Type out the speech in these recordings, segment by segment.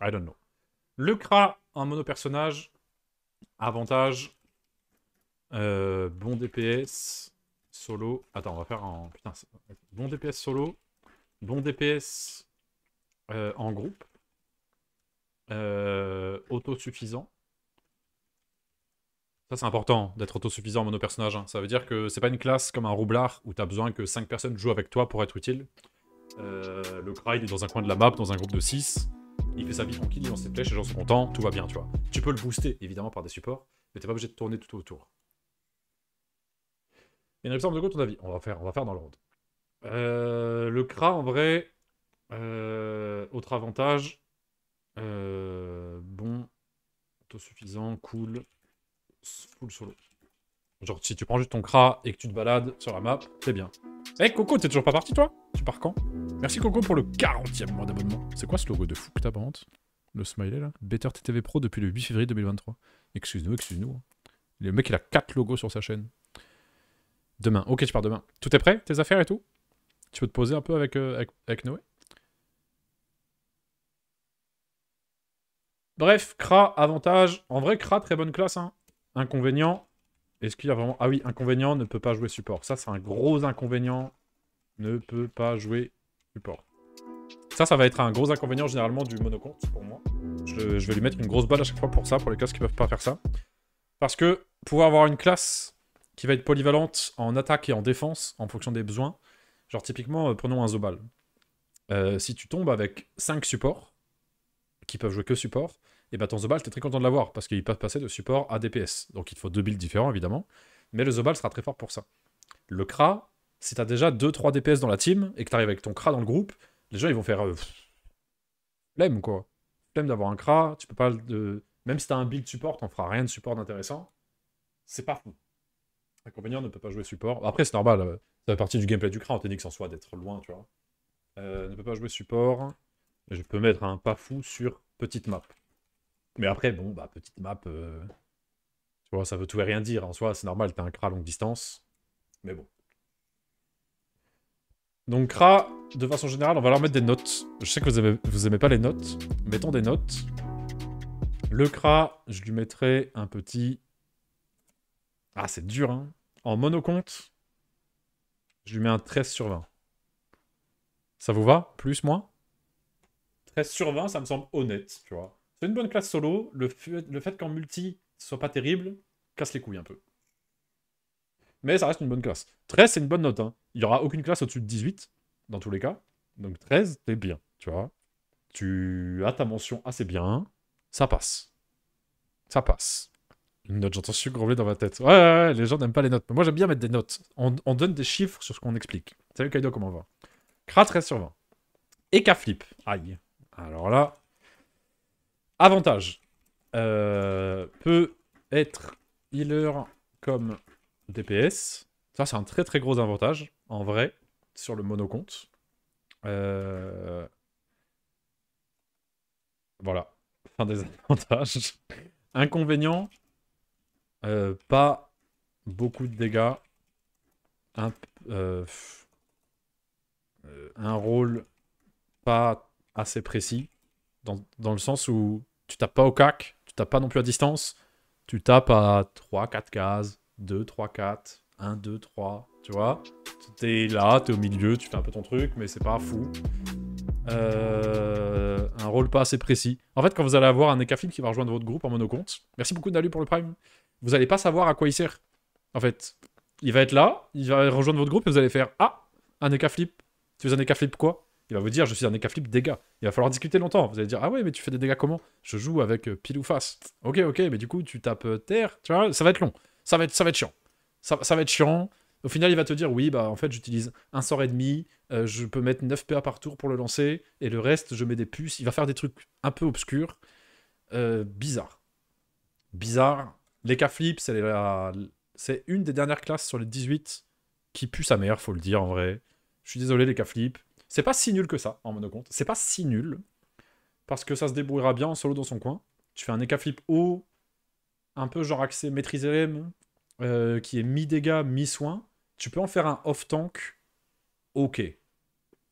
I don't know. Le Kra un mono-personnage. Avantage. Euh, bon DPS. Solo. Attends, on va faire un Putain, bon DPS solo. Bon DPS euh, en groupe. Euh, autosuffisant. Ça, c'est important d'être autosuffisant en mono-personnage. Hein. Ça veut dire que c'est pas une classe comme un roublard où t'as besoin que 5 personnes jouent avec toi pour être utile. le Cry, il est dans un coin de la map, dans un groupe de 6 il fait sa vie tranquille, il lance ses flèches, les gens sont contents, tout va bien, tu vois. Tu peux le booster, évidemment, par des supports, mais t'es pas obligé de tourner tout autour. Une exemple de quoi ton avis on va, faire, on va faire dans le round. Euh, le CRA, en vrai, euh, autre avantage, euh, bon, bon, suffisant, cool, full solo. Genre, si tu prends juste ton CRA et que tu te balades sur la map, c'est bien. Eh, hey, Coco, t'es toujours pas parti, toi Tu pars quand Merci Coco pour le 40e mois d'abonnement. C'est quoi ce logo de fou que t'as, Le smiley, là Better TTV Pro depuis le 8 février 2023. Excuse-nous, excuse-nous. Hein. Le mec, il a 4 logos sur sa chaîne. Demain. Ok, je pars demain. Tout est prêt Tes affaires et tout Tu peux te poser un peu avec, euh, avec, Noé Bref, Kra, avantage. En vrai, Kra, très bonne classe. Hein. Inconvénient. Est-ce qu'il y a vraiment... Ah oui, inconvénient, ne peut pas jouer support. Ça, c'est un gros inconvénient. Ne peut pas jouer support. Ça, ça va être un gros inconvénient généralement du monocompte pour moi. Je, vais lui mettre une grosse balle à chaque fois pour ça, pour les classes qui ne peuvent pas faire ça. Parce que pouvoir avoir une classe qui va être polyvalente en attaque et en défense en fonction des besoins, genre typiquement, euh, prenons un Zobal. Euh, si tu tombes avec 5 supports, qui peuvent jouer que support, et eh bah ben, ton Zobal, es très content de l'avoir, parce qu'ils peuvent passer de support à DPS. Donc il faut deux builds différents, évidemment, mais le Zobal sera très fort pour ça. Le Kra, si t'as déjà 2-3 DPS dans la team et que t'arrives avec ton KRA dans le groupe, les gens ils vont faire euh, flemme ou quoi. Flemme d'avoir un KRA, tu peux pas de. Même si t'as un build support, t'en fera rien de support d'intéressant. C'est pas fou. L'inconvénient ne peut pas jouer support. Après, c'est normal, euh, ça fait partie du gameplay du cra en Ténix en soi d'être loin, tu vois. Euh, ne peut pas jouer support. Je peux mettre un pas fou sur petite map. Mais après, bon, bah petite map, tu vois, ça veut tout et rien dire. En soi, c'est normal, t'as un à longue distance. Mais bon. Donc KRA, de façon générale, on va leur mettre des notes. Je sais que vous aimez, pas les notes. Mettons des notes. Le Kra, je lui mettrai un petit... Ah, c'est dur, hein. En monocompte, je lui mets un 13 sur 20. Ça vous va Plus, moins 13 sur 20, ça me semble honnête, tu vois. C'est une bonne classe solo. Le fait, qu'en multi, ce soit pas terrible, casse les couilles un peu mais ça reste une bonne classe. 13, c'est une bonne note. Hein. Il n'y aura aucune classe au-dessus de 18, dans tous les cas. Donc 13, c'est bien, tu vois. Tu as ta mention assez bien. Ça passe. Ça passe. Une note, j'entends su grommeler dans ma tête. Ouais, ouais, les gens n'aiment pas les notes. Mais moi, j'aime bien mettre des notes. On, donne des chiffres sur ce qu'on explique. Salut Kaido, comment on va Kra 13 sur 20. Et flip Aïe. Alors là. Avantage. Euh, peut être healer comme DPS. Ça, c'est un très très gros avantage, en vrai, sur le monocompte. Euh, voilà. Fin des avantages. Inconvénient, euh, pas beaucoup de dégâts. Euh, un, rôle pas assez précis. Dans, dans, le sens où tu tapes pas au cac, tu tapes pas non plus à distance, tu tapes à 3-4 cases, 2, 3, 4, 1, 2, 3, tu vois. T'es là, t'es au milieu, tu fais un peu ton truc, mais c'est pas fou. Euh, un rôle pas assez précis. En fait, quand vous allez avoir un écaflip qui va rejoindre votre groupe en monocompte, merci beaucoup d'aller pour le prime, vous allez pas savoir à quoi il sert. En fait, il va être là, il va rejoindre votre groupe et vous allez faire Ah, un écaflip. Tu fais un écaflip quoi Il va vous dire Je suis un écaflip dégâts. Il va falloir discuter longtemps. Vous allez dire Ah ouais, mais tu fais des dégâts comment Je joue avec euh, pile ou face. Ok, ok, mais du coup, tu tapes euh, terre. Tu vois, ça va être long. Ça va être, ça va être chiant. Ça, va être chiant. Au final, il va te dire oui, bah en fait, j'utilise un sort et demi, euh, je peux mettre 9 PA par tour pour le lancer, et le reste, je mets des puces. Il va faire des trucs un peu obscurs. bizarre. Bizarre. Les c'est une des dernières classes sur les 18 qui pue sa mère, faut le dire en vrai. Je suis désolé, les Flip. C'est pas si nul que ça, en monocompte. C'est pas si nul. Parce que ça se débrouillera bien en solo dans son coin. Tu fais un Flip haut, un peu genre accès maîtriser LM, euh, qui est mi-dégâts, mi soins tu peux en faire un off-tank, ok.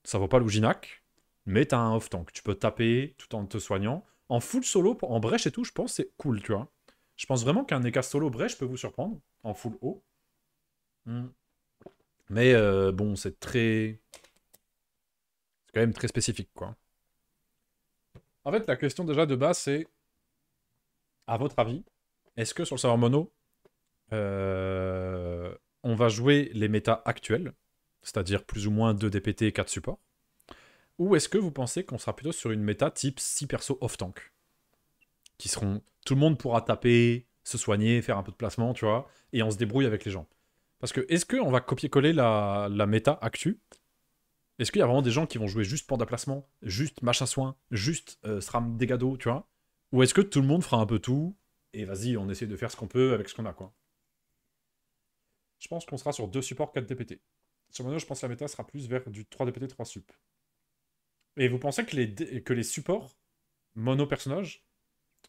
Ça vaut pas l'Ouginac, mais as un off-tank. Tu peux taper tout en te soignant. En full solo, en brèche et tout, je pense c'est cool, tu vois. Je pense vraiment qu'un écart solo brèche peut vous surprendre, en full haut. Hmm. Mais euh, bon, c'est très... C'est quand même très spécifique, quoi. En fait, la question déjà de base, c'est... À votre avis, est-ce que sur le serveur mono, euh, on va jouer les méta actuelles c'est-à-dire plus ou moins 2 DPT et 4 supports Ou est-ce que vous pensez qu'on sera plutôt sur une méta type 6 perso off-tank Qui seront. Tout le monde pourra taper, se soigner, faire un peu de placement, tu vois, et on se débrouille avec les gens. Parce que est-ce qu'on va copier-coller la, la méta actu est-ce qu'il y a vraiment des gens qui vont jouer juste panda placement, juste machin soin, juste euh, SRAM dégâts tu vois Ou est-ce que tout le monde fera un peu tout et vas-y, on essaie de faire ce qu'on peut avec ce qu'on a, quoi. Je pense qu'on sera sur deux supports 4 DPT. Sur Mono, je pense que la méta sera plus vers du 3 DPT, 3 sup. Et vous pensez que les, que les supports mono-personnages,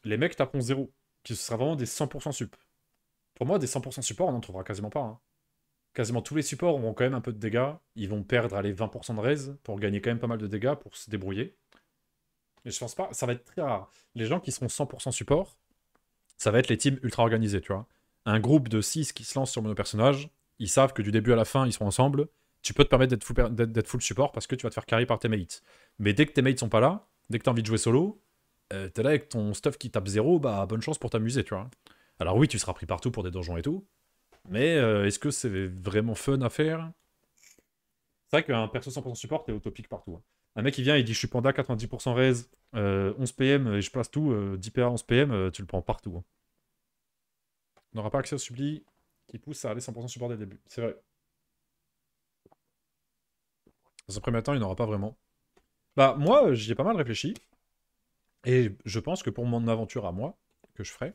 les mecs taperont 0, qui ce sera vraiment des 100% sup. Pour moi, des 100% supports, on n'en trouvera quasiment pas. Hein. Quasiment tous les supports auront quand même un peu de dégâts. Ils vont perdre les 20% de raise pour gagner quand même pas mal de dégâts, pour se débrouiller. Mais je pense pas, ça va être très rare. Les gens qui seront 100% support, ça va être les teams ultra organisés, tu vois. Un groupe de 6 qui se lance sur mon personnage, ils savent que du début à la fin, ils sont ensemble. Tu peux te permettre d'être full, support parce que tu vas te faire carry par tes mates. Mais dès que tes mates sont pas là, dès que tu as envie de jouer solo, euh, t'es là avec ton stuff qui tape zéro, bah bonne chance pour t'amuser, tu vois. Alors oui, tu seras pris partout pour des donjons et tout, mais euh, est-ce que c'est vraiment fun à faire C'est vrai qu'un perso 100% support, t'es utopique partout. Hein. Un mec, il vient, il dit Je suis panda, 90% raise, 11 euh, PM, et je place tout, euh, 10 PA, 11 PM, tu le prends partout. Hein. On n'aura pas accès au subli qui pousse à aller 100% support dès le début. C'est vrai. Dans un premier temps, il n'aura pas vraiment. Bah, moi, j'y ai pas mal réfléchi. Et je pense que pour mon aventure à moi, que je ferai,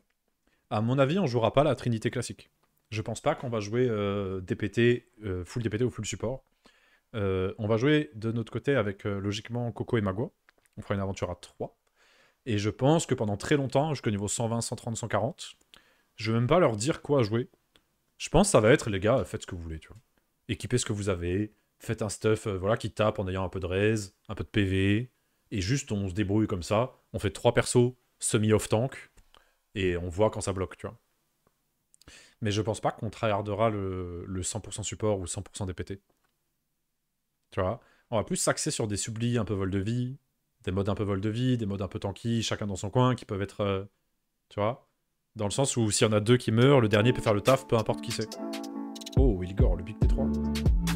à mon avis, on jouera pas la trinité classique. Je pense pas qu'on va jouer euh, DPT, euh, full DPT ou full support. Euh, on va jouer de notre côté avec euh, logiquement Coco et Magua. On fera une aventure à 3. Et je pense que pendant très longtemps, jusqu'au niveau 120, 130, 140, je vais même pas leur dire quoi jouer. Je pense que ça va être les gars, faites ce que vous voulez, tu vois. Équipez ce que vous avez, faites un stuff euh, voilà, qui tape en ayant un peu de raise, un peu de PV, et juste on se débrouille comme ça. On fait trois persos semi-off-tank, et on voit quand ça bloque, tu vois. Mais je pense pas qu'on tryhardera le, le 100% support ou 100% DPT. Tu vois On va plus s'axer sur des sublis un peu vol de vie, des modes un peu vol de vie, des modes un peu tanky, chacun dans son coin, qui peuvent être. Euh, tu vois Dans le sens où s'il y en a deux qui meurent, le dernier peut faire le taf, peu importe qui c'est. Oh, Ilgor, le big t 3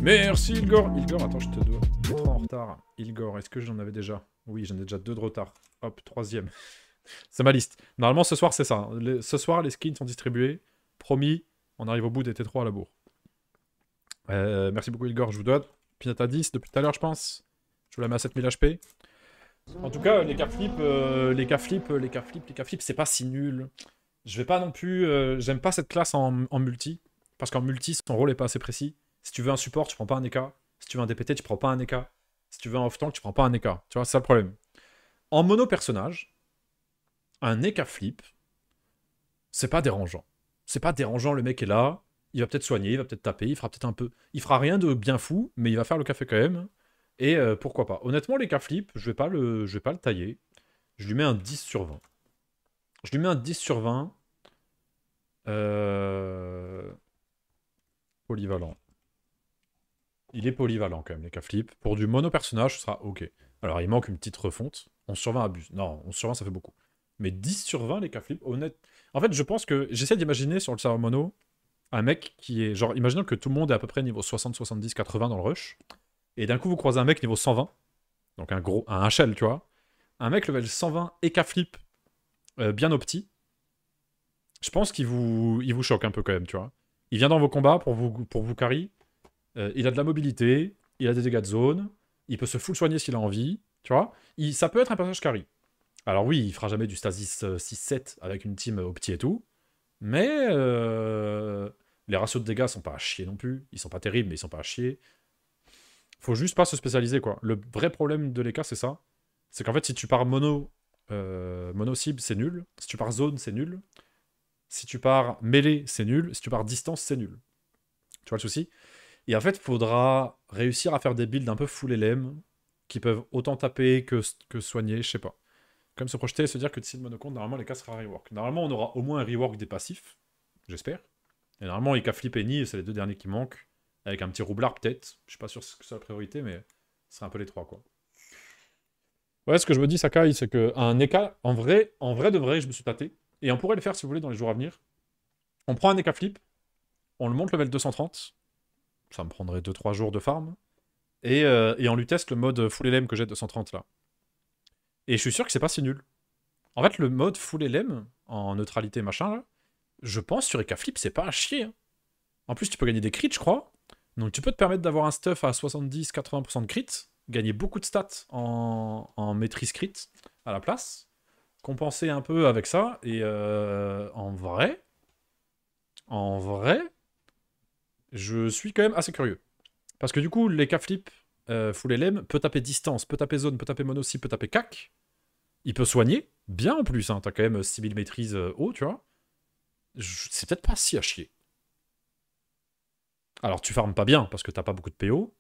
Merci Ilgor Ilgor, attends, je te dois. en retard. Ilgor, est-ce que j'en avais déjà Oui, j'en ai déjà deux de retard. Hop, troisième. c'est ma liste. Normalement, ce soir, c'est ça. Hein. ce soir, les skins sont distribués. Promis, on arrive au bout des T3 à la bourre. Euh, merci beaucoup Ilgor, je vous donne à 10 depuis tout à l'heure, je pense. Je vous la mets à 7000 HP. En tout cas, les cas flip, euh, les cas flip, euh, les cas flip, les cas flip, c'est pas si nul. Je vais pas non plus. Euh, j'aime pas cette classe en, multi. Parce qu'en multi, son rôle est pas assez précis. Si tu veux un support, tu prends pas un éca. Si tu veux un DPT, tu prends pas un éca. Si tu veux un off-tank, tu prends pas un éca. Tu vois, c'est ça le problème. En mono-personnage, un éca flip, c'est pas dérangeant. C'est pas dérangeant, le mec est là il va peut-être soigner, il va peut-être taper, il fera peut-être un peu. Il fera rien de bien fou, mais il va faire le café quand même. Et euh, pourquoi pas. Honnêtement, les cas flip, je vais pas le, je vais pas le tailler. Je lui mets un 10 sur 20. Je lui mets un 10 sur 20. Euh... Polyvalent. Il est polyvalent quand même, les cas flip. Pour du mono personnage, ce sera OK. Alors, il manque une petite refonte. On sur 20 abuse. Non, on sur ça fait beaucoup. Mais 10 sur 20, les cas flip, honnête. En fait, je pense que. J'essaie d'imaginer sur le serveur mono un mec qui est genre, imaginons que tout le monde est à peu près niveau 60, 70, 80 dans le rush, et d'un coup vous croisez un mec niveau 120, donc un gros, un tu vois, un mec level 120 et flip euh, bien opti. je pense qu'il vous, il vous choque un peu quand même, tu vois. Il vient dans vos combats pour vous, pour vous carry, euh, il a de la mobilité, il a des dégâts de zone, il peut se full soigner s'il a envie, tu vois. ça peut être un personnage carry. Alors oui, il fera jamais du stasis 6-7 euh, avec une team opti et tout, mais euh, les ratios de dégâts sont pas à chier non plus. Ils sont pas terribles, mais ils sont pas à chier. Faut juste pas se spécialiser, quoi. Le vrai problème de l'écart, c'est ça. C'est qu'en fait, si tu pars mono, euh, mono cible, c'est nul. Si tu pars zone, c'est nul. Si tu pars mêlée, c'est nul. Si tu pars distance, c'est nul. Tu vois le souci Et en fait, faudra réussir à faire des builds un peu full LM qui peuvent autant taper que, que soigner, je sais pas. Comme se projeter et se dire que de monocon normalement, les cas sera rework. Normalement, on aura au moins un rework des passifs, j'espère. Et normalement, Eka Flip et Ni, c'est les deux derniers qui manquent. Avec un petit roublard peut-être. Je suis pas sûr ce que la priorité, mais ce serait un peu les trois, quoi. Ouais, ce que je me dis, Sakai, c'est qu'un Eka, en vrai, en vrai de vrai, je me suis tâté. Et on pourrait le faire, si vous voulez, dans les jours à venir. On prend un Eka Flip, on le monte level 230. Ça me prendrait 2-3 jours de farm. Et, euh, et, on lui teste le mode full LM que j'ai 230 là. Et je suis sûr que c'est pas si nul. En fait, le mode full LM en neutralité machin là, je pense sur Ekaflip, c'est pas à chier. Hein. En plus, tu peux gagner des crits, je crois. Donc tu peux te permettre d'avoir un stuff à 70-80% de crits. gagner beaucoup de stats en, en, maîtrise crit à la place, compenser un peu avec ça, et euh, en vrai, en vrai, je suis quand même assez curieux. Parce que du coup, les flip euh, full LM peut taper distance, peut taper zone, peut taper mono peut taper cac. Il peut soigner, bien en plus, hein, t'as quand même 6000 maîtrises euh, haut, tu vois c'est peut-être pas si à chier. Alors, tu fermes pas bien parce que t'as pas beaucoup de PO.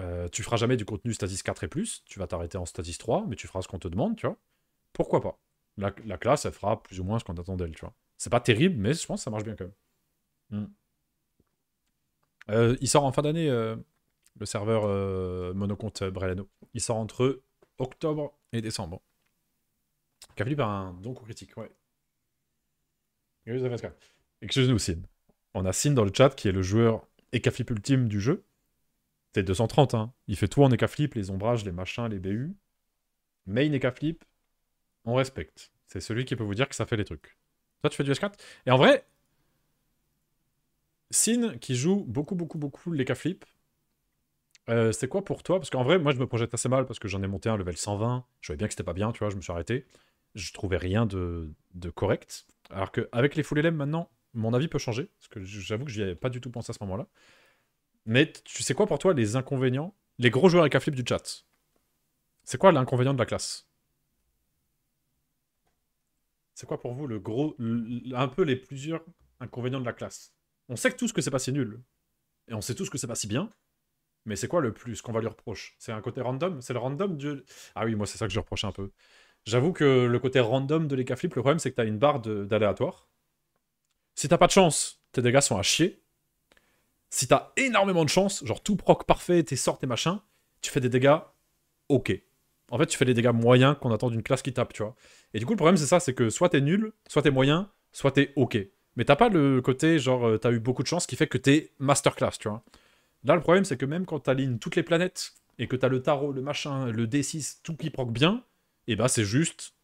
Euh, tu feras jamais du contenu Stasis 4 et plus. Tu vas t'arrêter en Stasis 3, mais tu feras ce qu'on te demande, tu vois. Pourquoi pas la, classe, elle fera plus ou moins ce qu'on attend d'elle, tu vois. C'est pas terrible, mais je pense que ça marche bien quand même. Hmm. Euh, il sort en fin d'année, euh, le serveur monocompte Brelano. Il sort entre octobre et décembre. Qui par un don critique, ouais excusez nous Sin. On a Sin dans le chat qui est le joueur Ekaflip ultime du jeu. C'est 230, hein. Il fait tout en Ekaflip, les ombrages, les machins, les BU. Main écaflip, on respecte. C'est celui qui peut vous dire que ça fait les trucs. Toi, tu fais du S4 Et en vrai, Sin qui joue beaucoup, beaucoup, beaucoup l'Ekaflip, euh, c'est quoi pour toi Parce qu'en vrai, moi, je me projette assez mal parce que j'en ai monté un level 120. Je voyais bien que c'était pas bien, tu vois, je me suis arrêté. Je trouvais rien de, de correct. Alors qu'avec les full LM maintenant, mon avis peut changer, parce que j'avoue que je n'y avais pas du tout pensé à ce moment-là. Mais tu sais quoi pour toi les inconvénients Les gros joueurs avec un flip du chat. C'est quoi l'inconvénient de la classe C'est quoi pour vous le gros. un peu les plusieurs inconvénients de la classe On sait que ce que c'est pas si nul. Et on sait tout ce que c'est pas si bien. Mais c'est quoi le plus qu'on va lui reprocher C'est un côté random C'est le random du... Ah oui, moi c'est ça que je reproche un peu. J'avoue que le côté random de l'Ekaflip, flip, le problème c'est que t'as une barre d'aléatoire. Si t'as pas de chance, tes dégâts sont à chier. Si t'as énormément de chance, genre tout proc parfait, tes sorts, tes machins, tu fais des dégâts ok. En fait, tu fais des dégâts moyens qu'on attend d'une classe qui tape, tu vois. Et du coup, le problème c'est ça, c'est que soit t'es nul, soit t'es moyen, soit t'es ok. Mais t'as pas le côté genre euh, t'as eu beaucoup de chance qui fait que t'es masterclass, tu vois. Là, le problème c'est que même quand t'alignes toutes les planètes et que t'as le tarot, le machin, le D6, tout qui proc bien, et eh bah ben, c'est juste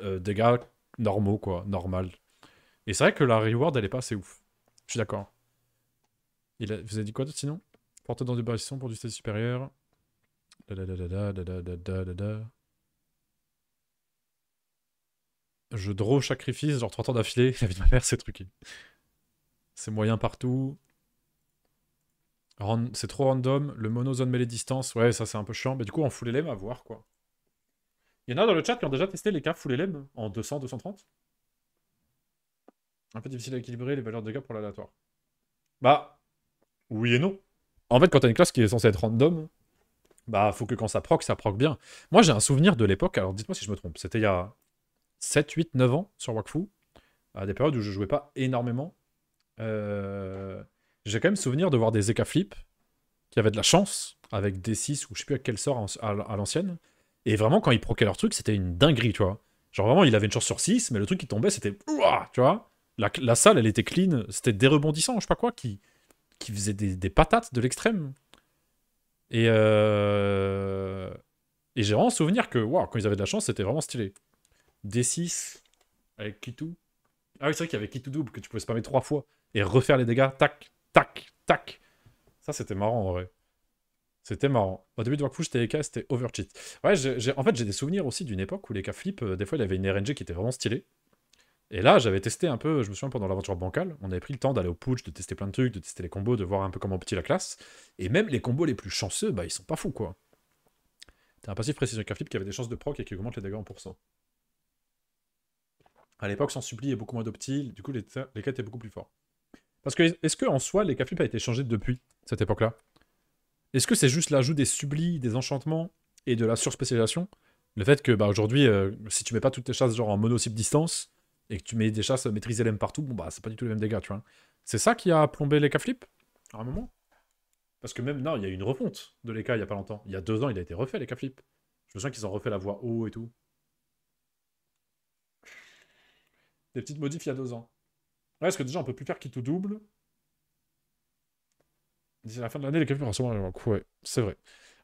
euh, des gars normaux, quoi, normal. Et c'est vrai que la reward, elle est pas assez ouf. Je suis d'accord. Il a... Vous avez dit quoi d'autre sinon Porte dans des positions pour du stade supérieur. Je draw sacrifice, genre trois temps d'affilée. La vie de ma mère, c'est truqué. C'est moyen partout. C'est trop random. Le mono zone les distances Ouais, ça c'est un peu chiant. Mais du coup, on fout les à voir quoi. Il y en a dans le chat qui ont déjà testé les cas full LM en 200-230 Un peu difficile à équilibrer les valeurs de dégâts pour l'aléatoire. Bah, oui et non. En fait, quand t'as une classe qui est censée être random, bah, faut que quand ça proc, ça proc bien. Moi, j'ai un souvenir de l'époque, alors dites-moi si je me trompe, c'était il y a 7, 8, 9 ans sur Wakfu, à des périodes où je jouais pas énormément. Euh, j'ai quand même souvenir de voir des Eka Flip qui avaient de la chance avec D6 ou je sais plus à quel sort à l'ancienne, et vraiment, quand ils proquaient leur truc, c'était une dinguerie, tu vois. Genre vraiment, il avait une chance sur 6, mais le truc qui tombait, c'était. Tu vois la, salle, elle était clean, c'était des rebondissants, je sais pas quoi, qui, qui faisaient des, patates de l'extrême. Et, euh, et j'ai vraiment souvenir que, waouh, quand ils avaient de la chance, c'était vraiment stylé. D6 avec Kitu. Ah oui, c'est vrai qu'il y avait Kitu double que tu pouvais spammer trois fois et refaire les dégâts. Tac, tac, tac. Ça, c'était marrant en vrai. C'était marrant. Au début de Workflow, j'étais EK, c'était overcheat. Ouais, en fait, j'ai des souvenirs aussi d'une époque où les cas flip, euh, des fois, il avait une RNG qui était vraiment stylée. Et là, j'avais testé un peu, je me souviens, pendant l'aventure bancale, on avait pris le temps d'aller au putsch, de tester plein de trucs, de tester les combos, de voir un peu comment petit la classe. Et même les combos les plus chanceux, bah, ils sont pas fous, quoi. T'as un passif précision K-Flip qui avait des chances de proc et qui augmente les dégâts en pourcent. À l'époque, sans y est beaucoup moins d'optile, du coup, les, les étaient beaucoup plus forts. Parce que, est-ce que en soi, les K-Flip a été changé depuis cette époque-là est-ce que c'est juste l'ajout des sublis, des enchantements et de la surspécialisation Le fait que bah, aujourd'hui, euh, si tu mets pas toutes tes chasses genre en monocycle distance et que tu mets des chasses euh, maîtrisées LM partout, bon bah c'est pas du tout les mêmes dégâts, tu vois. C'est ça qui a plombé les Flip à un moment Parce que même, non, il y a eu une refonte de l'écaille il y a pas longtemps. Il y a deux ans, il a été refait les Flip. Je me souviens qu'ils ont refait la voix haut et tout. Des petites modifs il y a deux ans. Est-ce que déjà, on peut plus faire qui tout double. D'ici la fin de l'année, les KFlip vont recevoir un rework. Ouais, c'est vrai.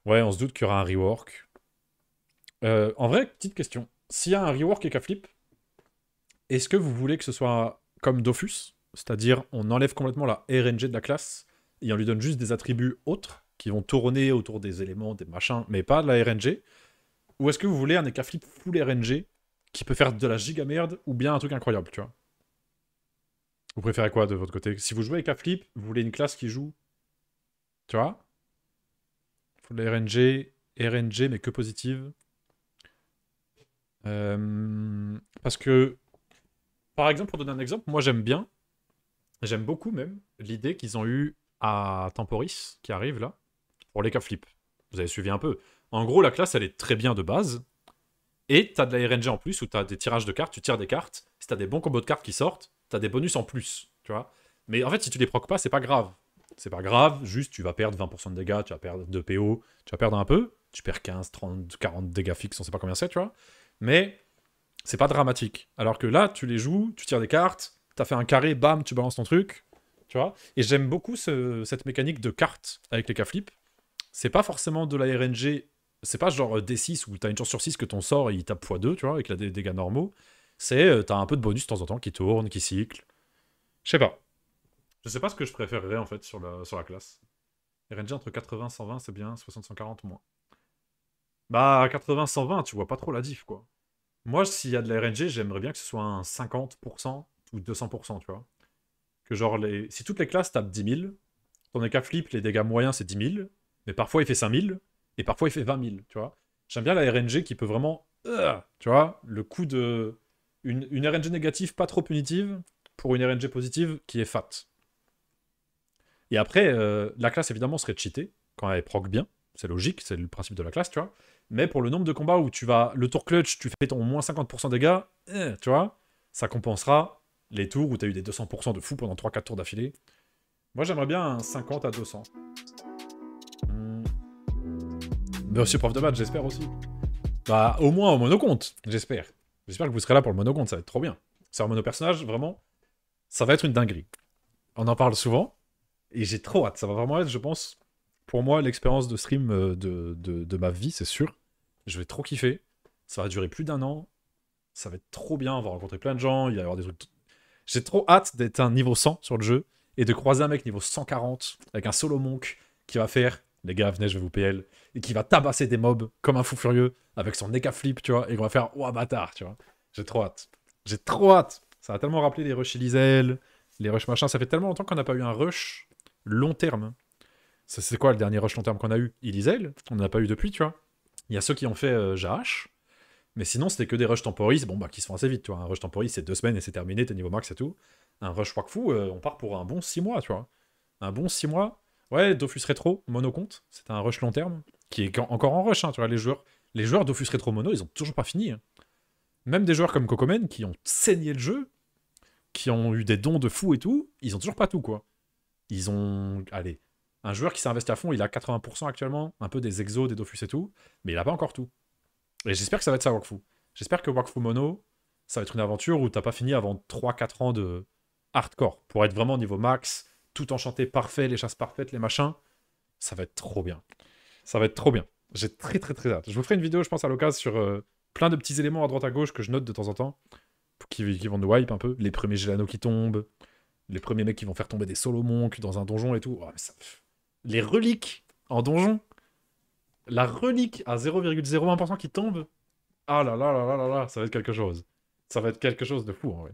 Ouais, on se doute qu'il y aura un rework. Euh, en vrai, petite question. S'il y a un rework et flip, est-ce que vous voulez que ce soit comme Dofus C'est-à-dire, on enlève complètement la RNG de la classe et on lui donne juste des attributs autres qui vont tourner autour des éléments, des machins, mais pas de la RNG Ou est-ce que vous voulez un flip full RNG qui peut faire de la giga merde ou bien un truc incroyable, tu vois Vous préférez quoi de votre côté Si vous jouez avec flip, vous voulez une classe qui joue tu vois Faut de la RNG, RNG, mais que positive. Euh, parce que, par exemple, pour donner un exemple, moi j'aime bien, j'aime beaucoup même, l'idée qu'ils ont eue à Temporis, qui arrive là, pour les cas flip. Vous avez suivi un peu. En gros, la classe, elle est très bien de base. Et t'as de la RNG en plus, où t'as des tirages de cartes, tu tires des cartes. Si t'as des bons combos de cartes qui sortent, t'as des bonus en plus, tu vois. Mais en fait, si tu les procs pas, c'est pas grave c'est pas grave, juste tu vas perdre 20% de dégâts, tu vas perdre 2 PO, tu vas perdre un peu, tu perds 15, 30, 40 dégâts fixes, on sait pas combien c'est, tu vois. Mais c'est pas dramatique. Alors que là, tu les joues, tu tires des cartes, t'as fait un carré, bam, tu balances ton truc, tu vois. Et j'aime beaucoup cette mécanique de cartes avec les k flip. C'est pas forcément de la RNG, c'est pas genre euh, D6 où t'as une chance sur 6 que ton sort il tape x2, tu vois, avec la, dégâts normaux. C'est euh, t'as un peu de bonus de temps en temps qui tourne, qui cycle. Je sais pas. Je sais pas ce que je préférerais en fait sur la, sur la classe. RNG entre 80 120 c'est bien, 60 140 moins. Bah 80 120 tu vois pas trop la diff quoi. Moi s'il y a de la RNG j'aimerais bien que ce soit un 50% ou 200% tu vois. Que genre les... si toutes les classes tapent 10 000, ton qu'à flip les dégâts moyens c'est 10 000, mais parfois il fait 5 000 et parfois il fait 20 000 tu vois. J'aime bien la RNG qui peut vraiment... Euh, tu vois, le coup de... Une, une RNG négative pas trop punitive pour une RNG positive qui est fat. Et après, euh, la classe évidemment serait cheatée quand elle proc bien. C'est logique, c'est le principe de la classe, tu vois. Mais pour le nombre de combats où tu vas, le tour clutch, tu fais ton moins 50% dégâts, eh, tu vois, ça compensera les tours où tu as eu des 200% de fou pendant 3-4 tours d'affilée. Moi, j'aimerais bien un 50 à 200. Mmh. Monsieur prof de match j'espère aussi. Bah, au moins au compte, j'espère. J'espère que vous serez là pour le mono compte, ça va être trop bien. C'est un monopersonnage, vraiment, ça va être une dinguerie. On en parle souvent, et j'ai trop hâte. Ça va vraiment être, je pense, pour moi, l'expérience de stream euh, de, ma vie, c'est sûr. Je vais trop kiffer. Ça va durer plus d'un an. Ça va être trop bien. On va rencontrer plein de gens. Il va y avoir des trucs. J'ai trop hâte d'être un niveau 100 sur le jeu et de croiser un mec niveau 140 avec un solo monk qui va faire les gars, venez, je vais vous PL, et qui va tabasser des mobs comme un fou furieux avec son NECA flip, tu vois, et qu'on va faire ouah bâtard, tu vois. J'ai trop hâte. J'ai trop hâte. Ça va tellement rappeler les rushs Eliselle, les rushs machin. Ça fait tellement longtemps qu'on n'a pas eu un rush long terme. C'est quoi le dernier rush long terme qu'on a eu Ilizel on a pas eu depuis, tu vois. Il y a ceux qui ont fait euh, mais sinon c'était que des rushs temporis bon bah qui se font assez vite, tu vois. Un rush temporis c'est deux semaines et c'est terminé, t'es niveau max et tout. Un rush Wakfu, fou euh, on part pour un bon 6 mois, tu vois. Un bon 6 mois. Ouais, Dofus Retro, mono compte, c'est un rush long terme, qui est encore en rush, hein, tu vois, les joueurs. Les joueurs Dofus Retro Mono, ils ont toujours pas fini. Hein. Même des joueurs comme Kokomen qui ont saigné le jeu, qui ont eu des dons de fou et tout, ils ont toujours pas tout, quoi. Ils ont, allez, un joueur qui s'investit à fond, il a 80% actuellement, un peu des exos, des Dofus et tout, mais il n'a pas encore tout. Et j'espère que ça va être ça, Wakfu. J'espère que Wakfu Mono, ça va être une aventure où t'as pas fini avant 3-4 ans de hardcore, pour être vraiment au niveau max, tout enchanté, parfait, les chasses parfaites, les machins. Ça va être trop bien. Ça va être trop bien. J'ai très très très hâte. Je vous ferai une vidéo, je pense, à l'occasion sur euh, plein de petits éléments à droite à gauche que je note de temps en temps, qui, vont nous wipe un peu. Les premiers Gelano qui tombent, les premiers mecs qui vont faire tomber des solomonques dans un donjon et tout. Les reliques en donjon. La relique à 0,01% qui tombe. Ah là là là là là là, ça va être quelque chose. Ça va être quelque chose de fou en hein, vrai.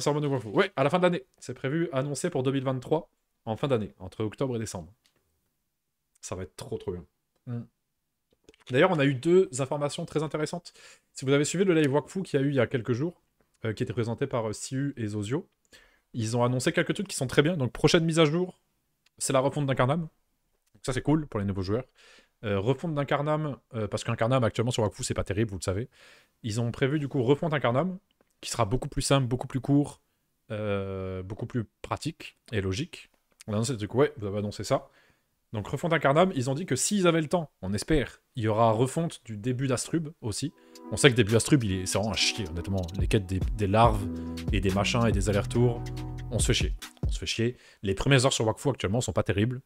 Sortir de fou. Ouais, à la fin de l'année. C'est prévu, annoncé pour 2023, en fin d'année, entre octobre et décembre. Ça va être trop trop bien. Mm. D'ailleurs, on a eu deux informations très intéressantes. Si vous avez suivi le live Wakfu qu'il y a eu il y a quelques jours, euh, qui était présenté par euh, Siu et Zozio, ils ont annoncé quelques trucs qui sont très bien. Donc, prochaine mise à jour, c'est la refonte d'Incarnam. Ça, c'est cool pour les nouveaux joueurs. Euh, refonte d'Incarnam, euh, parce qu'Incarnam actuellement sur Wakfu, c'est pas terrible, vous le savez. Ils ont prévu du coup refonte d'Incarnam, qui sera beaucoup plus simple, beaucoup plus court, euh, beaucoup plus pratique et logique. On a annoncé du coup, ouais, vous avez annoncé ça. Donc refonte Incarnable, ils ont dit que s'ils avaient le temps, on espère, il y aura refonte du début d'Astrub aussi. On sait que début d'Astrub, il est, c'est vraiment un chier, honnêtement. Les quêtes des, larves et des machins et des allers-retours, on se fait chier. On se fait chier. Les premières heures sur Wakfu actuellement sont pas terribles.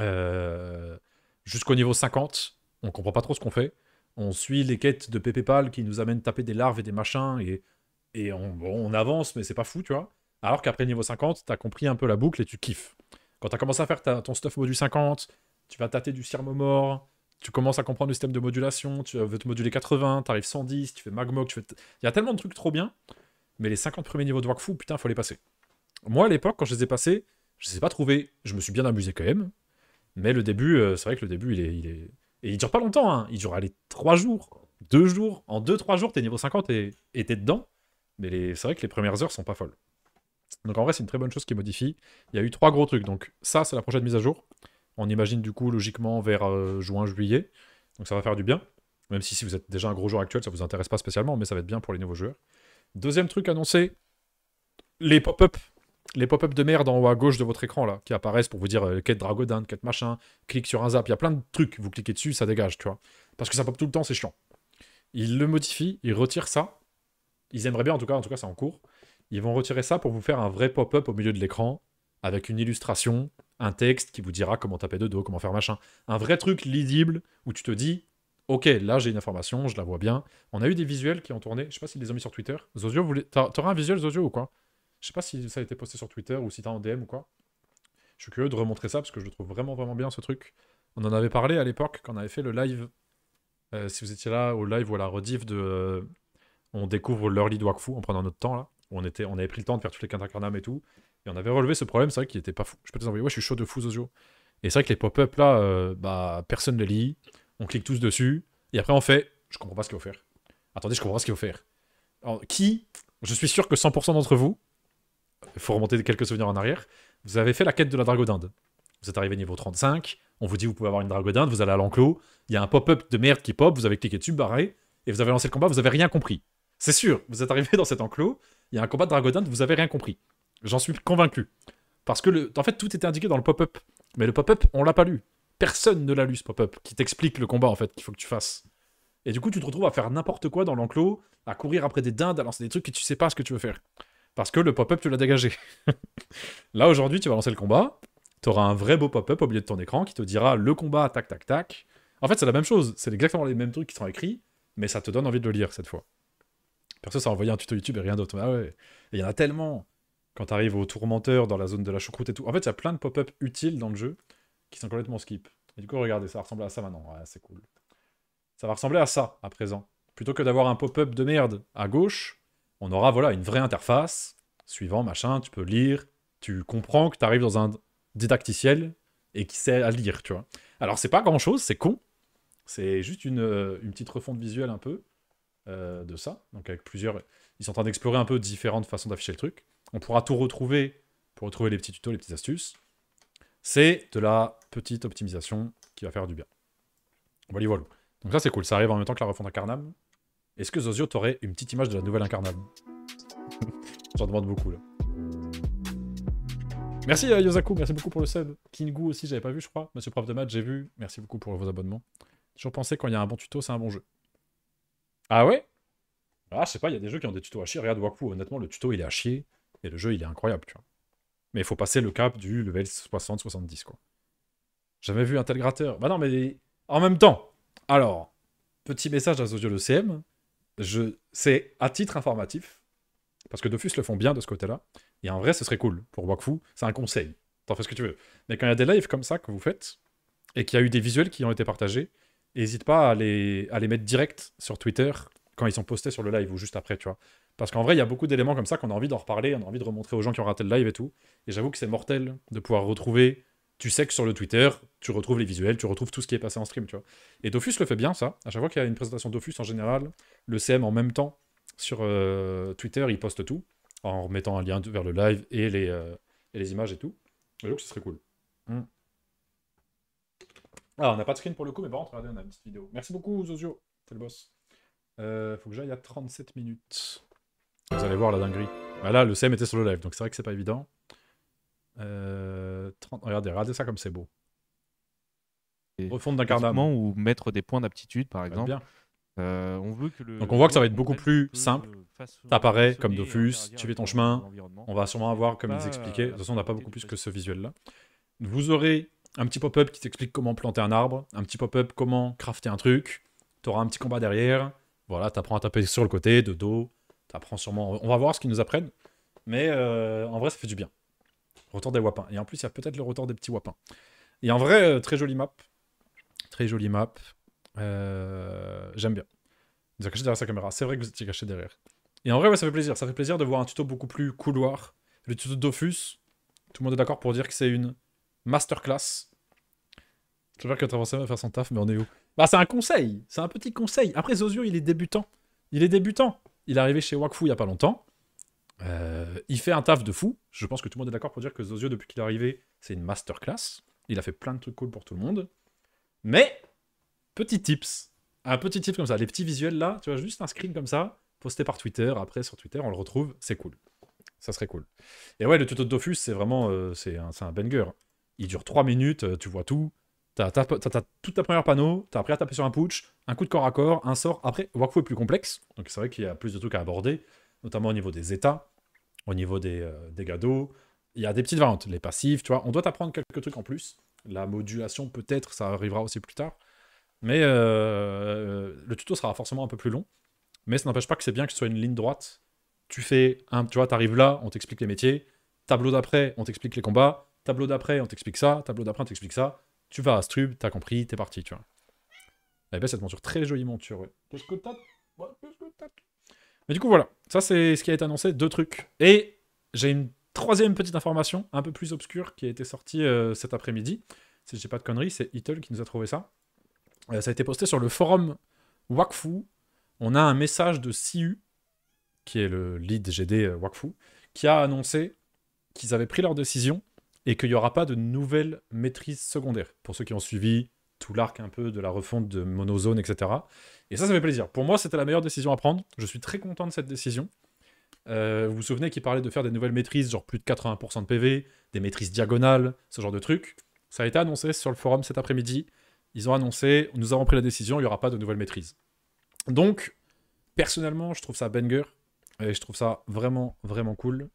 Euh, jusqu'au niveau 50, on comprend pas trop ce qu'on fait. On suit les quêtes de Pépépal qui nous amènent taper des larves et des machins et, et on, avance, mais c'est pas fou, tu vois. Alors qu'après niveau 50, t'as compris un peu la boucle et tu kiffes. Quand tu as commencé à faire ton stuff module 50, tu vas tâter du cirmo mort, tu commences à comprendre le système de modulation, tu veux te moduler 80, tu arrives 110, tu fais magmog, tu fais... Il y a tellement de trucs trop bien, mais les 50 premiers niveaux de Wakfu, putain, faut les passer. Moi, à l'époque, quand je les ai passés, je ne les ai pas trouvés. Je me suis bien amusé quand même, mais le début, euh, c'est vrai que le début, il est... Il est... Et il dure pas longtemps, hein. il dure trois 3 jours, 2 jours. En 2-3 jours, t'es niveau 50 et t'es dedans. Mais les... c'est vrai que les premières heures sont pas folles. Donc en vrai, c'est une très bonne chose qui modifie. Il y a eu trois gros trucs. Donc ça, c'est la prochaine mise à jour. On imagine du coup logiquement vers euh, juin, juillet. Donc ça va faire du bien. Même si si vous êtes déjà un gros joueur actuel, ça vous intéresse pas spécialement, mais ça va être bien pour les nouveaux joueurs. Deuxième truc annoncé, les pop-up. Les pop-up de merde en haut à gauche de votre écran là, qui apparaissent pour vous dire euh, quête Dragodin, quête machin, clique sur un zap, il y a plein de trucs, vous cliquez dessus, ça dégage, tu vois. Parce que ça pop tout le temps, c'est chiant. Ils le modifient, ils retirent ça. Ils aimeraient bien en tout cas, en tout cas c'est en cours. Ils vont retirer ça pour vous faire un vrai pop-up au milieu de l'écran avec une illustration, un texte qui vous dira comment taper de dos, comment faire machin. Un vrai truc lisible où tu te dis Ok, là j'ai une information, je la vois bien. On a eu des visuels qui ont tourné, je sais pas s'ils les ont mis sur Twitter. Zozio, voulait... t'auras un visuel Zozio ou quoi Je sais pas si ça a été posté sur Twitter ou si t'as en DM ou quoi. Je suis curieux de remontrer ça parce que je trouve vraiment vraiment bien ce truc. On en avait parlé à l'époque quand on avait fait le live. Euh, si vous étiez là au live ou à la rediff de euh, On découvre l'early Wakfu en prenant notre temps là on, était, on avait pris le temps de faire tous les quintarcarnam et tout. Et on avait relevé ce problème, c'est vrai qu'il était pas fou. Je peux te envoyer, ouais, je suis chaud de fou Zozio. Et c'est vrai que les pop-up là, euh, bah, personne ne les lit. On clique tous dessus. Et après, on fait, je comprends pas ce qu'il faut faire. Attendez, je comprends pas ce qu'il faut faire. qui Je suis sûr que 100% d'entre vous, il faut remonter quelques souvenirs en arrière, vous avez fait la quête de la Dragodinde. Vous êtes arrivé niveau 35, on vous dit vous pouvez avoir une Dragodinde, vous allez à l'enclos, il y a un pop-up de merde qui pop, vous avez cliqué dessus, barré, et vous avez lancé le combat, vous avez rien compris. C'est sûr, vous êtes arrivé dans cet enclos, il y a un combat de dragodinde, vous avez rien compris. J'en suis convaincu. Parce que, le, en fait, tout était indiqué dans le pop-up. Mais le pop-up, on l'a pas lu. Personne ne l'a lu, ce pop-up, qui t'explique le combat, en fait, qu'il faut que tu fasses. Et du coup, tu te retrouves à faire n'importe quoi dans l'enclos, à courir après des dindes, à lancer des trucs que tu sais pas ce que tu veux faire. Parce que le pop-up, tu l'as dégagé. Là, aujourd'hui, tu vas lancer le combat. Tu auras un vrai beau pop-up au milieu de ton écran qui te dira le combat, tac, tac, tac. En fait, c'est la même chose. C'est exactement les mêmes trucs qui sont écrits, mais ça te donne envie de le lire cette fois. Perso, ça a envoyé un tuto YouTube et rien d'autre. Ah ouais. Il y en a tellement. Quand tu arrives au tourmenteur dans la zone de la choucroute et tout. En fait, il y a plein de pop-up utiles dans le jeu qui sont complètement skip. Et du coup, regardez, ça ressemble à ça maintenant. Ouais, c'est cool. Ça va ressembler à ça à présent. Plutôt que d'avoir un pop-up de merde à gauche, on aura voilà une vraie interface. Suivant, machin, tu peux lire. Tu comprends que tu arrives dans un didacticiel et qui sait à lire, tu vois. Alors, c'est pas grand-chose, c'est con. C'est juste une euh, petite refonte visuelle un peu. Euh, de ça. Donc avec plusieurs, ils sont en train d'explorer un peu différentes façons d'afficher le truc. On pourra tout retrouver pour retrouver les petits tutos, les petites astuces. C'est de la petite optimisation qui va faire du bien. Voilà, voilà. Donc ça c'est cool, ça arrive en même temps que la refonte incarnable. Est-ce que Zozio t'aurait une petite image de la nouvelle incarnable J'en demande beaucoup là. Merci à euh, Yosaku, merci beaucoup pour le sub. Kingu aussi, j'avais pas vu, je crois. Monsieur Prof de Maths, j'ai vu. Merci beaucoup pour vos abonnements. Toujours pensé quand il y a un bon tuto, c'est un bon jeu. Ah ouais Ah, je sais pas, il y a des jeux qui ont des tutos à chier. Regarde Wakfu, honnêtement, le tuto il est à chier et le jeu il est incroyable, tu vois. Mais il faut passer le cap du level 60-70, quoi. Jamais vu un tel gratteur. Bah non, mais en même temps, alors, petit message à Zodio le CM, je... c'est à titre informatif, parce que Dofus le font bien de ce côté-là, et en vrai, ce serait cool pour Wakfu, c'est un conseil. T'en fais ce que tu veux. Mais quand il y a des lives comme ça que vous faites, et qu'il y a eu des visuels qui ont été partagés, hésite pas à les, à les mettre direct sur Twitter quand ils sont postés sur le live ou juste après, tu vois. Parce qu'en vrai, il y a beaucoup d'éléments comme ça qu'on a envie d'en reparler, on a envie de remontrer aux gens qui ont raté le live et tout. Et j'avoue que c'est mortel de pouvoir retrouver. Tu sais que sur le Twitter, tu retrouves les visuels, tu retrouves tout ce qui est passé en stream, tu vois. Et Dofus le fait bien, ça. À chaque fois qu'il y a une présentation Dofus en général, le CM en même temps sur euh, Twitter, il poste tout en remettant un lien vers le live et les, euh, et les images et tout. J'avoue que ce serait cool. Mm. Ah, on n'a pas de screen pour le coup, mais bon, regardez, on a une petite vidéo. Merci beaucoup, Zozio. c'est le boss. Euh, faut que j'aille à 37 minutes. Vous allez voir la dinguerie. Voilà, bah là, le CM était sur le live, donc c'est vrai que c'est pas évident. 30... Euh, regardez, regardez ça comme c'est beau. Refondre d'un carnaval. ou mettre des points d'aptitude, par exemple. Bien. Euh, on veut Donc on voit que ça va être beaucoup plus simple. apparaît comme Dofus, tu fais ton chemin. On va sûrement avoir, comme ils expliquaient, de toute façon on n'a pas euh, beaucoup plus que ce visuel-là. Vous aurez un petit pop-up qui t'explique comment planter un arbre, un petit pop-up comment crafter un truc, t'auras un petit combat derrière, voilà, t'apprends à taper sur le côté, de dos, t'apprends sûrement, on va voir ce qu'ils nous apprennent, mais euh, en vrai ça fait du bien. Retour des wapins, et en plus il y a peut-être le retour des petits wapins. Et en vrai, euh, très jolie map, très jolie map, euh, j'aime bien. Vous êtes caché derrière sa caméra, c'est vrai que vous étiez caché derrière. Et en vrai, ça fait plaisir, ça fait plaisir de voir un tuto beaucoup plus couloir. Le tuto Dofus, tout le monde est d'accord pour dire que c'est une masterclass. J'espère que Traversé va faire son taf, mais on est où Bah, c'est un conseil, c'est un petit conseil. Après, Zozio, il est débutant. Il est débutant. Il est arrivé chez Wakfu il y a pas longtemps. Euh, il fait un taf de fou. Je pense que tout le monde est d'accord pour dire que Zozio, depuis qu'il est arrivé, c'est une masterclass. Il a fait plein de trucs cool pour tout le monde. Mais, petit tips. Un petit tip comme ça. Les petits visuels là, tu vois, juste un screen comme ça, posté par Twitter. Après, sur Twitter, on le retrouve. C'est cool. Ça serait cool. Et ouais, le tuto de Dofus, c'est vraiment. Euh, c'est un, un banger il dure 3 minutes, euh, tu vois tout. T'as toute ta première panneau, t'as appris à taper sur un putsch, un coup de corps à corps, un sort. Après, Wakfu est plus complexe, donc c'est vrai qu'il y a plus de trucs à aborder, notamment au niveau des états, au niveau des euh, Il y a des petites variantes, les passifs, tu vois. On doit apprendre quelques trucs en plus. La modulation, peut-être, ça arrivera aussi plus tard. Mais euh, le tuto sera forcément un peu plus long. Mais ça n'empêche pas que c'est bien que ce soit une ligne droite. Tu fais un, tu vois, t'arrives là, on t'explique les métiers. Tableau d'après, on t'explique les combats tableau d'après, on t'explique ça, tableau d'après, on t'explique ça, tu vas à Strub, t'as compris, t'es parti, tu vois. Et bien cette monture, très jolie monture. Qu'est-ce que t'as Mais du coup, voilà, ça c'est ce qui a été annoncé, deux trucs. Et j'ai une troisième petite information, un peu plus obscure, qui a été sortie euh, cet après-midi. Si j'ai pas de conneries, c'est Itel qui nous a trouvé ça. Euh, ça a été posté sur le forum Wakfu. On a un message de Siu, qui est le lead GD euh, Wakfu, qui a annoncé qu'ils avaient pris leur décision et qu'il n'y aura pas de nouvelles maîtrises secondaires, pour ceux qui ont suivi tout l'arc un peu de la refonte de Monozone, etc. Et ça, ça fait plaisir. Pour moi, c'était la meilleure décision à prendre. Je suis très content de cette décision. Euh, vous vous souvenez qu'il parlait de faire des nouvelles maîtrises, genre plus de 80% de PV, des maîtrises diagonales, ce genre de trucs. Ça a été annoncé sur le forum cet après-midi. Ils ont annoncé, nous avons pris la décision, il n'y aura pas de nouvelles maîtrises. Donc, personnellement, je trouve ça banger. Et je trouve ça vraiment, vraiment cool.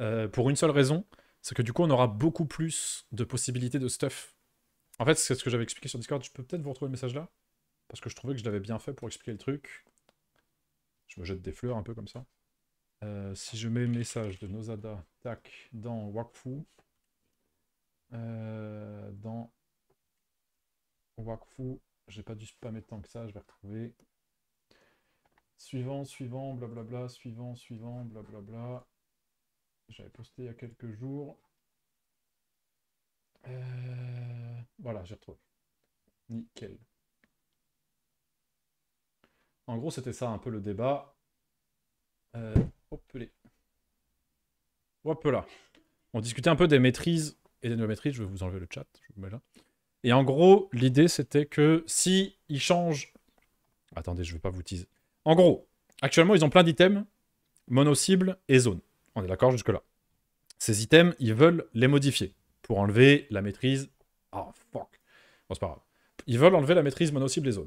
Euh, pour une seule raison, c'est que du coup, on aura beaucoup plus de possibilités de stuff. En fait, c'est ce que j'avais expliqué sur Discord. Je peux peut-être vous retrouver le message là Parce que je trouvais que je l'avais bien fait pour expliquer le truc. Je me jette des fleurs un peu comme ça. Euh, si je mets le message de Nozada, tac, dans Wakfu, euh, dans Wakfu, j'ai pas dû spammer tant que ça, je vais retrouver. Suivant, suivant, blablabla, suivant, suivant, blablabla. J'avais posté il y a quelques jours. Euh, voilà, j'ai retrouvé. Nickel. En gros, c'était ça un peu le débat. Euh, hop, là. On discutait un peu des maîtrises et des maîtrises. Je vais vous enlever le chat. Et en gros, l'idée c'était que si ils changent. Attendez, je ne vais pas vous tease. En gros, actuellement, ils ont plein d'items mono cible et zones. On est d'accord jusque-là. Ces items, ils veulent les modifier pour enlever la maîtrise... Ah, fuck. Bon, c'est pas grave. Ils veulent enlever la maîtrise mono-cible des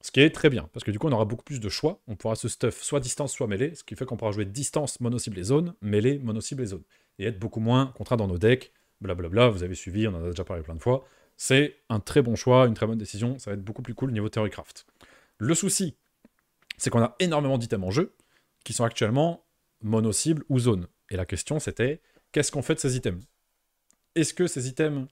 Ce qui est très bien, parce que du coup, on aura beaucoup plus de choix. On pourra se stuff soit distance, soit mêlée, ce qui fait qu'on pourra jouer distance, mono-cible et zone, mêlée, mono-cible et zone. Et être beaucoup moins contraint dans nos decks, blablabla, vous avez suivi, on en a déjà parlé plein de fois. C'est un très bon choix, une très bonne décision, ça va être beaucoup plus cool niveau Theorycraft. Le souci, c'est qu'on a énormément d'items en jeu, qui sont actuellement mono-cible ou zone. Et la question c'était, qu'est-ce qu'on fait de ces items Est-ce que ces items,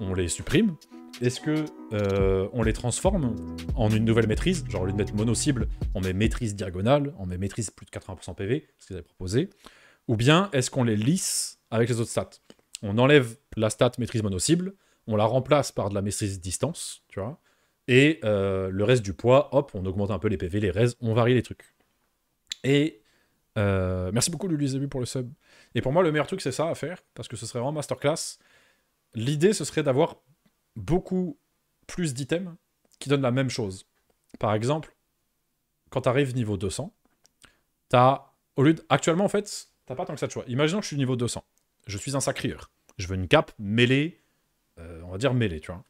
on les supprime Est-ce que euh, on les transforme en une nouvelle maîtrise Genre, au lieu de mettre mono-cible, on met maîtrise diagonale, on met maîtrise plus de 80% PV, ce qu'ils avaient proposé. Ou bien, est-ce qu'on les lisse avec les autres stats On enlève la stat maîtrise mono-cible, on la remplace par de la maîtrise distance, tu vois et euh, le reste du poids, hop, on augmente un peu les PV, les res, on varie les trucs. Et euh, merci beaucoup Lulu pour le sub. Et pour moi, le meilleur truc, c'est ça à faire, parce que ce serait vraiment masterclass. L'idée, ce serait d'avoir beaucoup plus d'items qui donnent la même chose. Par exemple, quand tu arrives niveau 200, t'as, au lieu actuellement, en fait, t'as pas tant que ça de choix. Imaginons que je suis niveau 200. Je suis un sacrieur. Je veux une cape mêlée, euh, on va dire mêlée, tu vois.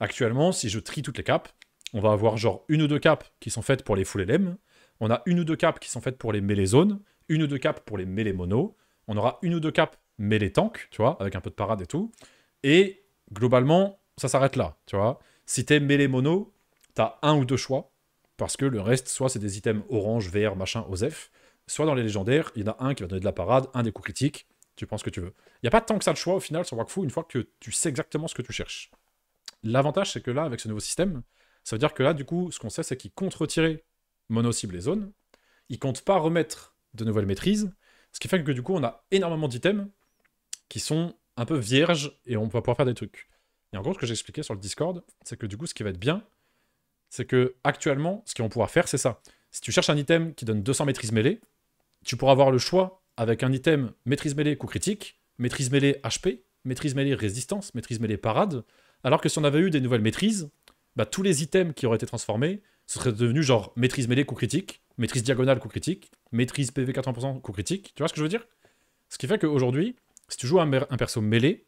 Actuellement, si je trie toutes les capes, on va avoir genre une ou deux capes qui sont faites pour les full LM, on a une ou deux capes qui sont faites pour les mêlées zones, une ou deux capes pour les mêlées mono, on aura une ou deux capes mêlées tank, tu vois, avec un peu de parade et tout. Et globalement, ça s'arrête là, tu vois. Si t'es mêlée mono, t'as un ou deux choix, parce que le reste, soit c'est des items orange, vert, machin, osef, soit dans les légendaires, il y en a un qui va donner de la parade, un des coups critiques, tu penses ce que tu veux. Il n'y a pas tant que ça de choix au final sur Wakfu, une fois que tu sais exactement ce que tu cherches. L'avantage, c'est que là, avec ce nouveau système, ça veut dire que là, du coup, ce qu'on sait, c'est qu'il contre tirer mono-cible les zones. Il compte pas remettre de nouvelles maîtrises, ce qui fait que du coup, on a énormément d'items qui sont un peu vierges et on va pouvoir faire des trucs. Et en gros, ce que j'expliquais sur le Discord, c'est que du coup, ce qui va être bien, c'est que actuellement, ce qu'on pourra faire, c'est ça. Si tu cherches un item qui donne 200 maîtrises mêlées, tu pourras avoir le choix avec un item maîtrise mêlée coup critique, maîtrise mêlée HP, maîtrise mêlée résistance, maîtrise mêlée parade, alors que si on avait eu des nouvelles maîtrises, bah, tous les items qui auraient été transformés, ce serait devenu genre maîtrise mêlée, coup critique, maîtrise diagonale, coup critique, maîtrise PV 80%, coup critique. Tu vois ce que je veux dire Ce qui fait qu'aujourd'hui, si tu joues un, perso mêlé,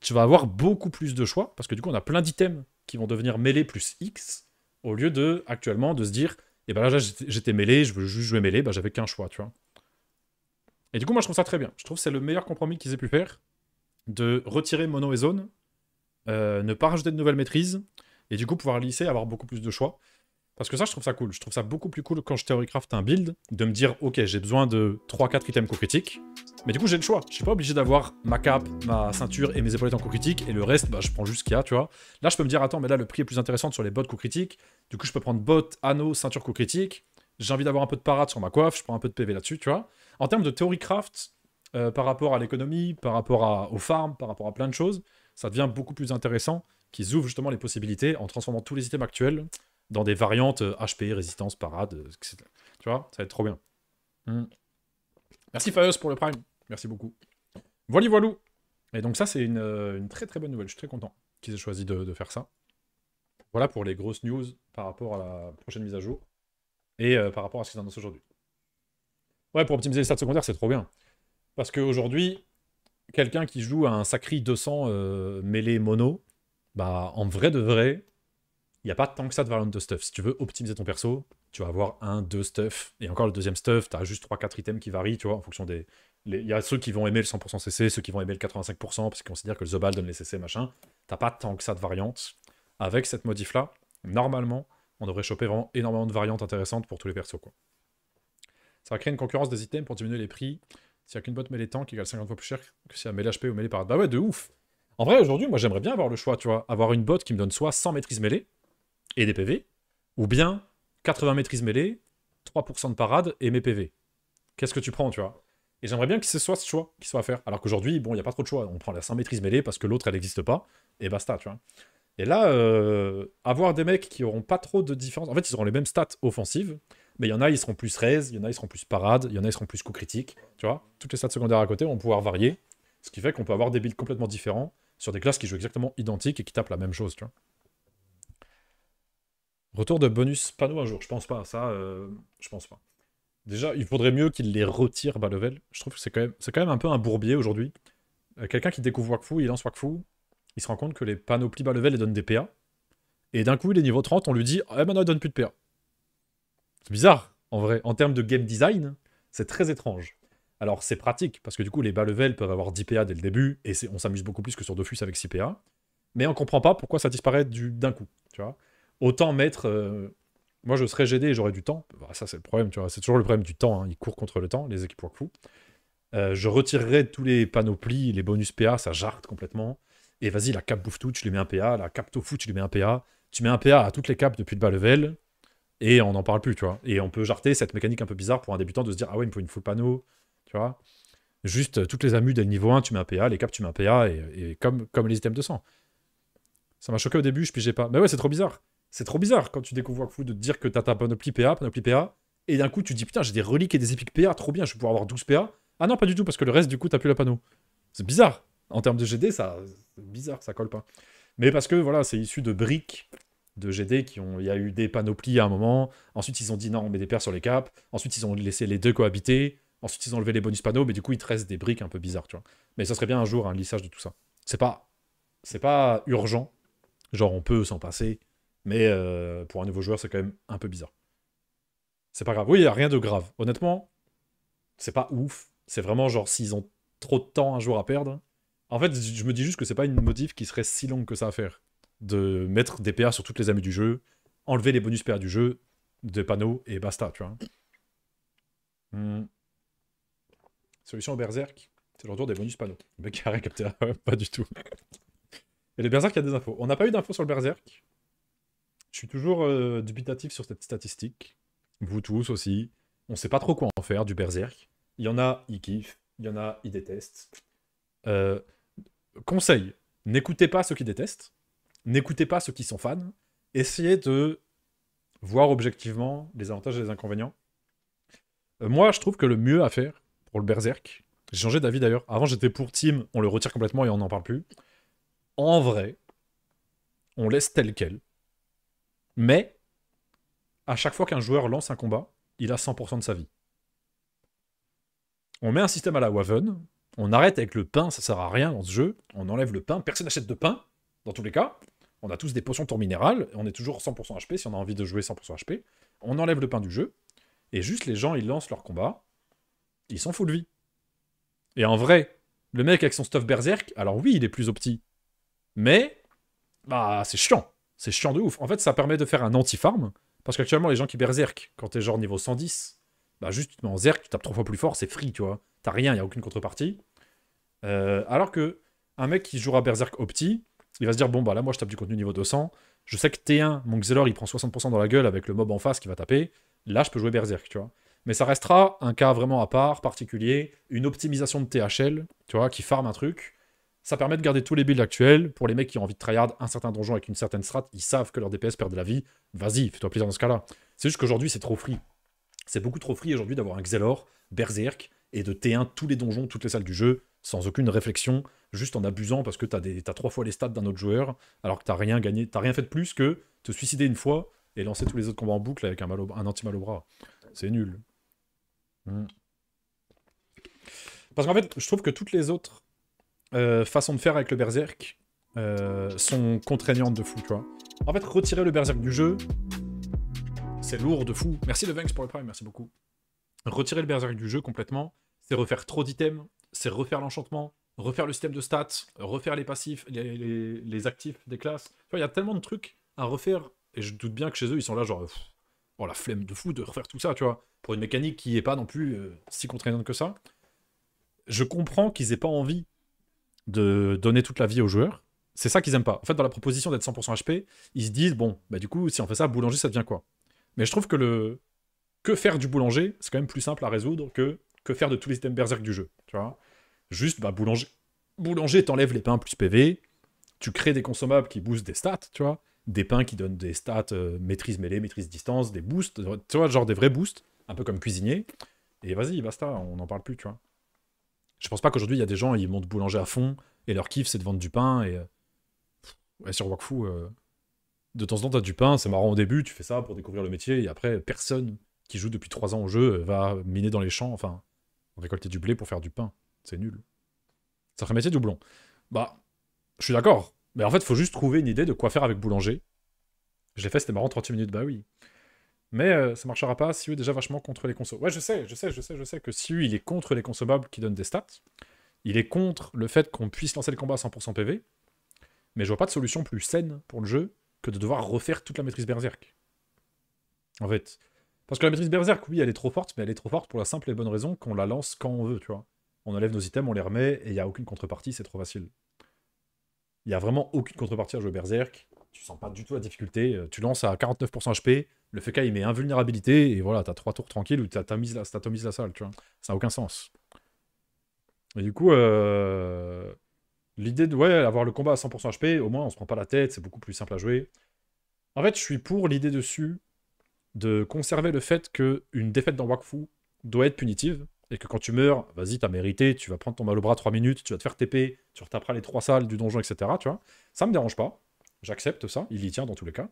tu vas avoir beaucoup plus de choix, parce que du coup, on a plein d'items qui vont devenir mêlés plus X, au lieu de, actuellement, de se dire, et eh ben là, j'étais mêlé, je veux juste jouer mêlé, ben, j'avais qu'un choix, tu vois. Et du coup, moi, je trouve ça très bien. Je trouve que c'est le meilleur compromis qu'ils aient pu faire, de retirer mono et zone, euh, ne pas rajouter de nouvelles maîtrises, et du coup, pouvoir lisser, avoir beaucoup plus de choix. Parce que ça, je trouve ça cool. Je trouve ça beaucoup plus cool quand je theorycraft un build, de me dire, ok, j'ai besoin de 3-4 items co-critiques, mais du coup, j'ai le choix. Je suis pas obligé d'avoir ma cape, ma ceinture et mes épaulettes en co-critique, et le reste, bah, je prends juste ce qu'il y a, tu vois. Là, je peux me dire, attends, mais là, le prix est plus intéressant sur les bottes co-critiques. Du coup, je peux prendre bottes, anneaux, ceinture co-critique. J'ai envie d'avoir un peu de parade sur ma coiffe, je prends un peu de PV là-dessus, tu vois. En termes de théorie euh, par rapport à l'économie, par rapport à, aux farms, par rapport à plein de choses, ça devient beaucoup plus intéressant qu'ils ouvrent justement les possibilités en transformant tous les items actuels dans des variantes HP, euh, résistance, parade, euh, etc. Tu vois, ça va être trop bien. Mm. Merci Fayos pour le prime. Merci beaucoup. Voili voilou. Et donc ça, c'est une, euh, très très bonne nouvelle. Je suis très content qu'ils aient choisi de, faire ça. Voilà pour les grosses news par rapport à la prochaine mise à jour et par rapport à ce qu'ils annoncent aujourd'hui. Ouais, pour optimiser les stats secondaires, c'est trop bien. Parce qu'aujourd'hui, quelqu'un qui joue à un sacré 200 euh, mono, bah en vrai de vrai, il n'y a pas tant que ça de variantes de stuff. Si tu veux optimiser ton perso, tu vas avoir un, deux stuff. Et encore le deuxième stuff, tu as juste trois, quatre items qui varient, tu vois, en fonction des. Il y a ceux qui vont aimer le 100% CC, ceux qui vont aimer le 85%, parce qu'ils considèrent que le Zobal donne les CC, machin. T'as pas tant que ça de variantes. Avec cette modif-là, normalement, on devrait choper vraiment énormément de variantes intéressantes pour tous les persos, quoi. Ça va créer une concurrence des items pour diminuer les prix. S'il n'y a qu'une botte mêlée tank qui égale 50 fois plus cher que si elle mêlée HP ou mêlée par... Bah ouais, de ouf En vrai, aujourd'hui, moi, j'aimerais bien avoir le choix, tu vois. Avoir une botte qui me donne soit 100 maîtrise mêlée, et des PV, ou bien 80 maîtrise mêlée 3% de parade et mes PV. Qu'est-ce que tu prends, tu vois Et j'aimerais bien que ce soit ce choix qui soit à faire. Alors qu'aujourd'hui, bon, il n'y a pas trop de choix. On prend la 100 maîtrise mêlée parce que l'autre, elle n'existe pas, et basta, tu vois. Et là, euh, avoir des mecs qui auront pas trop de différence. En fait, ils auront les mêmes stats offensives, mais il y en a, ils seront plus raise, il y en a, ils seront plus parade, il y en a, ils seront plus coup critique, tu vois. Toutes les stats secondaires à côté vont pouvoir varier, ce qui fait qu'on peut avoir des builds complètement différents sur des classes qui jouent exactement identiques et qui tapent la même chose, tu vois. Retour de bonus panneau un jour, je pense pas. à Ça, euh, je pense pas. Déjà, il faudrait mieux qu'il les retire, bas level, Je trouve que c'est quand, même, quand même un peu un bourbier aujourd'hui. Euh, quelqu'un qui découvre Wakfu, il lance Wakfu, il se rend compte que les panoplies level, level donnent des PA. Et d'un coup, il est niveau 30, on lui dit Eh non, il donne plus de PA. C'est bizarre, en vrai. En termes de game design, c'est très étrange. Alors, c'est pratique, parce que du coup, les bas level peuvent avoir 10 PA dès le début, et on s'amuse beaucoup plus que sur Dofus avec 6 PA. Mais on comprend pas pourquoi ça disparaît d'un coup, tu vois autant mettre. Euh, moi, je serais GD et j'aurais du temps. Bah, ça, c'est le problème, tu vois. C'est toujours le problème du temps. Hein. Ils courent contre le temps, les équipes workflow. Euh, je retirerais tous les panoplies, les bonus PA, ça jarte complètement. Et vas-y, la cape bouffe tout, tu lui mets un PA. La cape tofu, tu lui mets un PA. Tu mets un PA à toutes les capes depuis le bas level. Et on n'en parle plus, tu vois. Et on peut jarter cette mécanique un peu bizarre pour un débutant de se dire Ah ouais, il me faut une full panneau, tu vois. Juste, euh, toutes les amus dès niveau 1, tu mets un PA, les capes, tu mets un PA, et, comme, comme les items de sang. Ça m'a choqué au début, je pigeais pas. Mais ouais, c'est trop bizarre. C'est trop bizarre quand tu découvres fou de dire que t'as ta panoplie PA, panoplie PA, et d'un coup tu dis putain j'ai des reliques et des épiques PA, trop bien, je vais pouvoir avoir 12 PA. Ah non, pas du tout, parce que le reste du coup t'as plus la panneau. C'est bizarre. En termes de GD, ça bizarre, ça colle pas. Mais parce que voilà, c'est issu de briques de GD qui ont. Il y a eu des panoplies à un moment. Ensuite, ils ont dit non, on met des paires sur les caps. Ensuite, ils ont laissé les deux cohabiter. Ensuite, ils ont enlevé les bonus panneaux, mais du coup, il te reste des briques un peu bizarres, tu vois. Mais ça serait bien un jour un lissage de tout ça. C'est pas, c'est pas urgent. Genre, on peut s'en passer. Mais euh, pour un nouveau joueur, c'est quand même un peu bizarre. C'est pas grave. Oui, il n'y a rien de grave. Honnêtement, c'est pas ouf. C'est vraiment genre s'ils ont trop de temps un jour à perdre. En fait, je me dis juste que c'est pas une motive qui serait si longue que ça à faire. De mettre des PA sur toutes les amies du jeu, enlever les bonus PA du jeu, des panneaux, et basta, tu vois. Hmm. Solution au Berserk, c'est le retour des bonus panneaux. Le mec a pas du tout. Et le Berserk, il y a des infos. On n'a pas eu d'infos sur le Berserk. Je suis toujours euh, dubitatif sur cette statistique. Vous tous aussi. On ne sait pas trop quoi en faire du berserk. Il y en a, ils kiffent. Il y en a, ils détestent. Euh, conseil, n'écoutez pas ceux qui détestent. N'écoutez pas ceux qui sont fans. Essayez de voir objectivement les avantages et les inconvénients. Euh, moi, je trouve que le mieux à faire pour le berserk, j'ai changé d'avis d'ailleurs. Avant, j'étais pour Team, on le retire complètement et on n'en parle plus. En vrai, on laisse tel quel. Mais à chaque fois qu'un joueur lance un combat, il a 100% de sa vie. On met un système à la Waven, on arrête avec le pain, ça sert à rien dans ce jeu, on enlève le pain, personne n'achète de pain, dans tous les cas. On a tous des potions tour minéral, on est toujours 100% HP si on a envie de jouer 100% HP. On enlève le pain du jeu, et juste les gens, ils lancent leur combat, ils s'en foutent de vie. Et en vrai, le mec avec son stuff berserk, alors oui, il est plus opti, mais bah c'est chiant. C'est chiant de ouf. En fait, ça permet de faire un anti-farm, parce qu'actuellement, les gens qui berserk, quand t'es genre niveau 110, bah juste tu mets en zerk, tu tapes trois fois plus fort, c'est free, tu vois. T'as rien, y a aucune contrepartie. Euh, alors que un mec qui jouera berserk opti, il va se dire, bon, bah là, moi, je tape du contenu niveau 200, je sais que T1, mon Xelor, il prend 60% dans la gueule avec le mob en face qui va taper, là, je peux jouer berserk, tu vois. Mais ça restera un cas vraiment à part, particulier, une optimisation de THL, tu vois, qui farm un truc, ça permet de garder tous les builds actuels. Pour les mecs qui ont envie de tryhard un certain donjon avec une certaine strat, ils savent que leur DPS perd de la vie. Vas-y, fais-toi plaisir dans ce cas-là. C'est juste qu'aujourd'hui, c'est trop free. C'est beaucoup trop free aujourd'hui d'avoir un Xelor, Berserk et de T1 tous les donjons, toutes les salles du jeu, sans aucune réflexion, juste en abusant parce que t'as, des, trois fois les stats d'un autre joueur, alors que t'as rien gagné, t'as rien fait de plus que te suicider une fois et lancer tous les autres combats en boucle avec un, un anti-mal au bras. C'est nul. Hmm. Parce qu'en fait, je trouve que toutes les autres euh, façon de faire avec le berserk euh, sont contraignantes de fou, tu vois. En fait, retirer le berserk du jeu, c'est lourd de fou. Merci le pour le Prime, merci beaucoup. Retirer le berserk du jeu complètement, c'est refaire trop d'items, c'est refaire l'enchantement, refaire le système de stats, refaire les passifs, les, actifs des classes. il y a tellement de trucs à refaire, et je doute bien que chez eux, ils sont là genre... oh la flemme de fou de refaire tout ça, tu vois, pour une mécanique qui n'est pas non plus euh, si contraignante que ça. Je comprends qu'ils aient pas envie de donner toute la vie aux joueurs. C'est ça qu'ils aiment pas. En fait, dans la proposition d'être 100% HP, ils se disent bon, bah du coup, si on fait ça, boulanger, ça devient quoi Mais je trouve que le que faire du boulanger, c'est quand même plus simple à résoudre que que faire de tous les items berserk du jeu. Tu vois Juste, bah boulanger, boulanger, t'enlèves les pains plus PV, tu crées des consommables qui boostent des stats, tu vois, des pains qui donnent des stats euh, maîtrise mêlée, maîtrise distance, des boosts, tu vois, genre des vrais boosts, un peu comme cuisinier. Et vas-y, basta, on n'en parle plus, tu vois. Je pense pas qu'aujourd'hui, il y a des gens, ils montent boulanger à fond, et leur kiff, c'est de vendre du pain. Et ouais, sur Wakfu, euh, de temps en temps, t'as du pain, c'est marrant au début, tu fais ça pour découvrir le métier, et après, personne qui joue depuis 3 ans au jeu va miner dans les champs, enfin, récolter du blé pour faire du pain. C'est nul. Ça ferait métier doublon. Bah, je suis d'accord. Mais en fait, faut juste trouver une idée de quoi faire avec boulanger. Je l'ai fait, c'était marrant, 30 minutes, bah oui mais euh, ça marchera pas. Siu est déjà vachement contre les consos. Ouais, je sais, je sais, je sais, je sais que si il est contre les consommables qui donnent des stats. Il est contre le fait qu'on puisse lancer le combat à 100% PV. Mais je vois pas de solution plus saine pour le jeu que de devoir refaire toute la maîtrise Berserk. En fait. Parce que la maîtrise Berserk, oui, elle est trop forte, mais elle est trop forte pour la simple et bonne raison qu'on la lance quand on veut, tu vois. On enlève nos items, on les remet, et il n'y a aucune contrepartie, c'est trop facile. Il n'y a vraiment aucune contrepartie à jouer Berserk tu sens pas du tout la difficulté. Euh, tu lances à 49% HP, le FK il met invulnérabilité, et voilà, t'as trois tours tranquilles ou t'atomises la, la salle, tu vois. Ça n'a aucun sens. Et du coup, euh, l'idée de avoir le combat à 100% HP, au moins on se prend pas la tête, c'est beaucoup plus simple à jouer. En fait, je suis pour l'idée dessus de conserver le fait qu'une défaite dans Wakfu doit être punitive, et que quand tu meurs, vas-y, t'as mérité, tu vas prendre ton mal au bras 3 minutes, tu vas te faire TP, tu retaperas les trois salles du donjon, etc. Tu vois. Ça me dérange pas. J'accepte ça, il y tient dans tous les cas.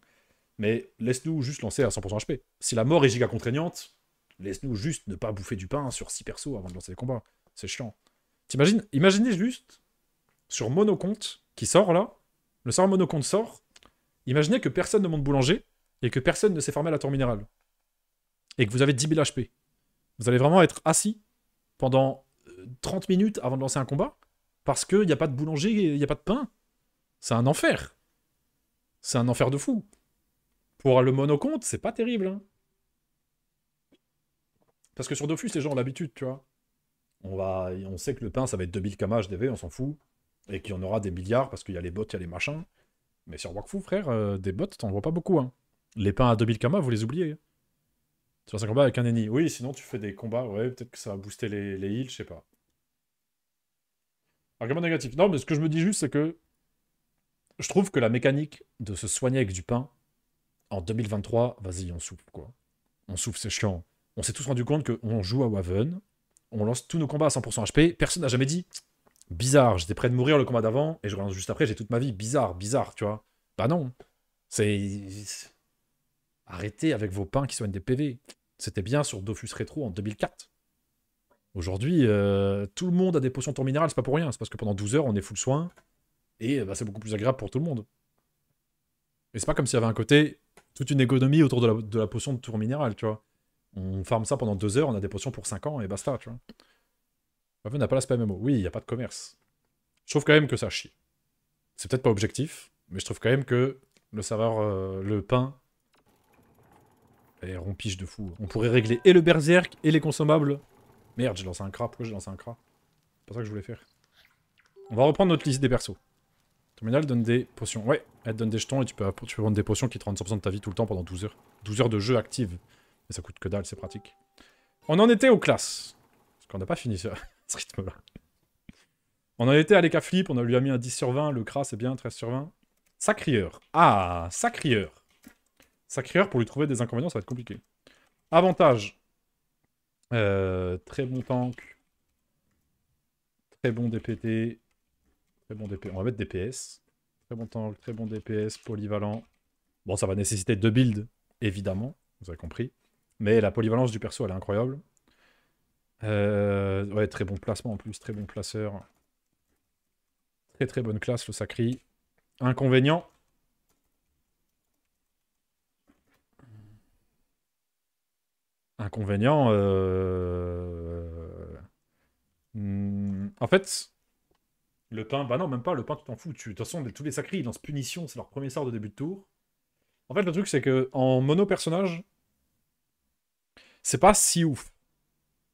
Mais laisse-nous juste lancer à 100% HP. Si la mort est giga contraignante, laisse-nous juste ne pas bouffer du pain sur 6 persos avant de lancer les combats. C'est chiant. T'imagines Imaginez juste, sur Monocompte, qui sort là, le sort Monoconte sort, imaginez que personne ne monte boulanger et que personne ne s'est formé à la tour minérale. Et que vous avez 10 000 HP. Vous allez vraiment être assis pendant 30 euh, minutes avant de lancer un combat parce qu'il n'y a pas de boulanger, il n'y a pas de pain. C'est un enfer c'est un enfer de fou. Pour le monocompte, c'est pas terrible. Hein. Parce que sur Dofus, les gens ont l'habitude, tu vois. On, va, on sait que le pain, ça va être 2000 km HDV, on s'en fout. Et qu'il y en aura des milliards parce qu'il y a les bots, il y a les machins. Mais sur Wakfu, frère, euh, des bots, t'en vois pas beaucoup. Hein. Les pains à 2000 kamas, vous les oubliez. Sur un combat avec un ennemi. Oui, sinon tu fais des combats, ouais, peut-être que ça va booster les, les heals, je sais pas. Argument négatif. Non, mais ce que je me dis juste, c'est que je trouve que la mécanique de se soigner avec du pain, en 2023, vas-y, on souffle, quoi. On souffle, c'est chiant. On s'est tous rendu compte qu'on joue à Waven, on lance tous nos combats à 100% HP, personne n'a jamais dit « Bizarre, j'étais prêt de mourir le combat d'avant, et je relance juste après, j'ai toute ma vie, bizarre, bizarre, tu vois ?» Bah non, c'est... Arrêtez avec vos pains qui soignent des PV. C'était bien sur Dofus Retro en 2004. Aujourd'hui, euh, tout le monde a des potions de temps minéral, c'est pas pour rien. C'est parce que pendant 12 heures, on est full soin, et euh, bah, c'est beaucoup plus agréable pour tout le monde. Et c'est pas comme s'il y avait un côté, toute une économie autour de la, potion de tour minéral tu vois. On farme ça pendant deux heures, on a des potions pour cinq ans et basta, tu vois. on n'a pas l'aspect MMO. Oui, il n'y a pas de commerce. Je trouve quand même que ça chie. C'est peut-être pas objectif, mais je trouve quand même que le savoir euh, le pain, et on de fou. On pourrait régler et le berserk et les consommables. Merde, j'ai lancé un crap Pourquoi j'ai lancé un crap C'est pas ça que je voulais faire. On va reprendre notre liste des persos. Terminal donne des potions. Ouais, elle donne des jetons et tu peux, tu vendre des potions qui te rendent 100% de ta vie tout le temps pendant 12 heures. 12 heures de jeu active. Mais ça coûte que dalle, c'est pratique. On en était aux classes. Parce qu'on n'a pas fini ce, rythme-là. On en était à l'éca flip, on lui a mis un 10 sur 20, le cras c'est bien, 13 sur 20. Sacrieur. Ah, sacrieur. Sacrieur, pour lui trouver des inconvénients, ça va être compliqué. Avantage. Euh, très bon tank. Très bon DPT bon DPS. On va mettre DPS. Très bon tank, très bon DPS, polyvalent. Bon, ça va nécessiter deux builds, évidemment, vous avez compris. Mais la polyvalence du perso, elle est incroyable. Euh, ouais, très bon placement en plus, très bon placeur. Très très bonne classe, le Sacri. Inconvénient. Inconvénient. Euh, hmm, en fait, le pain, bah non, même pas, le pain, tu t'en fous. De toute façon, tous les sacrés, ils lancent punition, c'est leur premier sort de début de tour. En fait, le truc, c'est que en mono-personnage, c'est pas si ouf.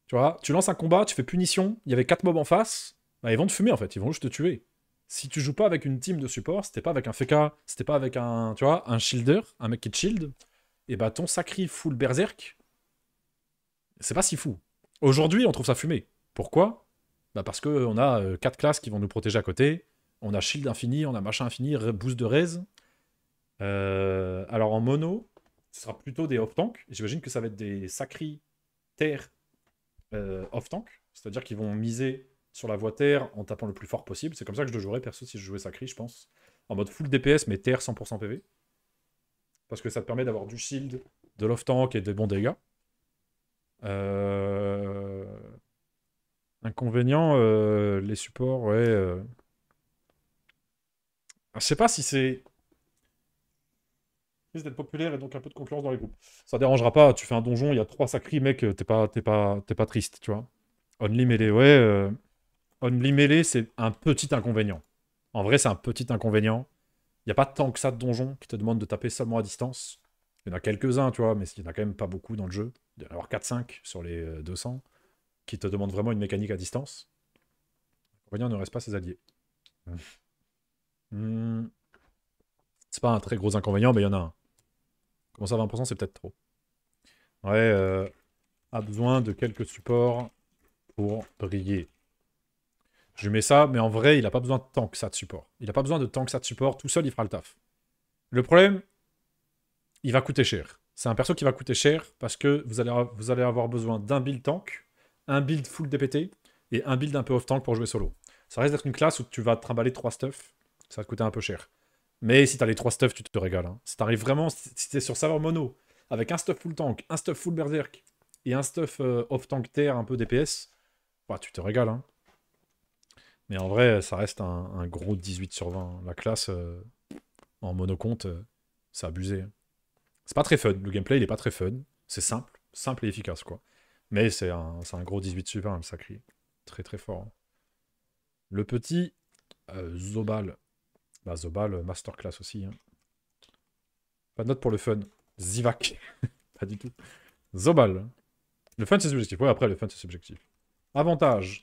Tu vois, tu lances un combat, tu fais punition, il y avait 4 mobs en face, bah ils vont te fumer en fait, ils vont juste te tuer. Si tu joues pas avec une team de support, c'était pas avec un FK, c'était pas avec un, tu vois, un shielder, un mec qui te shield, et bah ton sacri full berserk, c'est pas si fou. Aujourd'hui, on trouve ça fumé. Pourquoi bah parce qu'on a euh, quatre classes qui vont nous protéger à côté. On a shield infini, on a machin infini, boost de raise. Euh, alors en mono, ce sera plutôt des off-tank. J'imagine que ça va être des sacri terre euh, off-tank. C'est-à-dire qu'ils vont miser sur la voie terre en tapant le plus fort possible. C'est comme ça que je le jouerais perso si je jouais sacri, je pense. En mode full DPS mais terre 100% PV. Parce que ça te permet d'avoir du shield, de l'off-tank et des bons dégâts. Euh Inconvénient, euh, les supports, ouais. Euh. Ah, je sais pas si c'est. risque d'être populaire et donc un peu de concurrence dans les groupes. Ça dérangera pas, tu fais un donjon, il y a trois sacrés, mec, euh, t'es pas, t'es pas, t'es pas triste, tu vois. Only melee, ouais. Only melee, c'est un petit inconvénient. En vrai, c'est un petit inconvénient. Il n'y a pas tant que ça de donjons qui te demandent de taper seulement à distance. Il y en a quelques-uns, tu vois, mais il y en a quand même pas beaucoup dans le jeu. Il y en avoir 4-5 sur les 200 qui te demande vraiment une mécanique à distance, L'inconvénient ne reste pas ses alliés. Hmm. Hmm. C'est pas un très gros inconvénient, mais il y en a un. Comment ça, 20%, c'est peut-être trop. Ouais, euh, a besoin de quelques supports pour briller. Je mets ça, mais en vrai, il n'a pas besoin tant que ça de support. Il n'a pas besoin de tant que ça de support. Tout seul, il fera le taf. Le problème, il va coûter cher. C'est un perso qui va coûter cher parce que vous allez, vous allez avoir besoin d'un build tank un build full DPT et un build un peu off-tank pour jouer solo. Ça reste d'être une classe où tu vas te trimballer 3 stuff, ça va te coûter un peu cher. Mais si t'as les 3 stuff, tu te régales. Hein. Si t'arrives vraiment, si t'es sur serveur mono, avec un stuff full tank, un stuff full berserk et un stuff euh, off-tank terre un peu DPS, bah, tu te régales. Hein. Mais en vrai, ça reste un, gros 18 sur 20. Hein. La classe euh, en monocompte, ça euh, c'est abusé. C'est pas très fun. Le gameplay, il est pas très fun. C'est simple, simple et efficace, quoi. Mais c'est un, gros 18 super, sacré. sacré. très très fort. Hein. Le petit euh, Zobal. Bah, Zobal, euh, masterclass aussi. Hein. Pas de note pour le fun. Zivac. pas du tout. Zobal. Le fun, c'est subjectif. Oui après, le fun, c'est subjectif. Avantage.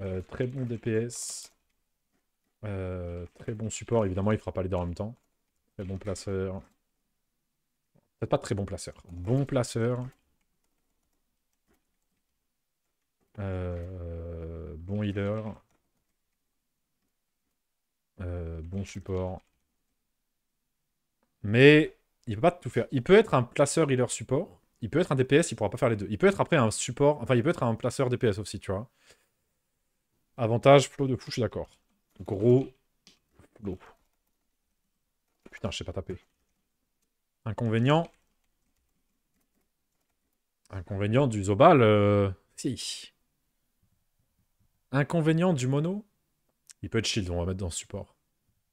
Euh, très bon DPS. très bon support. Évidemment, il fera pas les deux en même temps. Très bon placeur. Peut-être pas très bon placeur. Bon placeur. Euh, bon healer. Euh, bon support. Mais il peut pas tout faire. Il peut être un placeur healer support. Il peut être un DPS, il pourra pas faire les deux. Il peut être après un support, enfin il peut être un placeur DPS aussi, tu vois. Avantage, Flow de fou, je suis d'accord. Gros Flow Putain, je sais pas taper. Inconvénient. Inconvénient du Zobal. Euh, si. Inconvénient du mono Il peut être shield, on va mettre dans le support.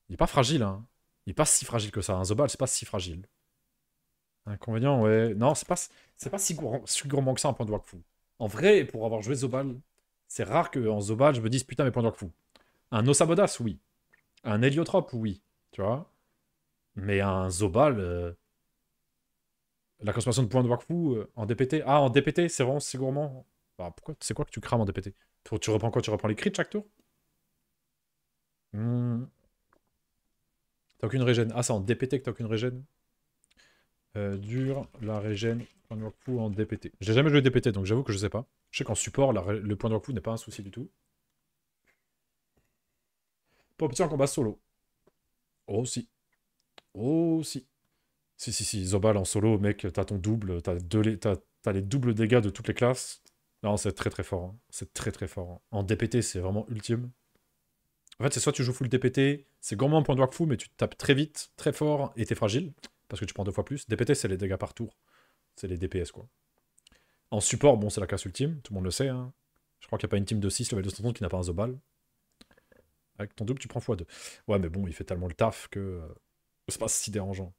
Il est pas fragile, hein. Il est pas si fragile que ça. Un hein. Zobal, c'est pas si fragile. Inconvénient, ouais. Non, c'est pas, c'est pas si gourmand, que ça un point de Wakfu. En vrai, pour avoir joué Zobal, c'est rare qu'en Zobal, je me dise putain, mes points de Wakfu. Un Osabodas, oui. Un Héliotrope, oui. Tu vois Mais un Zobal. Euh, la consommation de points de Wakfu euh, en DPT. Ah, en DPT, c'est vraiment si gourmand. Bah, pourquoi C'est quoi que tu crames en DPT Tu reprends quoi Tu reprends les crits chaque tour hmm. T'as aucune régène. Ah, c'est en DPT que t'as aucune régène euh, Dure la régène, point de workflow en DPT. J'ai jamais joué DPT, donc j'avoue que je sais pas. Je sais qu'en support, le point de coup n'est pas un souci du tout. Pas en combat solo. Oh si. Oh si. Si, si, si, Zobal en solo, mec, t'as ton double, t'as les doubles dégâts de toutes les classes, non, c'est très très fort. Hein. C'est très très fort. Hein. En DPT, c'est vraiment ultime. En fait, c'est soit tu joues full DPT, c'est gourmand en point de que fou, mais tu tapes très vite, très fort, et t'es fragile, parce que tu prends deux fois plus. DPT, c'est les dégâts par tour. C'est les DPS, quoi. En support, bon, c'est la classe ultime, tout le monde le sait. Hein. Je crois qu'il n'y a pas une team de 6 level 230 qui n'a pas un Zobal. Avec ton double, tu prends x2. Ouais, mais bon, il fait tellement le taf que euh, c'est pas si dérangeant.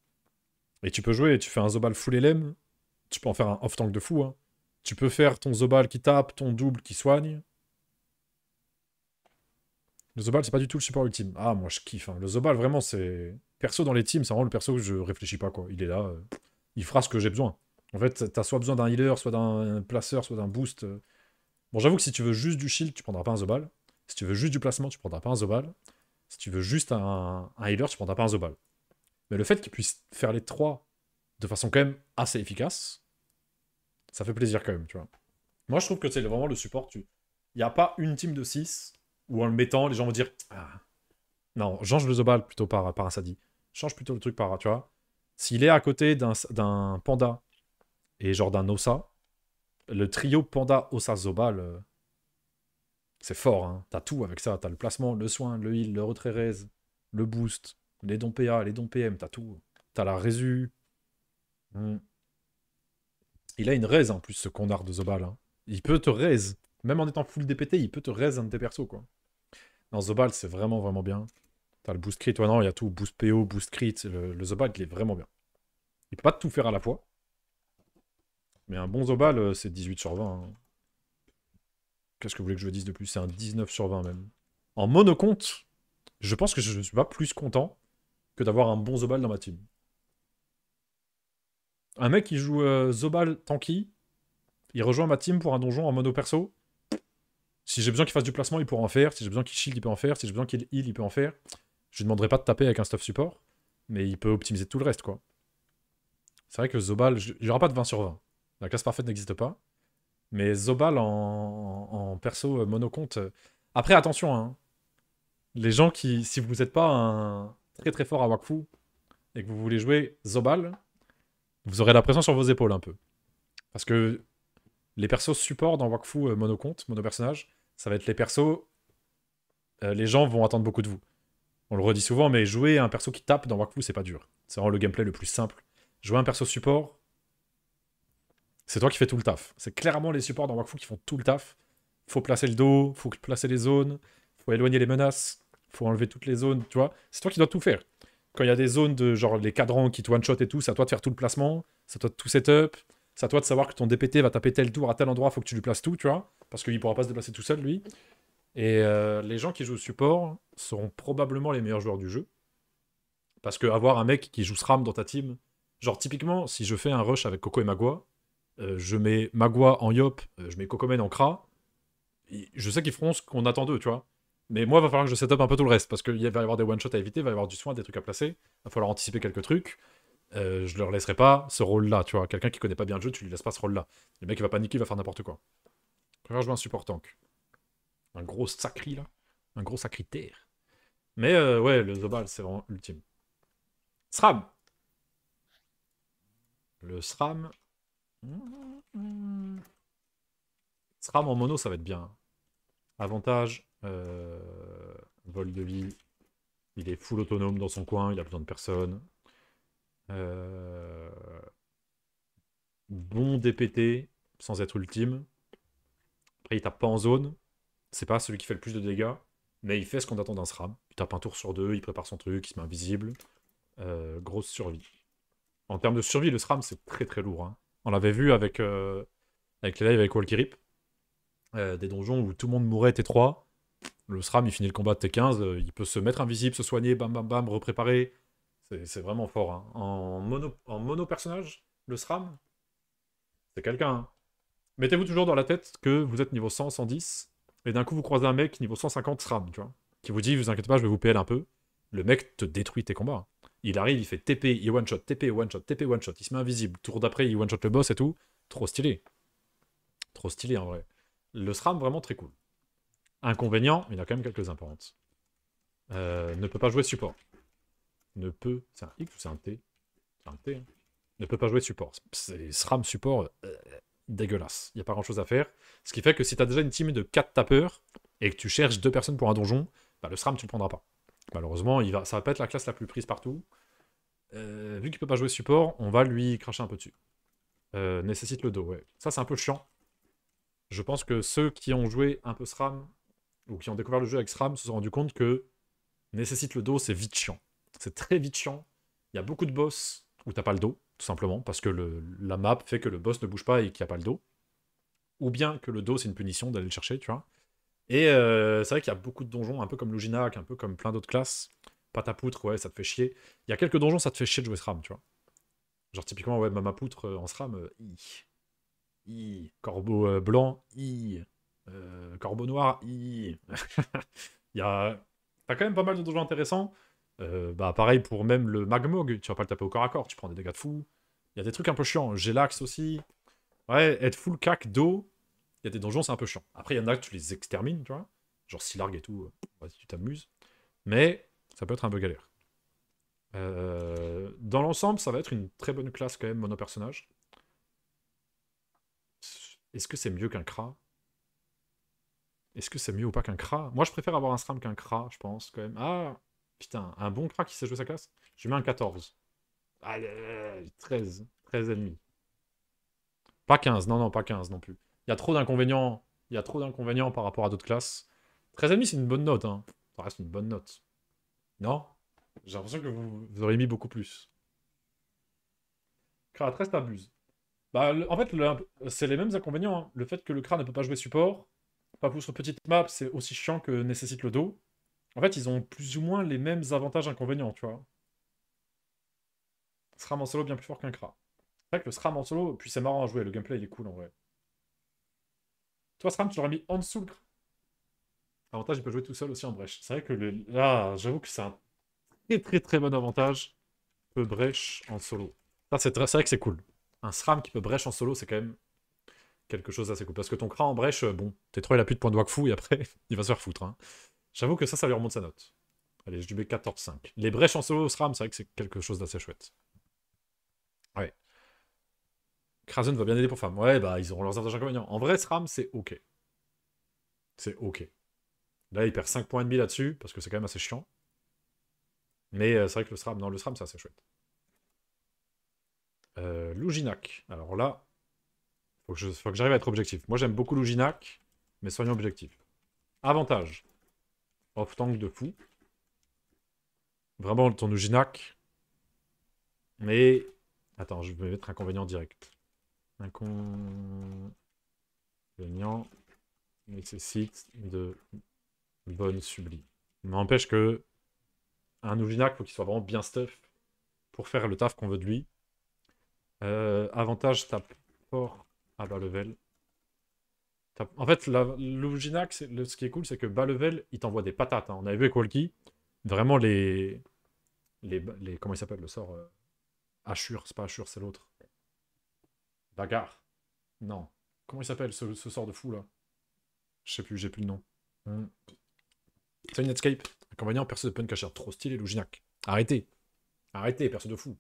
Et tu peux jouer, tu fais un Zobal full LM, tu peux en faire un off-tank de fou, hein. Tu peux faire ton Zobal qui tape, ton double qui soigne. Le Zobal, c'est pas du tout le support ultime. Ah, moi, je kiffe. Hein. Le Zobal, vraiment, c'est... Perso dans les teams, c'est vraiment le perso que je réfléchis pas, quoi. Il est là, euh, il fera ce que j'ai besoin. En fait, as soit besoin d'un healer, soit d'un placeur, soit d'un boost. Bon, j'avoue que si tu veux juste du shield, tu prendras pas un Zobal. Si tu veux juste du placement, tu prendras pas un Zobal. Si tu veux juste un, un healer, tu prendras pas un Zobal. Mais le fait qu'il puisse faire les trois de façon quand même assez efficace, ça fait plaisir quand même, tu vois. Moi, je trouve que c'est vraiment le support. Il n'y a pas une team de 6 où en le mettant, les gens vont dire ah. Non, change le Zobal plutôt par, par un Change plutôt le truc par, tu S'il est à côté d'un Panda et genre d'un Osa, le trio Panda, Osa, Zobal, euh, c'est fort. Hein. T'as tout avec ça. T'as le placement, le soin, le heal, le retrait raise, le boost, les dons PA, les dons PM, t'as tout. T'as la résu. Hmm. Il a une raise en plus, ce connard de Zobal. Hein. Il peut te raise. Même en étant full DPT, il peut te raise un de tes persos, quoi. Non, Zobal, c'est vraiment, vraiment bien. T'as le boost crit, ouais, non, il y a tout. Boost PO, boost crit. Le, Zobal, il est vraiment bien. Il peut pas tout faire à la fois. Mais un bon Zobal, euh, c'est 18 sur 20. Hein. Qu'est-ce que vous voulez que je dise de plus C'est un 19 sur 20 même. En monocompte, je pense que je ne suis pas plus content que d'avoir un bon Zobal dans ma team. Un mec qui joue euh, Zobal Tanky, il rejoint ma team pour un donjon en mono perso. Si j'ai besoin qu'il fasse du placement, il pourra en faire. Si j'ai besoin qu'il shield, il peut en faire. Si j'ai besoin qu'il heal, il peut en faire. Je lui demanderai pas de taper avec un stuff support, mais il peut optimiser tout le reste, quoi. C'est vrai que Zobal, il n'y aura pas de 20 sur 20. La classe parfaite n'existe pas. Mais Zobal en, perso perso euh, monocompte. Euh, après, attention, hein. les gens qui, si vous n'êtes pas un très très fort à Wakfu et que vous voulez jouer Zobal, vous aurez la pression sur vos épaules un peu. Parce que les persos support dans Wakfu euh, monocompte, mono-personnage, ça va être les persos. Euh, les gens vont attendre beaucoup de vous. On le redit souvent, mais jouer un perso qui tape dans Wakfu, c'est pas dur. C'est vraiment le gameplay le plus simple. Jouer un perso support, c'est toi qui fais tout le taf. C'est clairement les supports dans Wakfu qui font tout le taf. Faut placer le dos, faut placer les zones, faut éloigner les menaces, faut enlever toutes les zones, tu vois. C'est toi qui dois tout faire quand il y a des zones de genre les cadrans qui te one-shot et tout, c'est à toi de faire tout le placement, c'est à toi de tout setup, c'est à toi de savoir que ton DPT va taper tel tour à tel endroit, faut que tu lui places tout, tu vois, parce qu'il pourra pas se déplacer tout seul, lui. Et euh, les gens qui jouent au support seront probablement les meilleurs joueurs du jeu. Parce que avoir un mec qui joue SRAM dans ta team, genre typiquement, si je fais un rush avec Coco et Magua, euh, je mets Magua en Yop, euh, je mets Cocomène en Kra, je sais qu'ils feront ce qu'on attend d'eux, tu vois. Mais moi, il va falloir que je set up un peu tout le reste, parce qu'il va y avoir des one-shots à éviter, il va y avoir du soin, des trucs à placer, il va falloir anticiper quelques trucs. Je euh, je leur laisserai pas ce rôle-là, tu vois. Quelqu'un qui connaît pas bien le jeu, tu lui laisses pas ce rôle-là. Le mec, il va paniquer, il va faire n'importe quoi. Je un support tank. Un gros sacri, là. Un gros terre. Mais euh, ouais, le Zobal, c'est vraiment ultime. SRAM Le SRAM... SRAM en mono, ça va être bien. Avantage, euh, vol de vie, il est full autonome dans son coin, il a besoin de personne. Euh, bon DPT, sans être ultime. Après, il tape pas en zone. C'est pas celui qui fait le plus de dégâts, mais il fait ce qu'on attend d'un SRAM. Il tape un tour sur deux, il prépare son truc, il se met invisible. Euh, grosse survie. En termes de survie, le SRAM, c'est très très lourd. Hein. On l'avait vu avec, avec les lives avec rip euh, des donjons où tout le monde mourait T3. Le SRAM, il finit le combat de T15, euh, il peut se mettre invisible, se soigner, bam bam bam, repréparer. C'est vraiment fort. Hein. En, mono, en mono personnage, le SRAM, c'est quelqu'un. Hein. Mettez-vous toujours dans la tête que vous êtes niveau 100, 110, et d'un coup vous croisez un mec niveau 150 SRAM, tu vois, qui vous dit Vous inquiétez pas, je vais vous PL un peu. Le mec te détruit tes combats. Hein. Il arrive, il fait TP, il one shot, TP, one shot, TP, one shot, il se met invisible. Tour d'après, il one shot le boss et tout. Trop stylé. Trop stylé en vrai. Le SRAM, vraiment très cool. Inconvénient, il a quand même quelques importantes. Euh, ne peut pas jouer support. Ne peut... C'est un X ou c'est un T C'est un T, hein. Ne peut pas jouer support. C'est SRAM support euh, dégueulasse. Il n'y a pas grand-chose à faire. Ce qui fait que si tu as déjà une team de 4 tapeurs et que tu cherches deux personnes pour un donjon, bah, le SRAM, tu le prendras pas. Malheureusement, il va... ça va pas être la classe la plus prise partout. Euh, vu qu'il peut pas jouer support, on va lui cracher un peu dessus. nécessite le dos, ouais. Ça, c'est un peu chiant je pense que ceux qui ont joué un peu SRAM ou qui ont découvert le jeu avec SRAM se sont rendus compte que nécessite le dos, c'est vite chiant. C'est très vite chiant. Il y a beaucoup de boss où t'as pas le dos, tout simplement, parce que la map fait que le boss ne bouge pas et qu'il n'y a pas le dos. Ou bien que le dos, c'est une punition d'aller le chercher, tu vois. Et euh, c'est vrai qu'il y a beaucoup de donjons, un peu comme Luginac, un peu comme plein d'autres classes. Pas ta poutre, ouais, ça te fait chier. Il y a quelques donjons, ça te fait chier de jouer SRAM, tu vois. Genre typiquement, ouais, ma poutre euh, en SRAM, euh, Corbeau euh, blanc, i. Euh, corbeau noir, i. Il y a. T'as quand même pas mal de donjons intéressants. Euh, bah pareil pour même le Magmog, tu vas pas le taper au corps à corps, tu prends des dégâts de fou. Il y a des trucs un peu chiants. Gelax aussi. Ouais, être full cac d'eau. Il y a des donjons, c'est un peu chiant. Après, il y en a que tu les extermines, tu vois. Genre et tout, tu t'amuses. Mais ça peut être un peu galère. dans l'ensemble, ça va être une très bonne classe quand même, mono-personnage. Est-ce que c'est mieux qu'un CRA Est-ce que c'est mieux ou pas qu'un CRA Moi, je préfère avoir un SRAM qu'un CRA, je pense, quand même. Ah, putain, un bon CRA qui sait jouer sa classe Je mets un 14. Allez, 13. 13 ennemis. Pas 15, non, non, pas 15 non plus. Il y a trop d'inconvénients. Il y a trop d'inconvénients par rapport à d'autres classes. 13 ennemis, c'est une bonne note, hein. Ça reste une bonne note. Non J'ai l'impression que vous, auriez mis beaucoup plus. CRA 13, t'abuses. Bah, en fait, c'est les mêmes inconvénients. Hein. Le fait que le Kra ne peut pas jouer support, pas pour sur petite map, c'est aussi chiant que nécessite le dos. En fait, ils ont plus ou moins les mêmes avantages inconvénients, tu vois. SRAM en solo bien plus fort qu'un Kra. C'est vrai que le SRAM en solo, puis c'est marrant à jouer, le gameplay il est cool en vrai. Toi, SRAM, tu l'aurais mis en dessous le Avantage, il peut jouer tout seul aussi en brèche. C'est vrai que le- là, j'avoue que c'est un très très très bon avantage, Peu brèche en solo. Ça, c'est c'est vrai que c'est cool un SRAM qui peut brèche en solo, c'est quand même quelque chose d'assez cool. Parce que ton cra en brèche, euh, bon, t'es trop il a plus de points de fou, et après, il va se faire foutre. Hein. J'avoue que ça, ça lui remonte sa note. Allez, je lui mets 14-5. Les brèches en solo au SRAM, c'est vrai que c'est quelque chose d'assez chouette. Ouais. Krazen va bien aider pour femmes. Ouais, bah, ils auront leurs avantages inconvénients. En vrai, SRAM, c'est OK. C'est OK. Là, il perd 5 points de là-dessus, parce que c'est quand même assez chiant. Mais euh, c'est vrai que le SRAM, non, le SRAM, c'est assez chouette. Euh, Alors là, faut que, faut que j'arrive à être objectif. Moi, j'aime beaucoup Louginac, mais soyons objectifs. Avantage. Off-tank de fou. Vraiment, ton Louginac. Mais... Attends, je vais mettre inconvénient direct. Inconvénient nécessite de bonnes Mais N'empêche que un Ouginac, faut qu'il soit vraiment bien stuff pour faire le taf qu'on veut de lui. Euh, avantage, tape fort à bas level. En fait, c'est ce qui est cool, c'est que bas level, il t'envoie des patates. Hein. On avait vu avec Walkie, vraiment les... les... les comment il s'appelle le sort euh... Ashur, c'est pas Ashur, c'est l'autre. Bagarre. Non. Comment il s'appelle ce... sort de fou là Je sais plus, j'ai plus le nom. Hmm. C'est une Netscape. Inconvénient, perso de cacher Trop stylé, Louginac. Arrêtez. Arrêtez, perso de fou.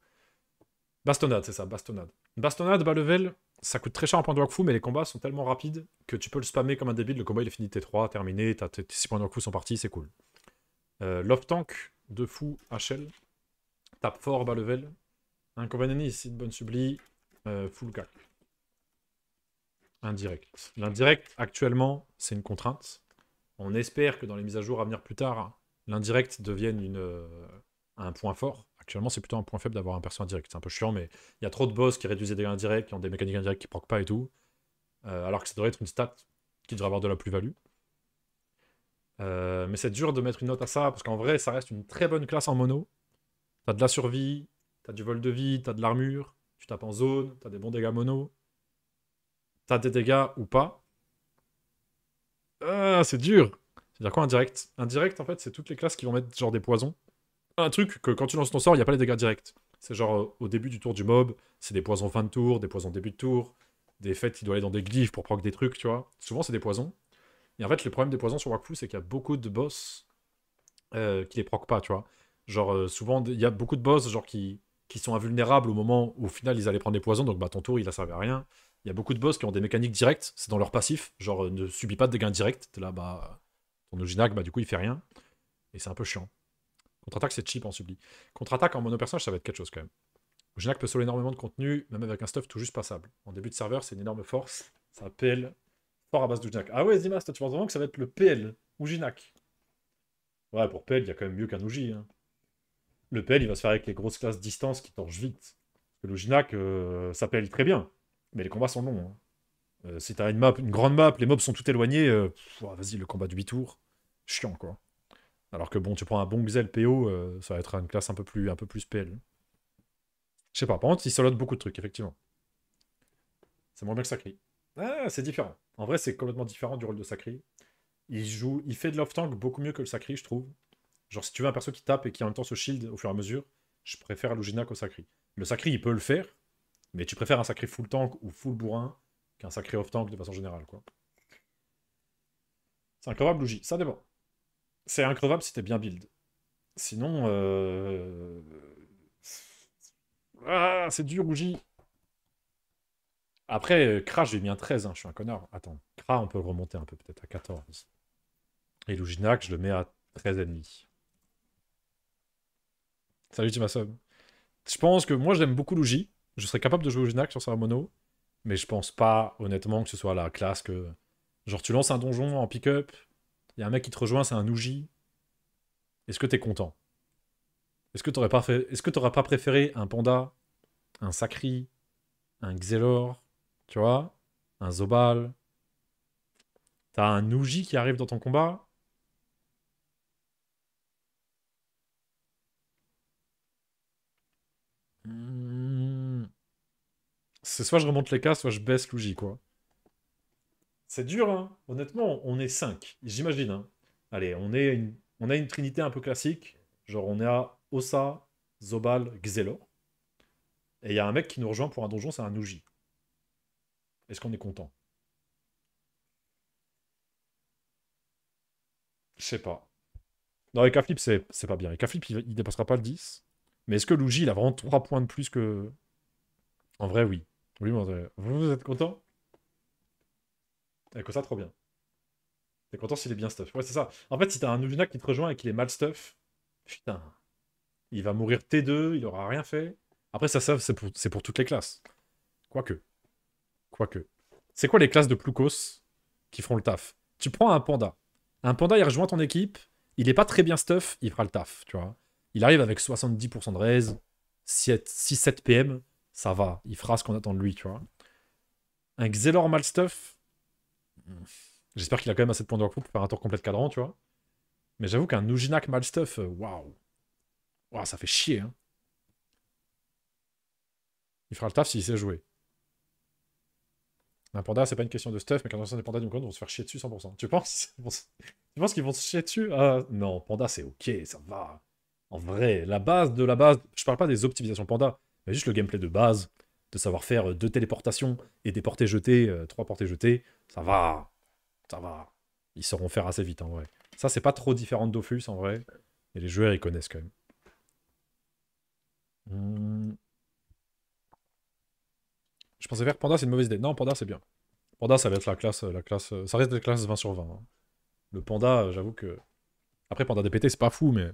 Bastonnade, c'est ça, bastonnade. Bastonnade, bas level, ça coûte très cher en point de wakfu, mais les combats sont tellement rapides que tu peux le spammer comme un débile. Le combat, il est fini T3, terminé, t'as tes 6 points de wakfu sont partis, c'est cool. Euh, Love Tank, de fou, HL. Tape fort, bas level. Un ici de bonne subli. Euh, full cac. Indirect. L'indirect, actuellement, c'est une contrainte. On espère que dans les mises à jour à venir plus tard, l'indirect devienne une, euh, un point fort actuellement, c'est plutôt un point faible d'avoir un perso indirect. C'est un peu chiant, mais il y a trop de boss qui réduisent les dégâts indirects, qui ont des mécaniques indirectes qui proc pas et tout. Euh, alors que ça devrait être une stat qui devrait avoir de la plus-value. Euh, mais c'est dur de mettre une note à ça, parce qu'en vrai, ça reste une très bonne classe en mono. T'as de la survie, t'as du vol de vie, t'as de l'armure, tu tapes en zone, t'as des bons dégâts mono. T'as des dégâts ou pas. Ah, c'est dur. C'est-à-dire quoi indirect Indirect, en fait, c'est toutes les classes qui vont mettre genre des poisons un truc que quand tu lances ton sort, il n'y a pas les dégâts directs. C'est genre euh, au début du tour du mob, c'est des poisons fin de tour, des poisons début de tour, des fêtes, il doit aller dans des glyphes pour proc des trucs, tu vois. Souvent, c'est des poisons. Et en fait, le problème des poisons sur Wakfu, c'est qu'il y a beaucoup de boss euh, qui les proc pas, tu vois. Genre, euh, souvent, il y a beaucoup de boss genre, qui, qui sont invulnérables au moment où, au final, ils allaient prendre des poisons, donc bah, ton tour, il a servi à rien. Il y a beaucoup de boss qui ont des mécaniques directes, c'est dans leur passif, genre ne subit pas de dégâts directs, là, bah, ton Ojinak, bah, du coup, il fait rien. Et c'est un peu chiant. Contre-attaque, c'est cheap en subli. Contre-attaque en mono-personnage, ça va être quelque chose quand même. Oujinak peut solo énormément de contenu, même avec un stuff tout juste passable. En début de serveur, c'est une énorme force. Ça appelle fort à base d'Oujinak. Ah ouais, Zimas, tu penses vraiment que ça va être le PL Oujinak. Ouais, pour PL, il y a quand même mieux qu'un Ouji. Hein. Le PL, il va se faire avec les grosses classes distance qui torchent vite. Le euh, ça PL très bien. Mais les combats sont longs. C'est hein. euh, si t'as une map, une grande map, les mobs sont tout éloignés, euh, vas-y, le combat du tours. chiant quoi. Alors que bon, tu prends un bon Xel PO, euh, ça va être une classe un peu plus, un peu plus PL. Je sais pas, par contre, il solote beaucoup de trucs, effectivement. C'est moins bien que Sakri. Ah, c'est différent. En vrai, c'est complètement différent du rôle de Sakri. Il joue, il fait de l'off-tank beaucoup mieux que le Sakri, je trouve. Genre, si tu veux un perso qui tape et qui en même temps se shield au fur et à mesure, je préfère Lugina qu'au Sakri. Le Sakri, il peut le faire, mais tu préfères un Sakri full tank ou full bourrin qu'un Sakri off-tank de façon générale, quoi. C'est incroyable, Lugi. Ça dépend. C'est increvable, t'es bien build. Sinon, euh, ah, c'est dur, Rougi. Après, Crash, euh, j'ai mis un 13, hein, je suis un connard. Attends, Crash, on peut le remonter un peu, peut-être à 14. Et Luginac, je le mets à 13 ennemis. Salut, tu Je pense que moi, j'aime beaucoup Lougi. Je serais capable de jouer Luginac sur sa mono. Mais je pense pas, honnêtement, que ce soit la classe que. Genre, tu lances un donjon en pick-up, il y a un mec qui te rejoint, c'est un Ouji, est-ce que t'es content Est-ce que t'aurais pas, fait... pas préféré un panda, un Sakri, un Xelor, tu vois, un zobal T'as un Ouji qui arrive dans ton combat hmm. C'est soit je remonte les cas, soit je baisse l'Ouji, quoi. C'est dur, hein honnêtement, on est 5, j'imagine. Hein. Allez, on, est on a une trinité un peu classique. Genre, on est à Ossa, Zobal, Xelor. Et il y a un mec qui nous rejoint pour un donjon, c'est un Ouji. Est-ce qu'on est content Je sais pas. Non, avec Aflip, c'est pas bien. Avec il, ne dépassera pas le 10. Mais est-ce que Luji, il a vraiment 3 points de plus que. En vrai, oui. Oui, vous êtes content que ça, trop bien. T'es content s'il est bien stuff. Ouais, c'est ça. En fait, si t'as un Ujina qui te rejoint et qu'il est mal stuff, putain, il va mourir T2, il aura rien fait. Après, ça, ça c'est pour, toutes les classes. Quoique. Quoique. C'est quoi les classes de Ploukos qui feront le taf Tu prends un panda. Un panda, il rejoint ton équipe, il est pas très bien stuff, il fera le taf, tu vois. Il arrive avec 70% de raise, 6-7 PM, ça va, il fera ce qu'on attend de lui, tu vois. Un Xelor mal stuff, J'espère qu'il a quand même assez de points de recours pour faire un tour complet de cadran, tu vois. Mais j'avoue qu'un mal stuff, euh, waouh. Waouh, ça fait chier, hein. Il fera le taf s'il sait jouer. Un panda, c'est pas une question de stuff, mais quand on sent des pandas du ils vont se faire chier dessus 100%. Tu penses Tu penses qu'ils vont se chier dessus ah, Non, panda, c'est ok, ça va. En vrai, la base de la base, je parle pas des optimisations panda, mais juste le gameplay de base de savoir faire euh, deux téléportations et des portées jetées, euh, trois portées jetées, ça va, ça va. Ils sauront faire assez vite en hein, vrai. Ça, c'est pas trop différent de Dofus en vrai. Et les joueurs, ils connaissent quand même. Hmm. Je pensais faire Panda, c'est une mauvaise idée. Non, Panda, c'est bien. Panda, ça va être la classe, euh, la classe, ça reste la classe 20 sur 20. Hein. Le Panda, j'avoue que. Après, Panda DPT, c'est pas fou, mais.